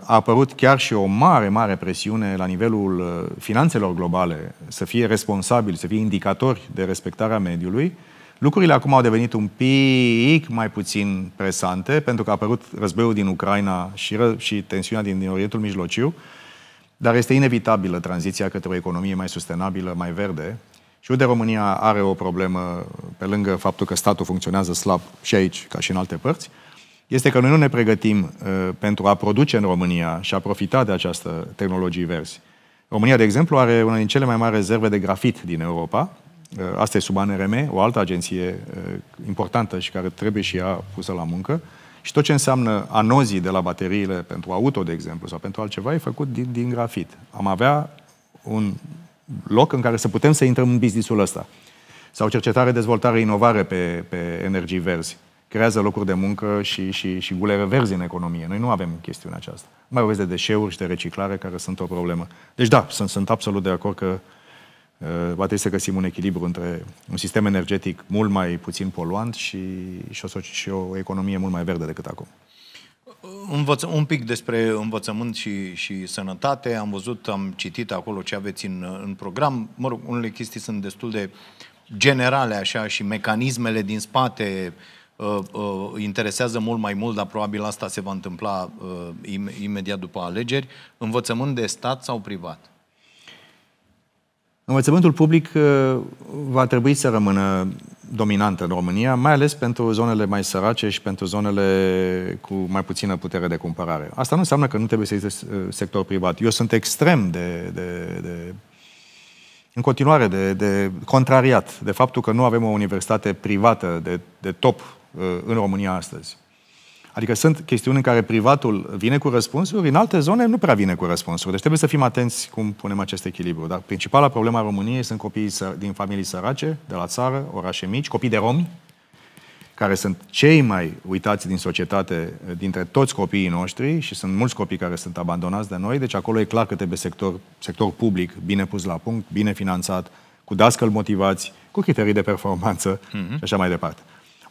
a apărut chiar și o mare, mare presiune la nivelul uh, finanțelor globale să fie responsabili, să fie indicatori de respectarea mediului, lucrurile acum au devenit un pic mai puțin presante, pentru că a apărut războiul din Ucraina și, ră- și tensiunea din, din Orientul Mijlociu, dar este inevitabilă tranziția către o economie mai sustenabilă, mai verde. Și unde România are o problemă, pe lângă faptul că statul funcționează slab și aici, ca și în alte părți, uh, este că noi nu ne pregătim uh, pentru a produce în România și a profita de această tehnologie verzi. România, de exemplu, are una din cele mai mari rezerve de grafit din Europa. Uh, asta e sub ANRM, o altă agenție uh, importantă și care trebuie și ea pusă la muncă. Și tot ce înseamnă anozii de la bateriile pentru auto, de exemplu, sau pentru altceva, e făcut din, din grafit. Am avea un loc în care să putem să intrăm în business-ul ăsta. Sau cercetare, dezvoltare, inovare pe, pe energii verzi creează locuri de muncă și, și, și gulere verzi în economie. Noi nu avem chestiunea aceasta. Mai vorbesc de deșeuri și de reciclare, care sunt o problemă. Deci da, sunt, sunt absolut de acord că uh, va trebui să găsim un echilibru între un sistem energetic mult mai puțin poluant și, și, o, și o economie mult mai verde decât acum. Învăț, un pic despre învățământ și, și sănătate. Am văzut, am citit acolo ce aveți în, în program. Mă rog, unele chestii sunt destul de generale așa și mecanismele din spate uh, uh, interesează mult mai mult, dar probabil asta se va întâmpla uh, imediat după alegeri, învățământ de stat sau privat? Învățământul public uh, va trebui să rămână dominant în România, mai ales pentru zonele mai sărace și pentru zonele cu mai puțină putere de cumpărare. Asta nu înseamnă că nu trebuie să existe uh, sector privat. Eu sunt extrem de, de, de în continuare de, de contrariat de faptul că nu avem o universitate privată de, de top Uh, în România astăzi. Adică sunt chestiuni în care privatul vine cu răspunsuri, în alte zone nu prea vine cu răspunsuri. Deci trebuie să fim atenți cum punem acest echilibru. Dar principala problema a României sunt copiii din familii sărace, de la țară, orașe mici, copii de romi, care sunt cei mai uitați din societate uh, dintre toți copiii noștri și sunt mulți copii care sunt abandonați de noi, deci acolo e clar că trebuie sector, sector public bine pus la punct, bine finanțat, cu dascăl motivați, cu criterii de performanță mm-hmm. și așa mai departe.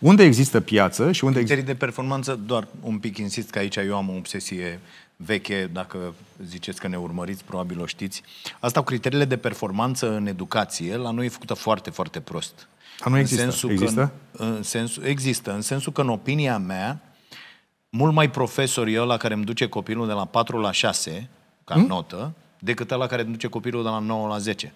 Unde există piață și unde există... de performanță, doar un pic insist că aici eu am o obsesie veche, dacă ziceți că ne urmăriți, probabil o știți. Asta cu criteriile de performanță în educație, la noi e făcută foarte, foarte prost. A, nu în există. Sensul există? Că, în, în există, în sensul că în opinia mea, mult mai profesorii ăla care îmi duce copilul de la 4 la 6, ca hmm? notă, decât ăla care îmi duce copilul de la 9 la 10.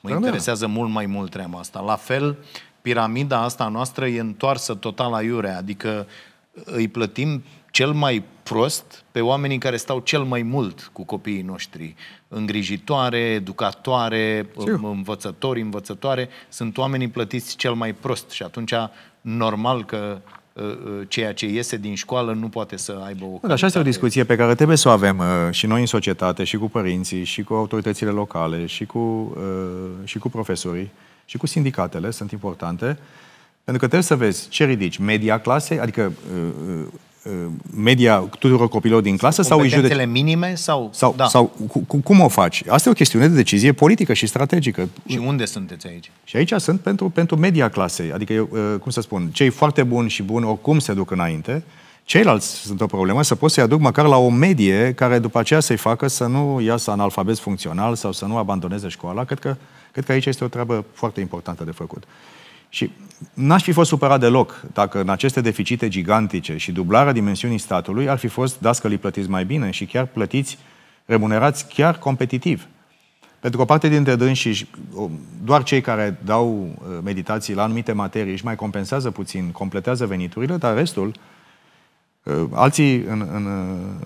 Mă interesează mult mai mult treaba asta. La fel, piramida asta noastră e întoarsă total aiurea, adică uh, îi plătim cel mai prost pe oamenii care stau cel mai mult cu copiii noștri. Îngrijitoare, educatoare, um, învățători, învățătoare, sunt oamenii plătiți cel mai prost și atunci normal că uh, uh, ceea ce iese din școală nu poate să aibă o calitate. Așa este o discuție pe care trebuie să o avem și noi în societate, și cu părinții, și cu autoritățile locale, și cu, și cu profesorii și cu sindicatele, sunt importante, pentru că trebuie să vezi ce ridici, media clasei, adică uh, uh, uh, media tuturor copilor din clasă sau îi judeci... minime sau... Sau, da. sau cu, cum o faci? Asta e o chestiune de decizie politică și strategică. Și unde sunteți aici? Și aici sunt pentru, pentru media clasei. Adică, eu, cum să spun, cei foarte buni și buni oricum se duc înainte, ceilalți sunt o problemă, să poți să-i aduc măcar la o medie care după aceea să-i facă să nu iasă analfabet funcțional sau să nu abandoneze școala. Cred că Cred că aici este o treabă foarte importantă de făcut. Și n-aș fi fost supărat deloc dacă în aceste deficite gigantice și dublarea dimensiunii statului ar fi fost dascălii plătiți mai bine și chiar plătiți, remunerați chiar competitiv. Pentru că o parte dintre dânsi, doar cei care dau uh, meditații la anumite materii își mai compensează puțin, completează veniturile, dar restul Ă, alții în, în,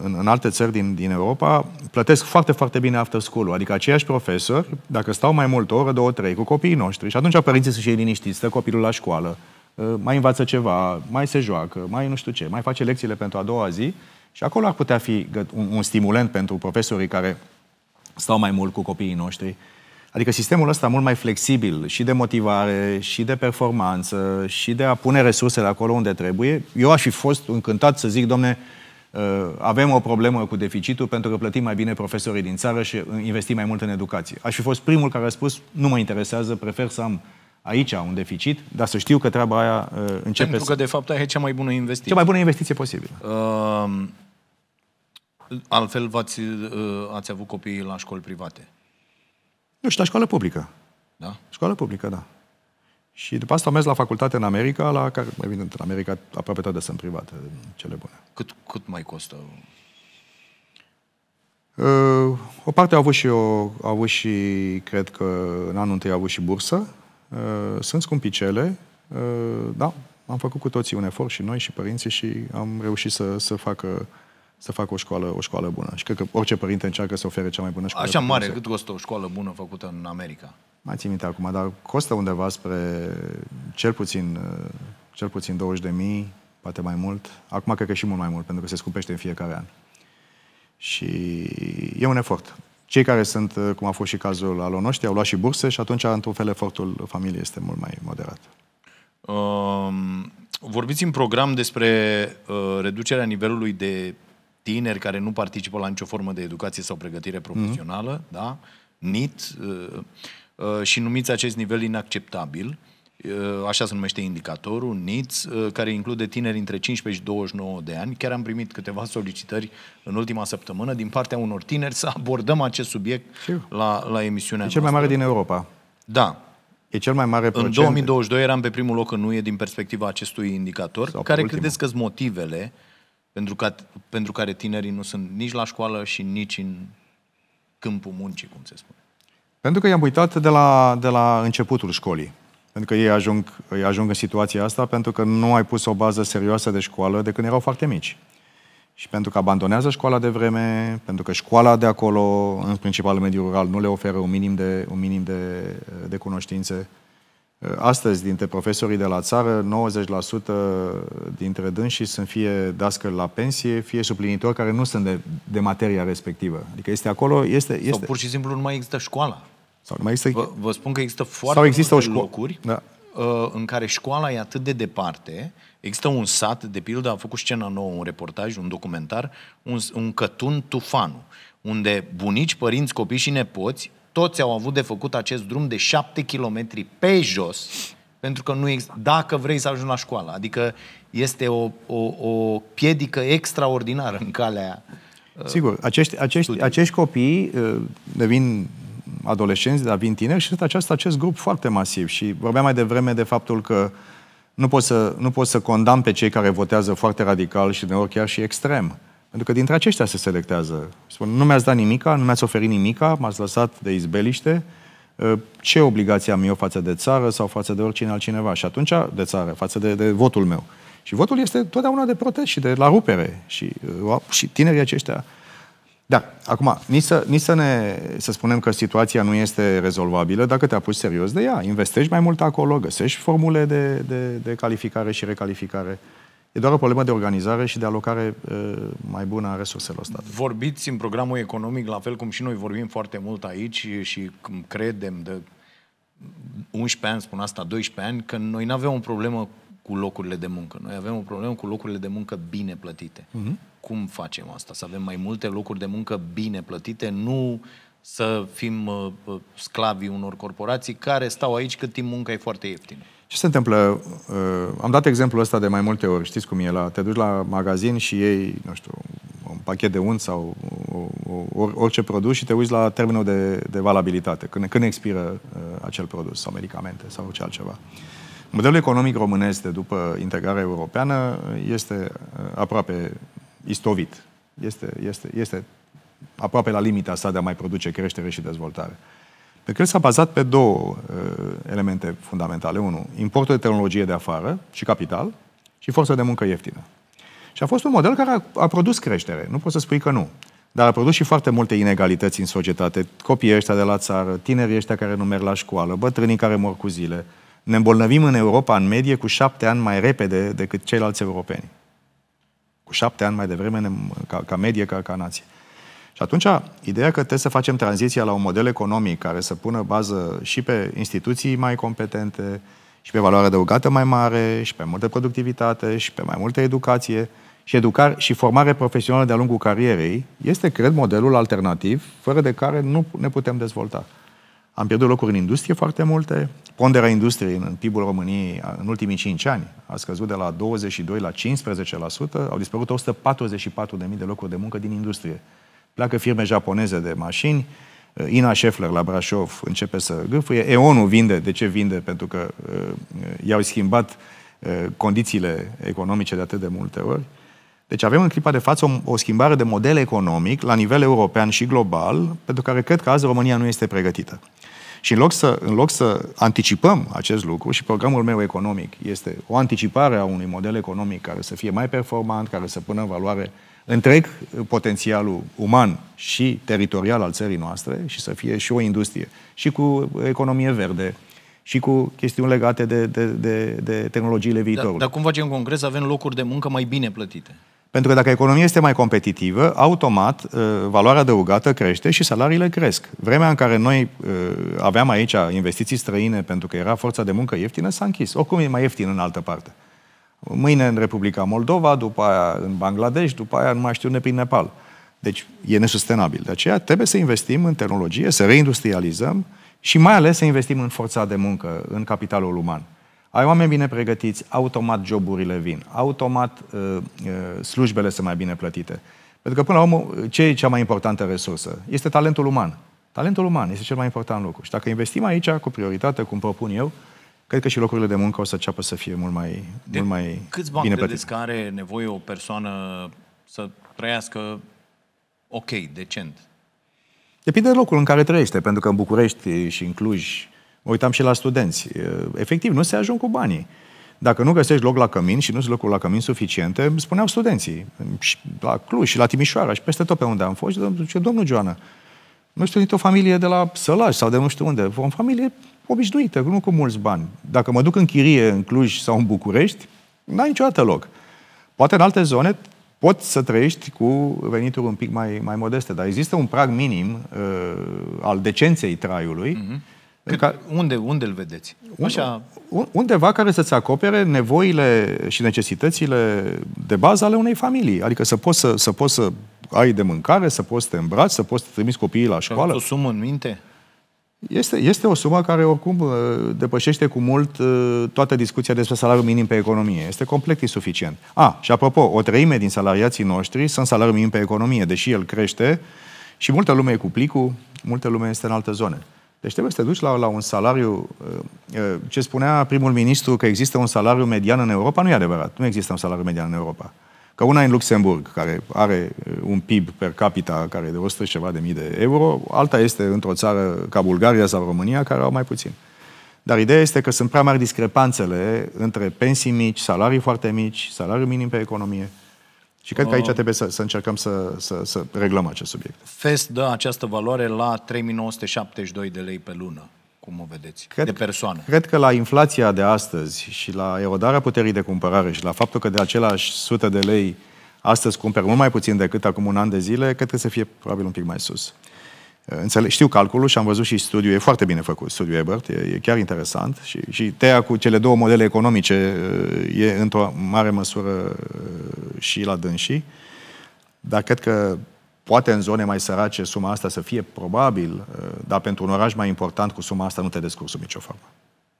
în, în alte țări din, din Europa plătesc foarte, foarte bine after school adică aceiași profesori, dacă stau mai mult, o oră, două, trei, cu copiii noștri, și atunci părinții sunt și ei liniștiți, stă copilul la școală, ă, mai învață ceva, mai se joacă, mai nu știu ce, mai face lecțiile pentru a doua zi și acolo ar putea fi un, un stimulant pentru profesorii care stau mai mult cu copiii noștri Adică sistemul ăsta mult mai flexibil și de motivare, și de performanță, și de a pune resursele acolo unde trebuie. Eu aș fi fost încântat să zic, domne, uh, avem o problemă cu deficitul pentru că plătim mai bine profesorii din țară și uh, investim mai mult în educație. Aș fi fost primul care a spus, nu mă interesează, prefer să am aici un deficit, dar să știu că treaba aia uh, începe Pentru că, de fapt, aia e cea mai bună investiție. Cea mai bună investiție posibilă. Uh, altfel, v-ați, uh, ați avut copiii la școli private. Nu și la școală publică. Da? Școală publică, da. Și după asta am mers la facultate în America, la care, evident, în America aproape toate sunt private, cele bune. Cât, cât mai costă? Uh, o parte au avut și, o, au avut și, cred că în anul întâi au avut și bursă. Uh, sunt scumpicele, uh, da, am făcut cu toții un efort și noi și părinții și am reușit să, să facă să facă o școală, o școală bună. Și cred că orice părinte încearcă să ofere cea mai bună școală. Așa mare, cât costă o școală bună făcută în America? Mai țin minte acum, dar costă undeva spre cel puțin, cel puțin 20 de mii, poate mai mult. Acum cred că și mult mai mult, pentru că se scumpește în fiecare an. Și e un efort. Cei care sunt, cum a fost și cazul al noștri, au luat și burse și atunci, într-un fel, efortul familiei este mult mai moderat. Um, vorbiți în program despre uh, reducerea nivelului de tineri care nu participă la nicio formă de educație sau pregătire mhm. profesională, mm-hmm. da? NIT, uh, uh, și numiți acest nivel inacceptabil, uh, așa se numește indicatorul, NIT, uh, care include tineri între 15 și 29 de ani. Chiar am primit câteva solicitări în ultima săptămână din partea unor tineri să abordăm acest subiect la, la emisiunea E cel mai mare din Europa. Da, E cel mai mare procent. În 2022 eram pe primul loc în UE din perspectiva acestui indicator. Sau care ultimul. credeți că sunt motivele uh, pentru, ca, pentru care tinerii nu sunt nici la școală și nici în câmpul muncii, cum se spune. Pentru că i-am uitat de la, de la începutul școlii. Pentru că ei ajung, ei ajung în situația asta pentru că nu ai pus o bază serioasă de școală de când erau foarte mici. Și pentru că abandonează școala de vreme, pentru că școala de acolo, în principal în mediul rural, nu le oferă un minim de, un minim de, de cunoștințe Uh, astăzi, dintre profesorii de la țară, 90% dintre dânsii sunt fie dascări la pensie, fie suplinitori care nu sunt de, de materia respectivă. Adică este acolo, este, este... Sau pur și simplu nu mai există școala. Sau nu mai există... Vă, vă spun că există foarte Sau există multe o șco- locuri da. Uh, în care școala e atât de departe. Există un sat, de pildă, am făcut scena nouă, un reportaj, un documentar, un, un cătun tufanu, unde bunici, părinți, copii și nepoți toți au avut de făcut acest drum de 7 km pe jos, pentru că nu există, dacă vrei să ajungi la școală. Adică este o, o, o piedică extraordinară în calea. Sigur, uh, acești, acești, acești copii uh, devin adolescenți, devin tineri și sunt acest, acest grup foarte masiv. Și vorbeam mai devreme de faptul că nu pot, să, nu pot să condamn pe cei care votează foarte radical și de ori chiar și extrem. Uh, pentru că dintre aceștia se selectează. Spun, nu mi-ați dat nimica, nu mi-ați oferit nimica, m-ați lăsat de izbeliște, ă, ce obligație am eu față de țară sau față de oricine altcineva? Și atunci, de țară, față de, de votul meu. Și votul este totdeauna de protest și de la rupere. Și, ă, și tinerii aceștia... Da, acum, nici să, nici să ne să spunem că situația nu este rezolvabilă dacă te-a pus serios de ea. Investești mai mult acolo, găsești formule de, de, de calificare și recalificare. E doar o problemă de organizare și de alocare mai bună a resurselor statului. Vorbiți în programul economic, la fel cum și noi vorbim foarte mult aici și credem de 11 ani, spun asta, 12 ani, că noi nu avem o problemă cu locurile de muncă. Noi avem o problemă cu locurile de muncă bine plătite. Uh-huh. Cum facem asta? Să avem mai multe locuri de muncă bine plătite, nu să fim uh, uh sclavii unor corporații care stau aici cât timp munca e foarte ieftină. Ce se întâmplă? Uh, am dat exemplul ăsta de mai multe ori, știți cum e, la, te duci la magazin și iei, nu știu, un pachet de unt sau o, orice produs și te uiți la termenul de, de valabilitate, când, când expiră uh, acel produs sau medicamente sau orice altceva. Modelul economic românesc de după integrarea europeană este uh, aproape istovit. Este, este, este aproape la limita sa de a mai produce creștere și dezvoltare. Deci cred s-a bazat pe două uh, elemente fundamentale. Unul, importul de tehnologie de afară și capital și forță de muncă ieftină. Și a fost un model care a, a produs creștere. Nu pot să spui că nu. Dar a produs și foarte multe inegalități în societate. Copiii ăștia de la țară, tinerii ăștia care nu merg la școală, bătrânii care mor cu zile. Ne îmbolnăvim în Europa, în medie, cu șapte ani mai repede decât ceilalți europeni. Cu șapte ani mai devreme, ca, ca medie, ca, ca nație. Și atunci, ideea că trebuie să facem tranziția la un model economic care să pună bază și pe instituții mai competente, și pe valoare adăugată mai mare, și pe multă productivitate, și pe mai multă educație, și, educare, și formare profesională de-a lungul carierei, este, cred, modelul alternativ fără de care nu ne putem dezvolta. Am pierdut locuri în industrie foarte multe. Ponderea industriei în PIB-ul României în ultimii 5 ani a scăzut de la 22 la 15%, au dispărut 144.000 de locuri de muncă din industrie. Pleacă firme japoneze de mașini, eh, Ina Scheffler la Brașov începe să gâfâie, eon vinde, de ce vinde? Pentru că uh, i-au schimbat uh, condițiile economice de atât de multe ori. Deci avem în clipa de față o, o schimbare de model economic la nivel european și global, pentru care cred că azi România nu este pregătită. Și în loc să, în loc să anticipăm acest lucru, și programul meu economic este o anticipare a unui model economic care să fie mai performant, care să pună în valoare uh, întreg potențialul uman și teritorial al țării noastre și să fie și o industrie, și cu economie verde, și cu chestiuni legate de, de, de, de tehnologiile viitorului. Dar, dar cum facem concret să avem locuri de muncă mai bine plătite? Pentru că dacă economia este mai competitivă, automat uh, valoarea adăugată crește și salariile cresc. Vremea în care noi uh, aveam aici investiții străine pentru că era forța de muncă ieftină s-a închis. Oricum e mai ieftin în altă parte mâine în Republica Moldova, după aia în Bangladesh, după aia nu mai știu unde prin Nepal. Deci e nesustenabil. De aceea trebuie să investim în tehnologie, să reindustrializăm și mai ales să investim în forța de muncă, în capitalul uman. Ai oameni bine pregătiți, automat joburile vin, automat uh, uh, slujbele sunt mai bine plătite. Pentru că, până la urmă, ce e cea mai importantă resursă? Este talentul uman. Talentul uman este cel mai important lucru. Și dacă investim aici, cu prioritate, cum propun eu, cred că și locurile de muncă o să înceapă să fie mult mai, de mult mai câți bani bine credeți că are nevoie o persoană să trăiască ok, decent? Depinde de locul în care trăiește, pentru că în București și în Cluj, mă uitam și la studenți, efectiv nu se ajung cu banii. Dacă nu găsești loc la cămin și nu sunt locul la cămin suficiente, spuneau studenții, și la Cluj și la Timișoara și peste tot pe unde am fost, zice, domnul Joana, nu știu, o familie de la Sălaj sau de nu știu unde, o familie obișnuită, nu cu mulți bani. Dacă mă duc în chirie în Cluj sau în București, n-ai niciodată loc. Poate în alte zone pot să trăiești cu venituri un pic mai, mai modeste, dar există un prag minim uh, al decenței traiului. Mm-hmm. Cât, ca, unde, unde îl vedeți? Așa... Un, undeva care să-ți acopere nevoile și necesitățile de bază ale unei familii. Adică să poți să, să, poți să ai de mâncare, să poți să te îmbraci, să poți să trimiți copiii la școală. Să o sumă în minte? Este, este o sumă care oricum uh, depășește cu mult uh, toată discuția despre salariul minim pe economie. Este complet insuficient. A, și apropo, o treime din salariații noștri sunt salariul minim pe economie, deși el crește și multă lume e cu plicul, multă lume este în alte zone. Deci trebuie să te duci la, la un salariu... Uh, ce spunea primul ministru că există un salariu median în Europa, nu e adevărat. Nu există un salariu median în Europa. Că una e în Luxemburg, care are uh, un PIB per capita care e de 100 și ceva de mii de euro, alta este într-o țară ca Bulgaria sau România, care au mai puțin. Dar ideea este că sunt prea mari discrepanțele între pensii mici, salarii foarte mici, salariul minim pe economie. Și cred că aici oh. trebuie să, să încercăm să, să, să reglăm acest subiect. FES dă această valoare la 3972 de lei pe lună. Cum o vedeți? Cred, de persoană. Cred că la inflația de astăzi și la erodarea puterii de cumpărare și la faptul că de același 100 de lei astăzi cumperi mult mai puțin decât acum un an de zile, cred că să fie probabil un pic mai sus. Înțeleg, știu calculul și am văzut și studiul, e foarte bine făcut, studiul Ebert, e, e chiar interesant și, și teia cu cele două modele economice e într-o mare măsură uh, și la dânsii, dar cred că Poate în zone mai sărace suma asta să fie probabil, uh, dar pentru un oraș mai important cu suma asta nu te descurci sub nicio formă.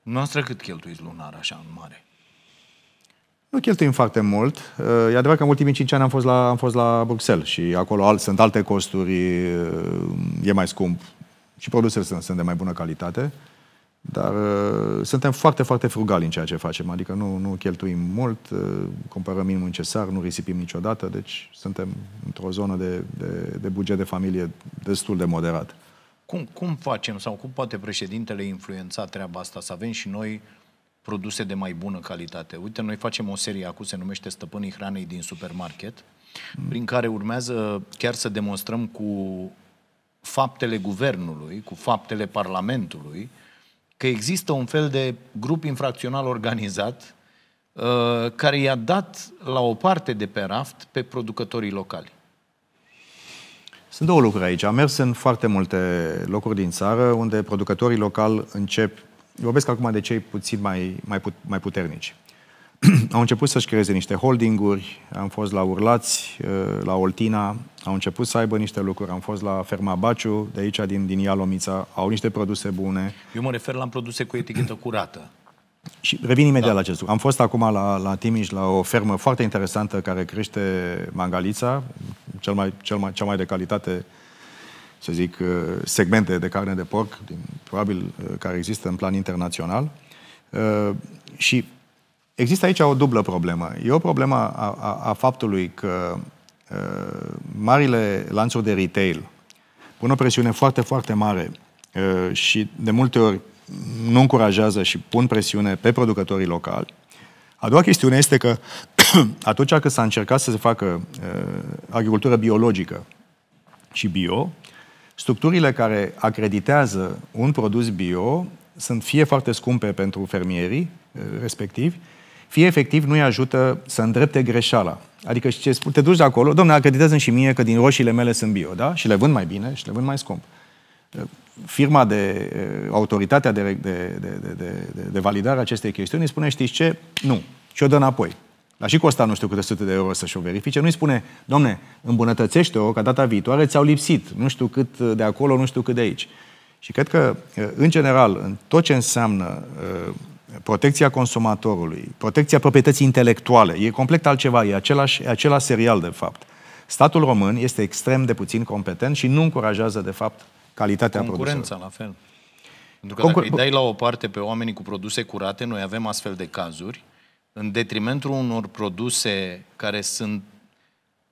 Noastră cât cheltuiți lunar așa în mare? Nu cheltuim foarte mult. Uh, e adevărat că în ultimii 5 ani am fost la, am fost la Bruxelles și acolo al, sunt alte costuri, uh, e mai scump și produsele sunt, sunt de mai bună calitate. Dar uh, suntem foarte, foarte frugali în ceea ce facem, adică nu, nu cheltuim mult, uh, cumpărăm minimul necesar, nu risipim niciodată, deci suntem într-o zonă de, de, de buget de familie destul de moderat. Cum, cum facem sau cum poate președintele influența treaba asta, să avem și noi produse de mai bună calitate? Uite, noi facem o serie acum, se numește Stăpânii Hranei din supermarket, mm. prin care urmează chiar să demonstrăm cu faptele guvernului, cu faptele parlamentului, uh, că există un fel de grup infracțional organizat uh, care i-a dat la o parte de pe raft pe producătorii locali. Sunt două lucruri aici. Am mers în foarte multe locuri din țară unde producătorii locali încep, vorbesc acum de cei puțin mai, mai, put, mai puternici, au început să-și creeze niște holdinguri, am fost la Urlați, uh, la Oltina, au început să aibă niște lucruri. Am fost la Ferma Baciu, de aici, din, din Ialomița, au niște produse bune. Eu mă refer la produse cu etichetă curată. Și revin imediat da. la acest lucru. Am fost acum la, la Timiș, la o fermă foarte interesantă care crește mangalița, cel mai, cel mai, cea mai de calitate, să zic, uh, segmente de carne de porc, din, probabil, uh, care există în plan internațional. Uh, și există aici o dublă problemă. E o problemă a, a, a faptului că Uh, marile lanțuri de retail pun o presiune foarte, foarte mare uh, și de multe ori nu încurajează și pun presiune pe producătorii locali. A doua chestiune este că atunci când s-a încercat să se facă uh, agricultură biologică și bio, structurile care acreditează un produs bio sunt fie foarte scumpe pentru fermierii respectivi, fie efectiv nu-i ajută să îndrepte greșeala. Adică ce spui, te duci de acolo, domne, acreditează și mie că din roșiile mele sunt bio, da? Și le vând mai bine și le vând mai scump. Eh, firma de, eh, autoritatea de, de, de, de, de, de validare a acestei chestiuni îi spune, știți ce? Nu. Și o dă înapoi. La și costa nu știu câte sute de euro să-și o verifice, nu-i spune, domne, îmbunătățește-o, ca data viitoare ți-au lipsit, nu știu cât de acolo, nu știu cât de aici. Și cred că, eh, în general, în tot ce înseamnă protecția consumatorului, protecția proprietății intelectuale, e complet altceva, e același, e același serial de fapt. Statul român este extrem de puțin competent și nu încurajează de fapt calitatea Concurența, la fel. Pentru că Concur- dacă îi dai la o parte pe oamenii cu produse curate, noi avem astfel de cazuri, în detrimentul unor produse care sunt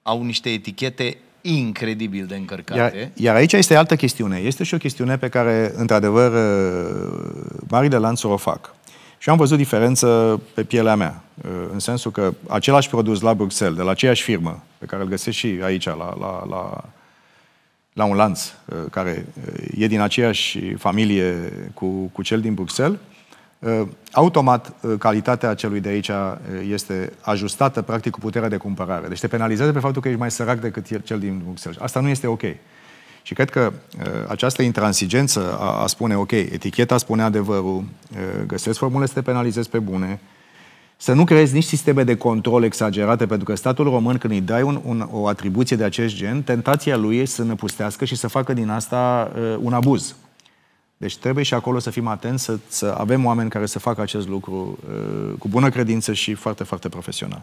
au niște etichete incredibil de încărcate. Iar, iar aici este altă chestiune. Este și o chestiune pe care, într-adevăr, uh, marile lanțuri o fac. Și am văzut diferență pe pielea mea, uh, în sensul că același produs la Bruxelles, de la aceeași firmă, pe care îl găsești și aici, la, la, la, la un lanț uh, care uh, e din aceeași familie cu, cu cel din Bruxelles, automat calitatea celui de aici este ajustată practic cu puterea de cumpărare. Deci te penalizează pe faptul că ești mai sărac decât cel din Bruxelles. Asta nu este ok. Și cred că uh, această intransigență a, a spune, ok, eticheta spune adevărul, uh, găsesc formule să te penalizezi pe bune, să nu creezi nici sisteme de control exagerate, pentru că statul român, când îi dai un, un, o atribuție de acest gen, tentația lui e să năpustească și să facă din asta uh, un abuz. Deci trebuie și acolo să fim atenți, să, să avem oameni care să facă acest lucru uh, cu bună credință și foarte, foarte profesional.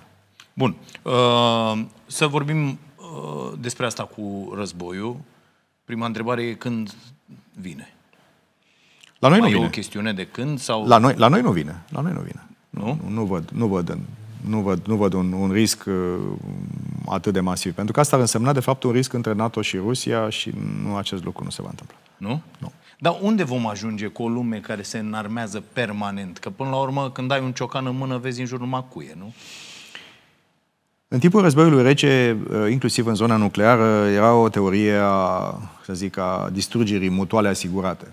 Bun. Uh, să vorbim uh, despre asta cu războiul. Prima întrebare e când vine. La noi Mai nu vine. e o chestiune de când sau... La noi, la noi nu vine. La noi nu vine. Nu? Nu, nu văd, nu văd, nu văd, nu văd un, un risc uh, atât de masiv. Pentru că asta ar însemna, de fapt, un risc între NATO și Rusia și nu acest lucru nu se va întâmpla. Nu? Nu. Dar unde vom ajunge cu o lume care se înarmează permanent? Că până la urmă, când ai un ciocan în mână, vezi în jur numai cuie, nu? În timpul războiului rece, uh, inclusiv în zona nucleară, era o teorie a, să zic, a distrugerii mutuale asigurate.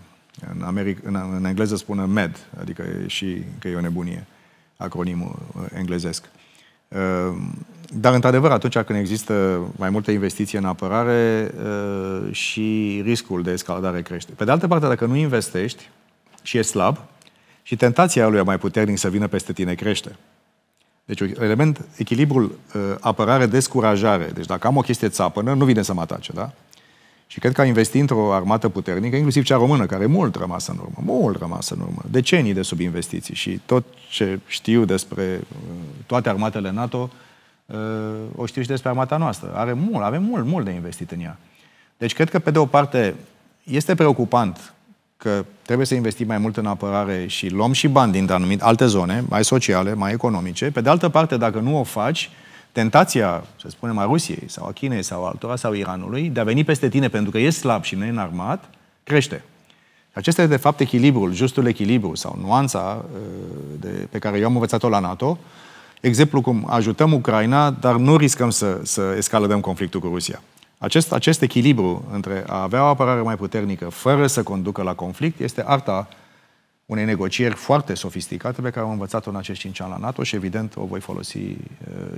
În, America, în, în engleză spune MED, adică e și că e o nebunie, acronimul uh, englezesc. Uh, dar, într-adevăr, atunci când există mai multă investiție în apărare și riscul de escaladare crește. Pe de altă parte, dacă nu investești și e slab, și tentația lui a mai puternic să vină peste tine crește. Deci element, echilibrul uh, apărare-descurajare. Deci dacă am o chestie țapănă, nu vine să mă atace, da? Și cred că a investi într-o armată puternică, inclusiv cea română, care e mult rămasă în urmă, mult rămasă în urmă, decenii de subinvestiții și tot ce știu despre uh, toate armatele NATO, uh, o știu și despre armata noastră. Are mult, avem mult, mult de investit în ea. Deci cred că, pe de o parte, este preocupant că trebuie să investim mai mult în apărare și luăm și bani din anumite alte zone, mai sociale, mai economice. Pe de altă parte, dacă nu o faci, tentația, să spunem, a Rusiei sau a Chinei sau altora sau Iranului de a veni peste tine pentru că e slab și neînarmat, crește. Acesta este, de fapt, echilibrul, justul echilibru sau nuanța uh, de, pe care eu am învățat-o la NATO. Exemplu cum ajutăm Ucraina, dar nu riscăm să, să escaladăm conflictul cu Rusia. Acest, acest echilibru între a avea o apărare mai puternică fără să conducă la conflict este arta unei negocieri foarte sofisticate pe care am învățat-o în acești 5 ani la NATO și evident o voi folosi uh,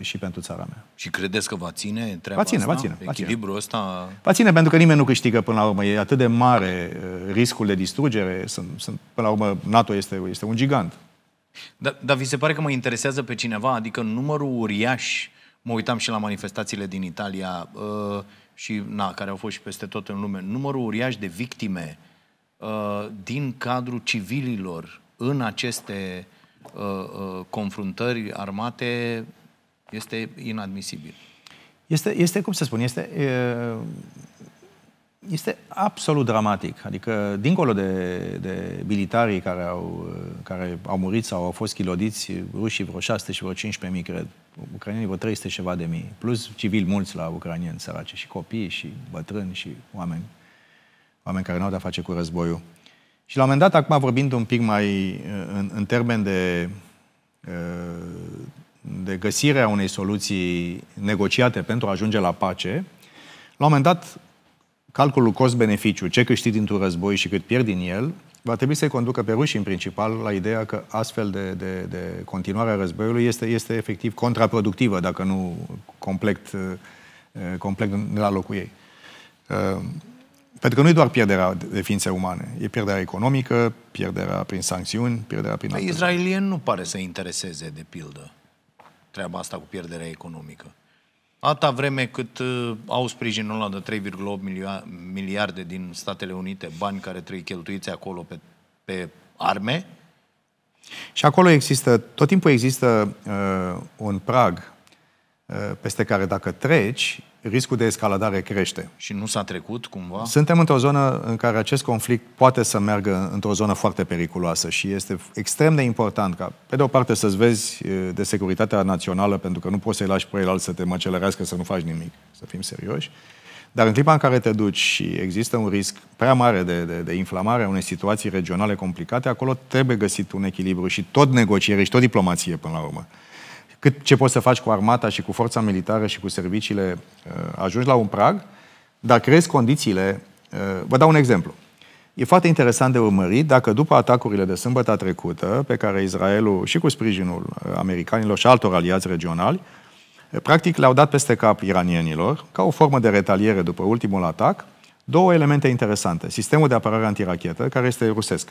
și pentru țara mea. Și credeți că va ține treaba va ține, asta? Va ține, va ține. ăsta? Va ține pentru că nimeni nu câștigă până la urmă. E atât de mare uh, riscul de distrugere. Sunt, sunt, până la urmă NATO este, este un gigant. Da, dar da, vi se pare că mă interesează pe cineva? Adică numărul uriaș, mă uitam și la manifestațiile din Italia, uh, și na, care au fost și peste tot în lume, numărul uriaș de victime uh, din cadrul civililor în aceste uh, uh, confruntări armate este inadmisibil. Este, este cum să spun, este, este absolut dramatic. Adică, dincolo de, de militarii care au, care au murit sau au fost chilodiți, rușii vreo 6 și vreo 15 mii, cred, ucrainienii vreo 300 și ceva de mii, plus civili mulți la ucranieni sărace, și copii, și bătrâni, și oameni, oameni care nu au de-a face cu războiul. Și la un moment dat, acum vorbind un pic mai uh, în, în termen de, uh, de găsirea unei soluții negociate pentru a ajunge la pace, la un moment dat, calculul cost-beneficiu, ce câștigi dintr-un război și cât pierd din el, va trebui să-i conducă pe ruși, în principal, la ideea că astfel de, de, de continuare a războiului este, este efectiv contraproductivă, dacă nu complet, eh, complet la locul ei. Eh, pentru că nu e doar pierderea de ființe umane, e pierderea economică, pierderea prin sancțiuni, pierderea prin... Păi, Israelien nu pare să intereseze, de pildă, treaba asta cu pierderea economică. Ata vreme cât uh, au sprijinul ăla de 3,8 miliarde din Statele Unite, bani care trebuie cheltuiți acolo pe, pe arme. Și acolo există, tot timpul există uh, un prag uh, peste care dacă treci, riscul de escaladare crește. Și nu s-a trecut cumva? Suntem într-o zonă în care acest conflict poate să meargă într-o zonă foarte periculoasă și este extrem de important ca, pe de o parte, să-ți vezi de securitatea națională, pentru că nu poți să-i lași pe el să te măcelerească, să nu faci nimic, să fim serioși. Dar în clipa în care te duci și există un risc prea mare de, de, de inflamare a unei situații regionale complicate, acolo trebuie găsit un echilibru și tot negociere și tot diplomație până la urmă cât ce poți să faci cu armata și cu forța militară și cu serviciile, uh, ajungi la un prag, dar crezi condițiile. Uh, vă dau un exemplu. E foarte interesant de urmărit dacă după atacurile de sâmbătă trecută, pe care Israelul și cu sprijinul uh, americanilor și altor aliați regionali, practic le-au dat peste cap iranienilor, ca o formă de retaliere după ultimul atac, două elemente interesante. Sistemul de apărare antirachetă, care este rusesc.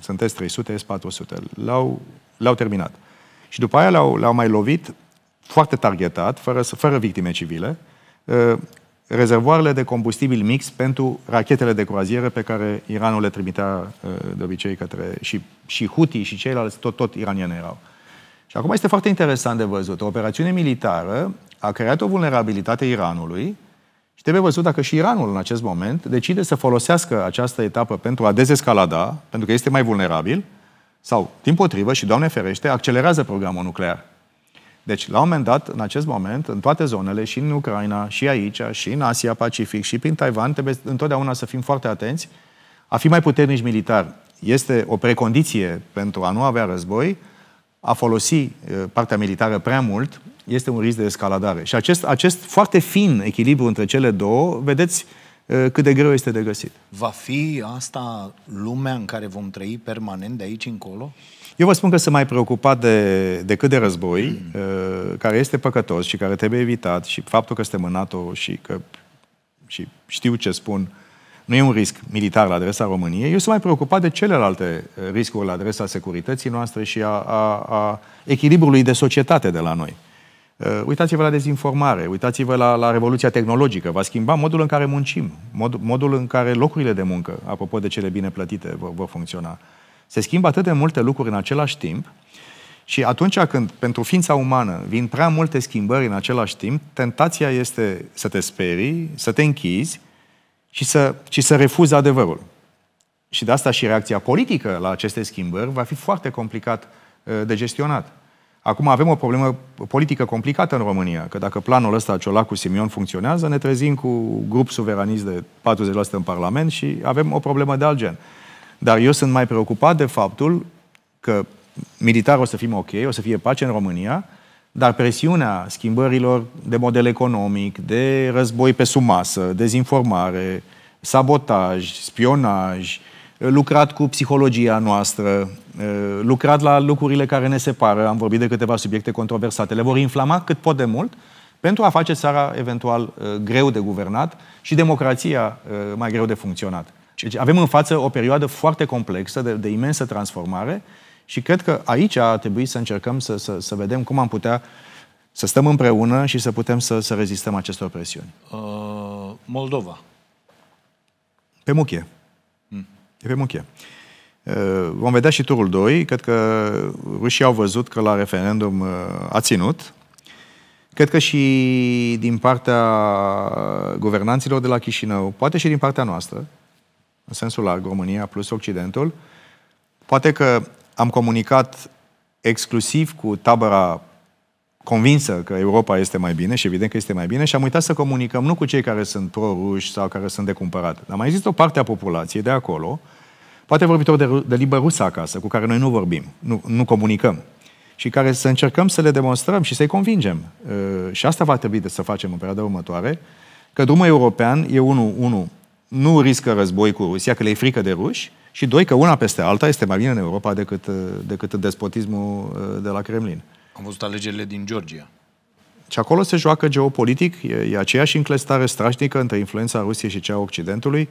Sunt S-300, S-400. L-au, l-au terminat. Și după aia l-au, le au mai lovit foarte targetat, fără, fără victime civile, ă, rezervoarele de combustibil mix pentru rachetele de croazieră pe care Iranul le trimitea ă, de obicei către și, și Houthi și ceilalți, tot, tot iranieni erau. Și acum este foarte interesant de văzut. O operațiune militară a creat o vulnerabilitate Iranului și trebuie văzut dacă și Iranul în acest moment decide să folosească această etapă pentru a dezescalada, pentru că este mai vulnerabil, sau, din potrivă, și Doamne ferește, accelerează programul nuclear. Deci, la un moment dat, în acest moment, în toate zonele, și în Ucraina, și aici, și în Asia Pacific, și prin Taiwan, trebuie întotdeauna să fim foarte atenți. A fi mai puternici militar este o precondiție pentru a nu avea război, a folosi eh, partea militară prea mult este un risc de escaladare. Și acest, acest foarte fin echilibru între cele două, vedeți, Eh, cât de greu este de găsit. Va fi asta lumea în care vom trăi permanent de aici încolo? Eu vă spun că sunt mai preocupat de, cât de război, mm. Eh, care este păcătos și care trebuie evitat și faptul că suntem în NATO și că și știu ce spun, nu e un risc militar la adresa României, eu sunt mai preocupat de celelalte eh, riscuri la adresa securității noastre și a, a, a echilibrului de societate de la noi. Uh, uitați-vă la dezinformare, uitați-vă la, la revoluția tehnologică. Va schimba modul în care muncim, mod, modul în care locurile de muncă, apropo de cele bine plătite, vor, vor funcționa. Se schimbă atât de multe lucruri în același timp și atunci când pentru ființa umană vin prea multe schimbări în același timp, tentația este să te sperii, să te închizi și să, și să refuzi adevărul. Și de asta și reacția politică la aceste schimbări va fi foarte complicat uh, de gestionat. Acum avem o problemă politică complicată în România, că dacă planul ăsta Ciolacu-Simion funcționează, ne trezim cu grup suveranist de 40% în Parlament și avem o problemă de alt gen. Dar eu sunt mai preocupat de faptul că militar o să fim ok, o să fie pace în România, dar presiunea schimbărilor de model economic, de război pe sumasă, dezinformare, sabotaj, spionaj, uh, Eh, lucrat cu psihologia noastră, eh, lucrat la lucrurile care ne separă, am vorbit de câteva subiecte controversate, le vor inflama cât pot de mult pentru a face țara eventual eh, greu de guvernat și democrația mai greu de funcționat. Deci avem în față o perioadă foarte complexă, de, de imensă transformare și cred că aici ar trebui să încercăm să, să, să vedem cum am putea să stăm împreună și să putem să, să rezistăm acestor presiuni. Uh, Moldova. Pe muchie de pe munche. Vom vedea și turul 2. Cred că rușii au văzut că la referendum a ținut. Cred că și din partea guvernanților de la Chișinău, poate și din partea noastră, în sensul larg, România plus Occidentul, poate că am comunicat exclusiv cu tabăra convinsă că Europa este mai bine și evident că este mai bine și am uitat să comunicăm nu cu cei care sunt pro pro-ruși sau care sunt de cumpărat, dar mai există o parte a populației de acolo Poate vorbitor de, de limbă rusă acasă, cu care noi nu vorbim, nu, nu comunicăm, și care să încercăm să le demonstrăm și să-i convingem. Uh, și asta va trebui să facem în perioada următoare, că drumul european e unul, unu, nu riscă război cu Rusia, că le e frică de ruși, și doi, că una peste alta este mai bine în Europa decât, uh, decât despotismul uh, de la Kremlin. Am văzut alegerile din Georgia. Și acolo se joacă geopolitic, e, e aceeași înclestare strașnică între influența Rusiei și cea a Occidentului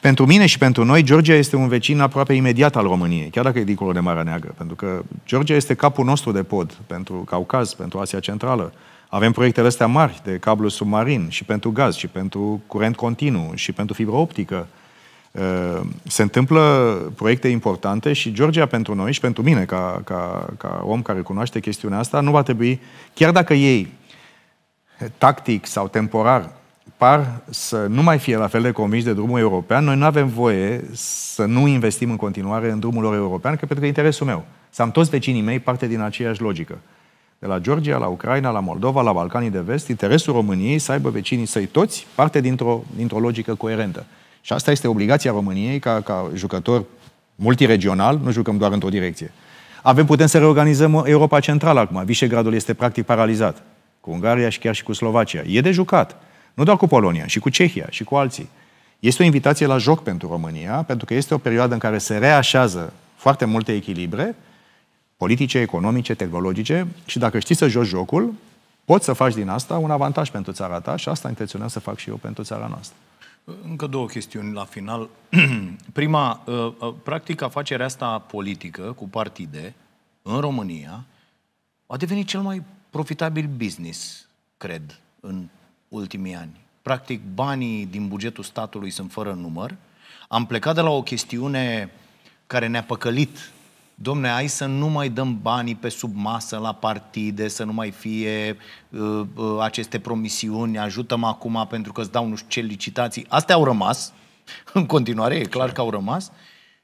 pentru mine și pentru noi, Georgia este un vecin aproape imediat al României, chiar dacă e dincolo de Marea Neagră, pentru că Georgia este capul nostru de pod pentru Caucaz, pentru Asia Centrală. Avem proiectele astea mari de cablu submarin și pentru gaz, și pentru curent continuu, și pentru fibră optică. Uh, se întâmplă proiecte importante și Georgia pentru noi și pentru mine, ca, ca, ca om care cunoaște chestiunea asta, nu va trebui, chiar dacă ei, tactic sau temporar, par să nu mai fie la fel de convinși de drumul european, noi nu avem voie să nu investim în continuare în drumul lor european, că pentru că interesul meu. Să am toți vecinii mei parte din aceeași logică. De la Georgia, la Ucraina, la Moldova, la Balcanii de Vest, interesul României să aibă vecinii săi toți parte dintr-o, dintr-o logică coerentă. Și asta este obligația României ca, ca jucător multiregional, nu jucăm doar într-o direcție. Avem, putem să reorganizăm Europa Centrală acum. Vișegradul este practic paralizat. Cu Ungaria și chiar și cu Slovacia. E de jucat. Nu doar cu Polonia, și cu Cehia, și cu alții. Este o invitație la joc pentru România, pentru că este o perioadă în care se reașează foarte multe echilibre politice, economice, tehnologice și dacă știi să joci jocul, poți să faci din asta un avantaj pentru țara ta și asta intenționez să fac și eu pentru țara noastră. Încă două chestiuni la final. Prima, uh, uh, practic afacerea asta politică cu partide în România a devenit cel mai profitabil business, cred, în ultimii ani. Practic, banii din bugetul statului sunt fără număr. Am plecat de la o chestiune care ne-a păcălit. Domne, hai să nu mai dăm banii pe sub masă la partide, să nu mai fie uh, uh, aceste promisiuni, ajutăm acum pentru că îți dau nu știu ce licitații. Astea au rămas, în continuare, e clar că au rămas,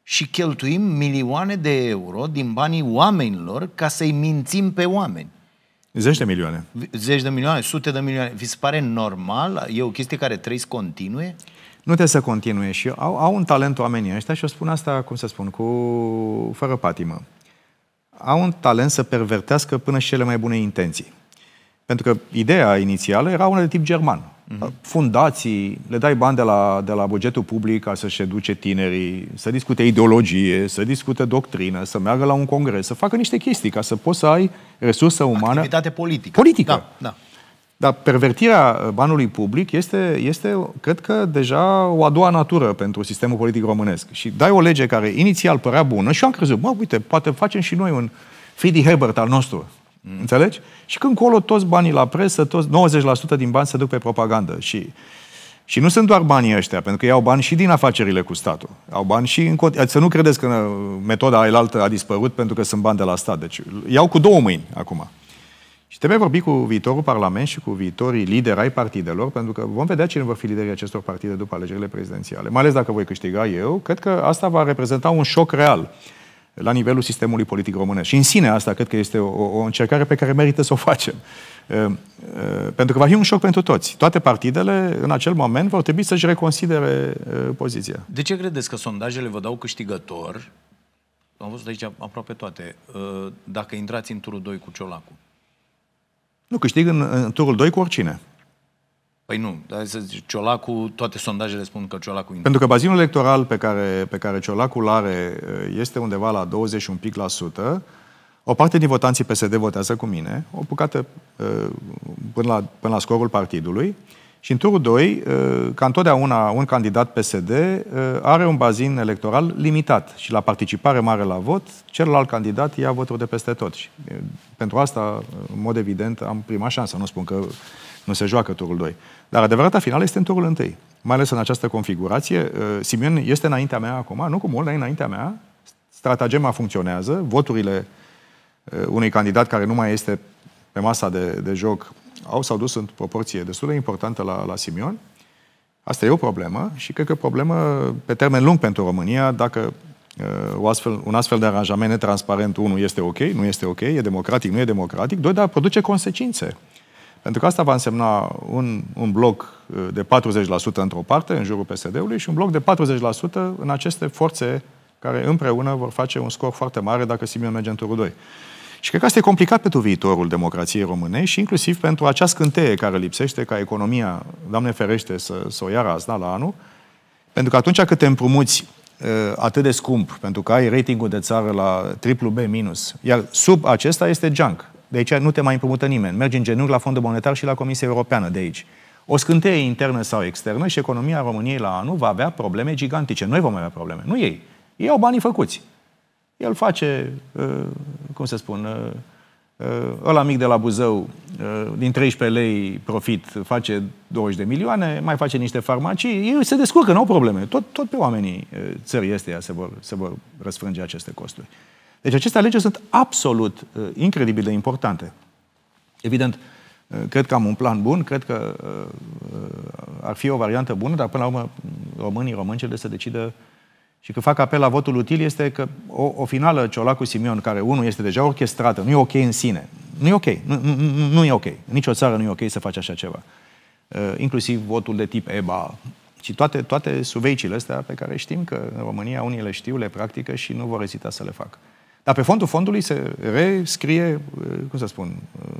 și cheltuim milioane de euro din banii oamenilor ca să-i mințim pe oameni. Zeci de milioane. Zeci de milioane, sute de milioane. Vi se pare normal? E o chestie care trebuie să continue? Nu trebuie să continue și au, au un talent oamenii ăștia și o spun asta, cum să spun, cu fără patimă. Au un talent să pervertească până și cele mai bune intenții. Pentru că ideea inițială era una de tip german. Uh-huh. Fundații, le dai bani de la, de la bugetul public ca să-și educe tinerii, să discute ideologie, să discute doctrină, să meargă la un congres, să facă niște chestii ca să poți să ai resursă umană. Activitate politică. Politică. Da, da. Dar pervertirea banului public este, este, cred că, deja o a doua natură pentru sistemul politic românesc. Și dai o lege care inițial părea bună și eu am crezut, mă, uite, poate facem și noi un Friedrich Herbert al nostru. Înțelegi? Și când colo toți banii la presă, toți, 90% din bani se duc pe propagandă. Și, și nu sunt doar banii ăștia, pentru că iau bani și din afacerile cu statul. Au bani și în cont... Eh, să nu credeți că uh, metoda altă a dispărut pentru că sunt bani de la stat. Deci iau cu două mâini acum. Și trebuie vorbi cu viitorul Parlament și cu viitorii lideri ai partidelor, pentru că vom vedea cine vor fi liderii acestor partide după alegerile prezidențiale. Mai ales dacă voi câștiga eu, cred că asta va reprezenta un șoc real la nivelul sistemului politic românesc. Și în sine asta cred că este o, o încercare pe care merită să o facem. Ehm, ehm, pentru că va fi un șoc pentru toți. Toate partidele, în acel moment, vor trebui să-și reconsidere ehm, poziția. De ce credeți că sondajele vă dau câștigător? Am văzut aici aproape toate. Dacă intrați în turul 2 cu Ciolacu. Nu, câștig în, în turul 2 cu oricine. Păi nu, dar să zic, Ciolacu, toate sondajele spun că Ciolacu intră. Pentru că bazinul electoral pe care, pe care Ciolacul are este undeva la 21 pic la sută, o parte din votanții PSD votează cu mine, o bucată până la, până la scorul partidului, și în turul 2, ca întotdeauna, un candidat PSD are un bazin electoral limitat și la participare mare la vot, celălalt candidat ia voturi de peste tot. Și pentru asta, în mod evident, am prima șansă. Nu spun că nu se joacă turul 2. Dar adevărata finală este în turul 1. Mai ales în această configurație, uh, Simeon este înaintea mea acum, nu cu mult, dar înaintea mea. Stratagema funcționează, voturile uh, unui candidat care nu mai este pe masa de, de joc au s-au dus în proporție destul de importantă la, la Simion. Asta e o problemă și cred că o problemă pe termen lung pentru România, dacă uh, o astfel, un astfel de aranjament netransparent, unul este ok, nu este ok, e democratic, nu e democratic, doi, dar produce consecințe. Pentru că asta va însemna un, un bloc uh, de 40% într-o parte, în jurul PSD-ului, și un bloc de 40% în aceste forțe care împreună vor face un scor foarte mare dacă Simion merge în turul 2. Și cred că asta e complicat pentru viitorul democrației române și inclusiv pentru acea scânteie care lipsește ca economia, Doamne ferește, să, să o ia razna la anul, pentru că atunci când te împrumuți uh, atât de scump, pentru că ai ratingul de țară la triplu B minus, iar sub acesta este junk, de aici nu te mai împrumută nimeni. Mergi în genunchi la Fondul Monetar și la Comisia Europeană de aici. O scânteie internă sau externă și economia României la anul va avea probleme gigantice. Noi vom avea probleme, nu ei. Ei au banii făcuți. El face, uh, cum să spun, uh, uh, ăla mic de la Buzău, din 13 lei profit, face 20 de milioane, mai face niște farmacii, ei se descurcă, nu au probleme. Tot, tot pe oamenii țării este se vor, se vor răsfrânge aceste costuri. Deci aceste alegeri sunt absolut uh, incredibil de importante. Evident, uh, cred că am un plan bun, cred că uh, uh, ar fi o variantă bună, dar până la urmă românii, româncele să decidă și că fac apel la votul util este că o, o finală Ciolacu-Simion, care unul este deja orchestrată, nu e ok în sine. Nu e ok. Nu, nu, nu e ok. Nici o țară nu e ok să faci așa ceva. Uh, inclusiv votul de tip EBA și toate, toate suveicile astea pe care știm că în România unii le știu, le practică și nu vor ezita să le facă. Dar pe fondul fondului se rescrie, uh, cum să spun, uh,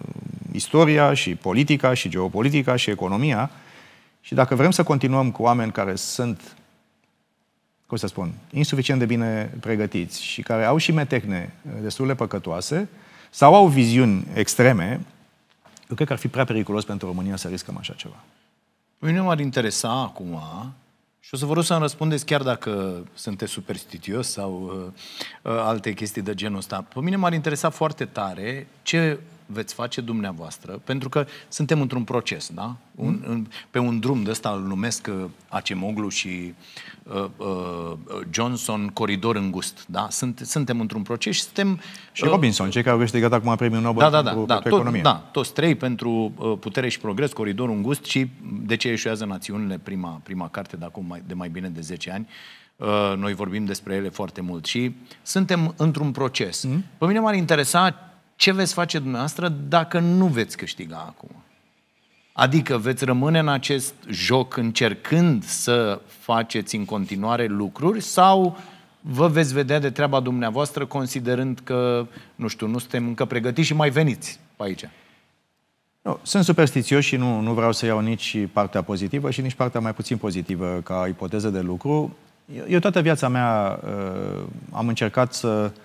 istoria și politica și geopolitica și economia. Și dacă vrem să continuăm cu oameni care sunt, cum să spun, insuficient de bine pregătiți și care au și metecne uh, destul de păcătoase, sau au viziuni extreme, eu cred că ar fi prea periculos pentru România să riscăm așa ceva. Pe mine m-ar interesa acum și o să vă rog să-mi răspundeți chiar dacă sunteți superstitios sau uh, uh alte chestii de genul ăsta. Pe mine m-ar interesa foarte tare ce veți face dumneavoastră, pentru că suntem într-un proces, da? Un, mm. în, pe un drum de ăsta îl numesc uh, Acemoglu și uh, uh, Johnson coridor îngust, da? Sunt, suntem într-un proces și suntem... Și uh, Robinson, cei care au câștigat acum premiul Nobel da, da, da pentru, da, pentru tot, economie. Da, toți trei pentru uh, putere și progres, coridor îngust și de ce eșuează națiunile prima, prima carte de acum mai, de mai bine de 10 ani. Uh, noi vorbim despre ele foarte mult și suntem într-un proces. Mm? Pe mine m-ar interesa ce veți face dumneavoastră dacă nu veți câștiga acum? Adică veți rămâne în acest joc încercând să faceți în continuare lucruri sau vă veți vedea de treaba dumneavoastră considerând că, nu știu, nu suntem încă pregătiți și mai veniți pe aici? Nu, sunt superstițios și nu, nu vreau să iau nici partea pozitivă și nici partea mai puțin pozitivă ca ipoteză de lucru. Eu, eu toată viața mea uh, am încercat să uh,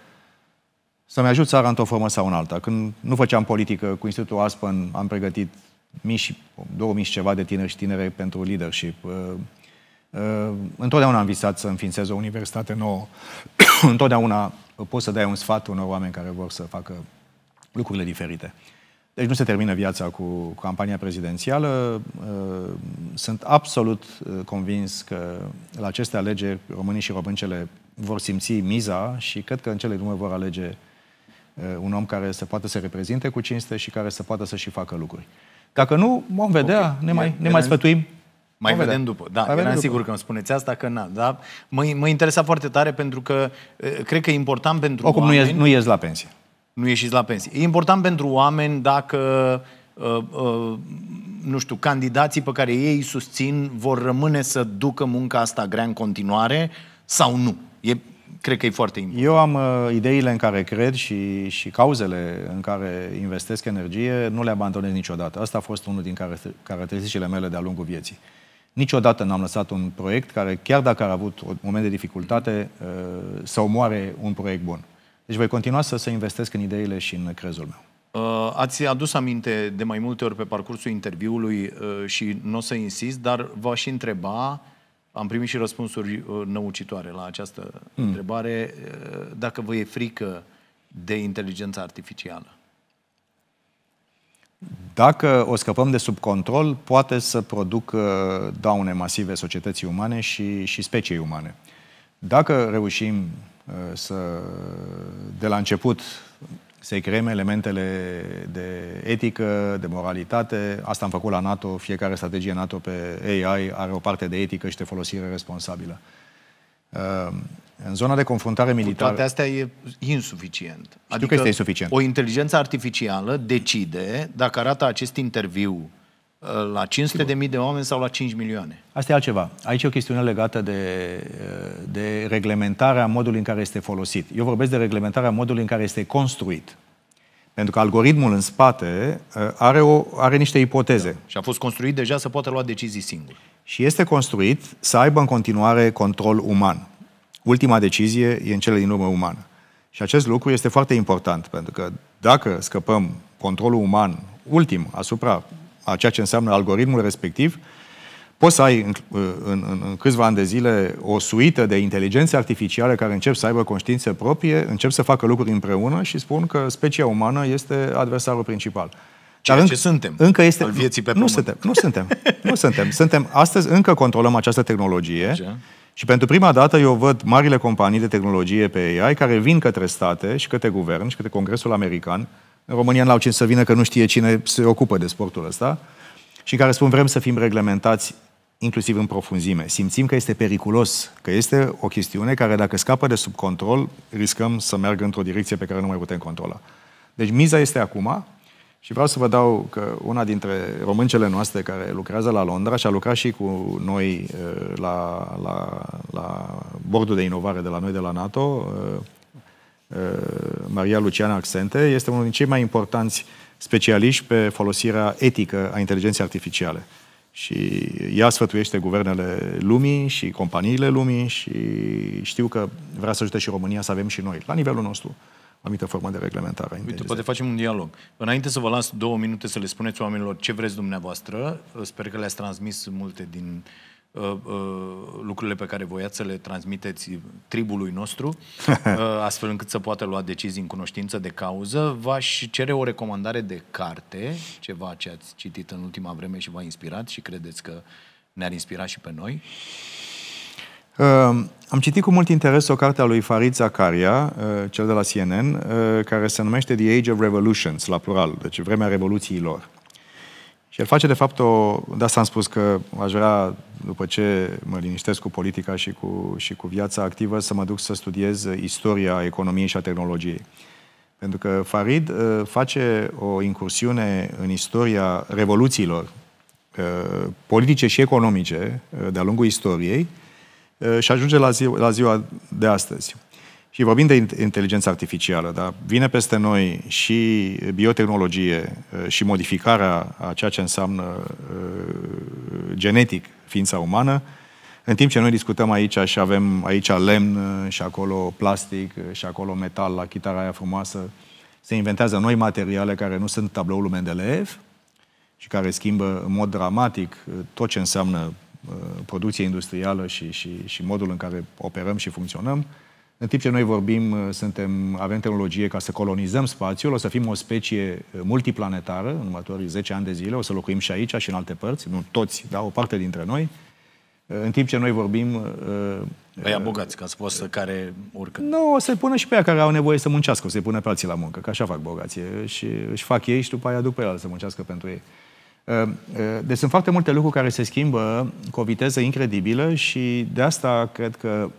să-mi ajut țara într-o formă sau în alta. Când nu făceam politică cu Institutul Aspen, am pregătit mii și, două mii și ceva de tineri și tinere pentru leadership. Uh, uh, întotdeauna am visat să înființez o universitate nouă. Întotdeauna poți să dai un sfat unor oameni care vor să facă lucrurile diferite. Deci nu se termină viața cu campania prezidențială. Uh, sunt absolut convins că la aceste alegeri românii și româncele vor simți miza și cred că în cele urmă vor alege Uh, un om care să poată să reprezinte cu cinste și care să poată să și facă lucruri. Dacă nu, vom vedea, okay. ne mai, ne mai sfătuim. Mai vedem, vedem după. Da, eram după. sigur că îmi spuneți asta, că na, da. Mă, mă interesa foarte tare pentru că uh, cred că e important pentru Ocum, oameni... Oricum nu ieși la pensie. Nu ieșiți la pensie. E important pentru oameni dacă, uh, uh, nu știu, candidații pe care ei îi susțin vor rămâne să ducă munca asta grea în continuare sau nu. E, cred că e foarte important. Eu am uh, ideile în care cred și, și cauzele în care investesc energie, nu le abandonez niciodată. Asta a fost unul din caracteristicile mele de-a lungul vieții. Niciodată n-am lăsat un proiect care, chiar dacă a avut un moment de dificultate, uh, să omoare un proiect bun. Deci voi continua să, să investesc în ideile și în crezul meu. Uh, ați adus aminte de mai multe ori pe parcursul interviului uh, și nu o să insist, dar v-aș întreba am primit și răspunsuri uh, năucitoare la această mm. întrebare. Uh, dacă vă e frică de inteligența artificială? Dacă o scăpăm de sub control, poate să producă uh, daune masive societății umane și, și speciei umane. Dacă reușim să, de la început să-i creăm elementele de etică, de moralitate. Asta am făcut la NATO, fiecare strategie NATO pe AI are o parte de etică și de folosire responsabilă. Ehm, în zona de confruntare militară... Cu toate astea e insuficient. Știu adică că este insuficient. Adică o inteligență artificială decide dacă arată acest interviu la 500 de mii de oameni sau la 5 milioane. Asta e altceva. Aici e o chestiune legată de, eh, de reglementarea modului în care este folosit. Eu vorbesc de reglementarea modului în care este construit. Pentru că algoritmul în spate eh, are, o, are niște ipoteze. Da. Și a fost construit deja să poată lua decizii singur. Și este construit să aibă în continuare control uman. Ultima decizie e în cele din urmă umană. Și acest lucru este foarte important, pentru că dacă scăpăm controlul uman ultim asupra a ceea ce înseamnă algoritmul respectiv, poți să ai în, în, în, în câțiva ani de zile o suită de inteligențe artificiale care încep să aibă conștiință proprie, încep să facă lucruri împreună și spun că specia umană este adversarul principal. Ceea Dar ce încă, suntem. Încă este. Al vieții pe nu pământ. suntem. Nu suntem. Nu suntem. Suntem. Astăzi încă controlăm această tehnologie. Așa. Și pentru prima dată eu văd marile companii de tehnologie pe AI care vin către state și către guvern și către Congresul American în România n-au cine să vină că nu știe cine se ocupă de sportul ăsta și care spun vrem să fim reglementați inclusiv în profunzime. Simțim că este periculos, că este o chestiune care dacă scapă de sub control, riscăm să meargă într-o direcție pe care nu mai putem controla. Deci miza este acum și vreau să vă dau că una dintre româncele noastre care lucrează la Londra și a lucrat și cu noi eh, la, la, la bordul de inovare de la noi de la NATO, eh, Uh, Maria Luciana Accente, este unul din cei mai importanți specialiști pe folosirea etică a inteligenței artificiale. Și ea sfătuiește guvernele lumii și companiile lumii și știu că vrea să ajute și România să avem și noi, la nivelul nostru, o anumită formă de reglementare. Uite, poate facem un dialog. Înainte să vă las două minute să le spuneți oamenilor ce vreți dumneavoastră, sper că le-ați transmis multe din uh, Uh, uh, lucrurile pe care voiați să le transmiteți tribului nostru, uh, astfel încât să poată lua decizii în cunoștință de cauză. V-aș cere o recomandare de carte, ceva ce ați citit în ultima vreme și v-a inspirat și credeți că ne-ar inspira și pe noi? Um, am citit cu mult interes o carte a lui Farid Zakaria, cel de la CNN, care se numește The Age of Revolutions, la plural, deci vremea revoluțiilor. Și el face, de fapt, o... De asta am spus că aș vrea, după ce mă liniștesc cu politica și cu, și cu viața activă, să mă duc să studiez istoria economiei și a tehnologiei. Pentru că Farid uh, face o incursiune în istoria revoluțiilor uh, politice și economice uh, de-a lungul istoriei uh, și ajunge la, zi, la ziua de astăzi. Și vorbim de inteligență artificială, dar vine peste noi și biotehnologie uh, și modificarea a ceea ce înseamnă uh, genetic ființa umană, în timp ce noi discutăm aici și avem aici lemn uh, și acolo plastic și acolo metal la chitara aia frumoasă, se inventează noi materiale care nu sunt tabloul lui Mendeleev și care schimbă în mod dramatic tot ce înseamnă producție industrială și, și, și modul în care operăm și funcționăm. În timp ce noi vorbim, uh, suntem, avem tehnologie ca să colonizăm spațiul, o să fim o specie uh, multiplanetară în următorii 10 ani de zile, o să locuim și aici și în alte părți, nu toți, dar o parte dintre noi. Uh, în timp ce noi vorbim... Păi abogați, ca spus, care urcă. Nu, o să-i pună și pe aia care au nevoie să muncească, o să-i pună pe alții la muncă, că așa fac bogații. Și își fac ei și după aia duc pe el să muncească pentru ei. Deci sunt foarte multe lucruri care se schimbă cu o viteză incredibilă și de asta cred că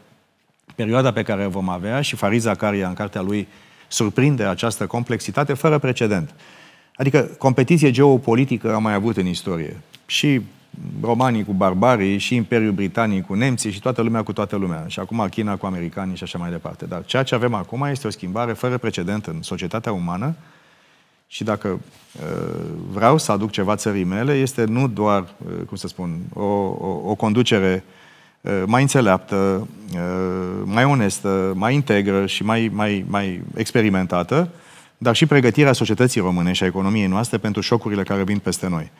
perioada pe care o vom avea și Fariza care în cartea lui surprinde această complexitate fără precedent. Adică competiție geopolitică am mai avut în istorie. Și romanii cu barbarii, și Imperiul Britanic cu nemții, și toată lumea cu toată lumea. Și acum China cu americanii și așa mai departe. Dar ceea ce avem acum este o schimbare fără precedent în societatea umană, și dacă uh, vreau să aduc ceva țării mele, este nu doar, uh, cum să spun, o, o, o conducere Uh, mai înțeleaptă, uh, mai onestă, mai integră și mai, mai, mai experimentată, dar și pregătirea societății române și a economiei noastre pentru șocurile care vin peste noi.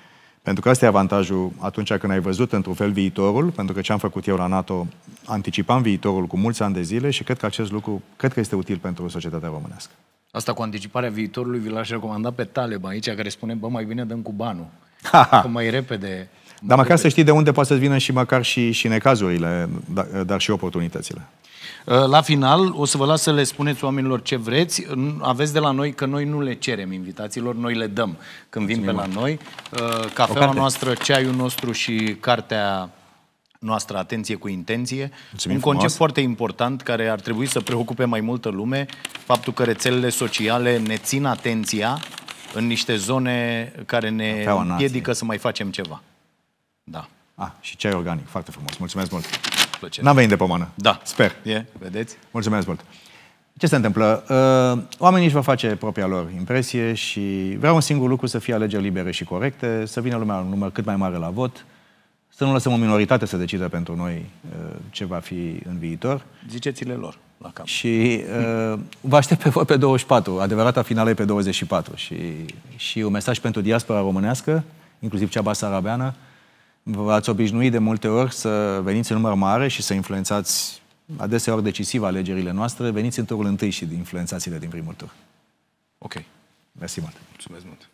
Pentru că asta e avantajul atunci când ai văzut într-un fel viitorul, pentru că ce am făcut eu la NATO, anticipam viitorul cu mulți ani de zile și cred că acest lucru, cred că este util pentru societatea românească. Asta cu anticiparea viitorului vi l-aș recomanda pe Taleb aici, care spune, bă, mai bine dăm cu banul, că mai repede dar măcar să știi de unde poate să vină și măcar și, și necazurile, dar, dar și oportunitățile. Uh, la final, o să vă las să le spuneți oamenilor ce vreți. Aveți de la noi că noi nu le cerem invitațiilor, noi le dăm când vin Mulțumim. pe la noi. Uh, cafeaua noastră, ceaiul nostru și cartea noastră Atenție cu Intenție. Mulțumim un frumos. foarte important care ar trebui să preocupe mai multă lume, faptul că rețelele sociale ne țin atenția în niște zone care ne împiedică să mai facem ceva. Da. Ah, și ceai organic, foarte frumos. Mulțumesc mult. Plăcere. N-am venit de pomană. Da. Sper. E, vedeți? Mulțumesc mult. Ce se întâmplă? Uh, oamenii își vor face propria lor impresie și vreau un singur lucru să fie alegeri libere și corecte, să vină lumea un număr cât mai mare la vot, să nu lăsăm o minoritate să decidă pentru noi uh, ce va fi în viitor. Ziceți-le lor la cap. Și uh, vă aștept pe voi pe 24, adevărata finală e pe 24 și, și un mesaj pentru diaspora românească, inclusiv cea basarabeană, vă ați obișnuit de multe ori să veniți în număr mare și să influențați adeseori decisiv alegerile noastre. Veniți în turul întâi și influențați-le din primul tur. Ok. Mersi mult. Mulțumesc mult.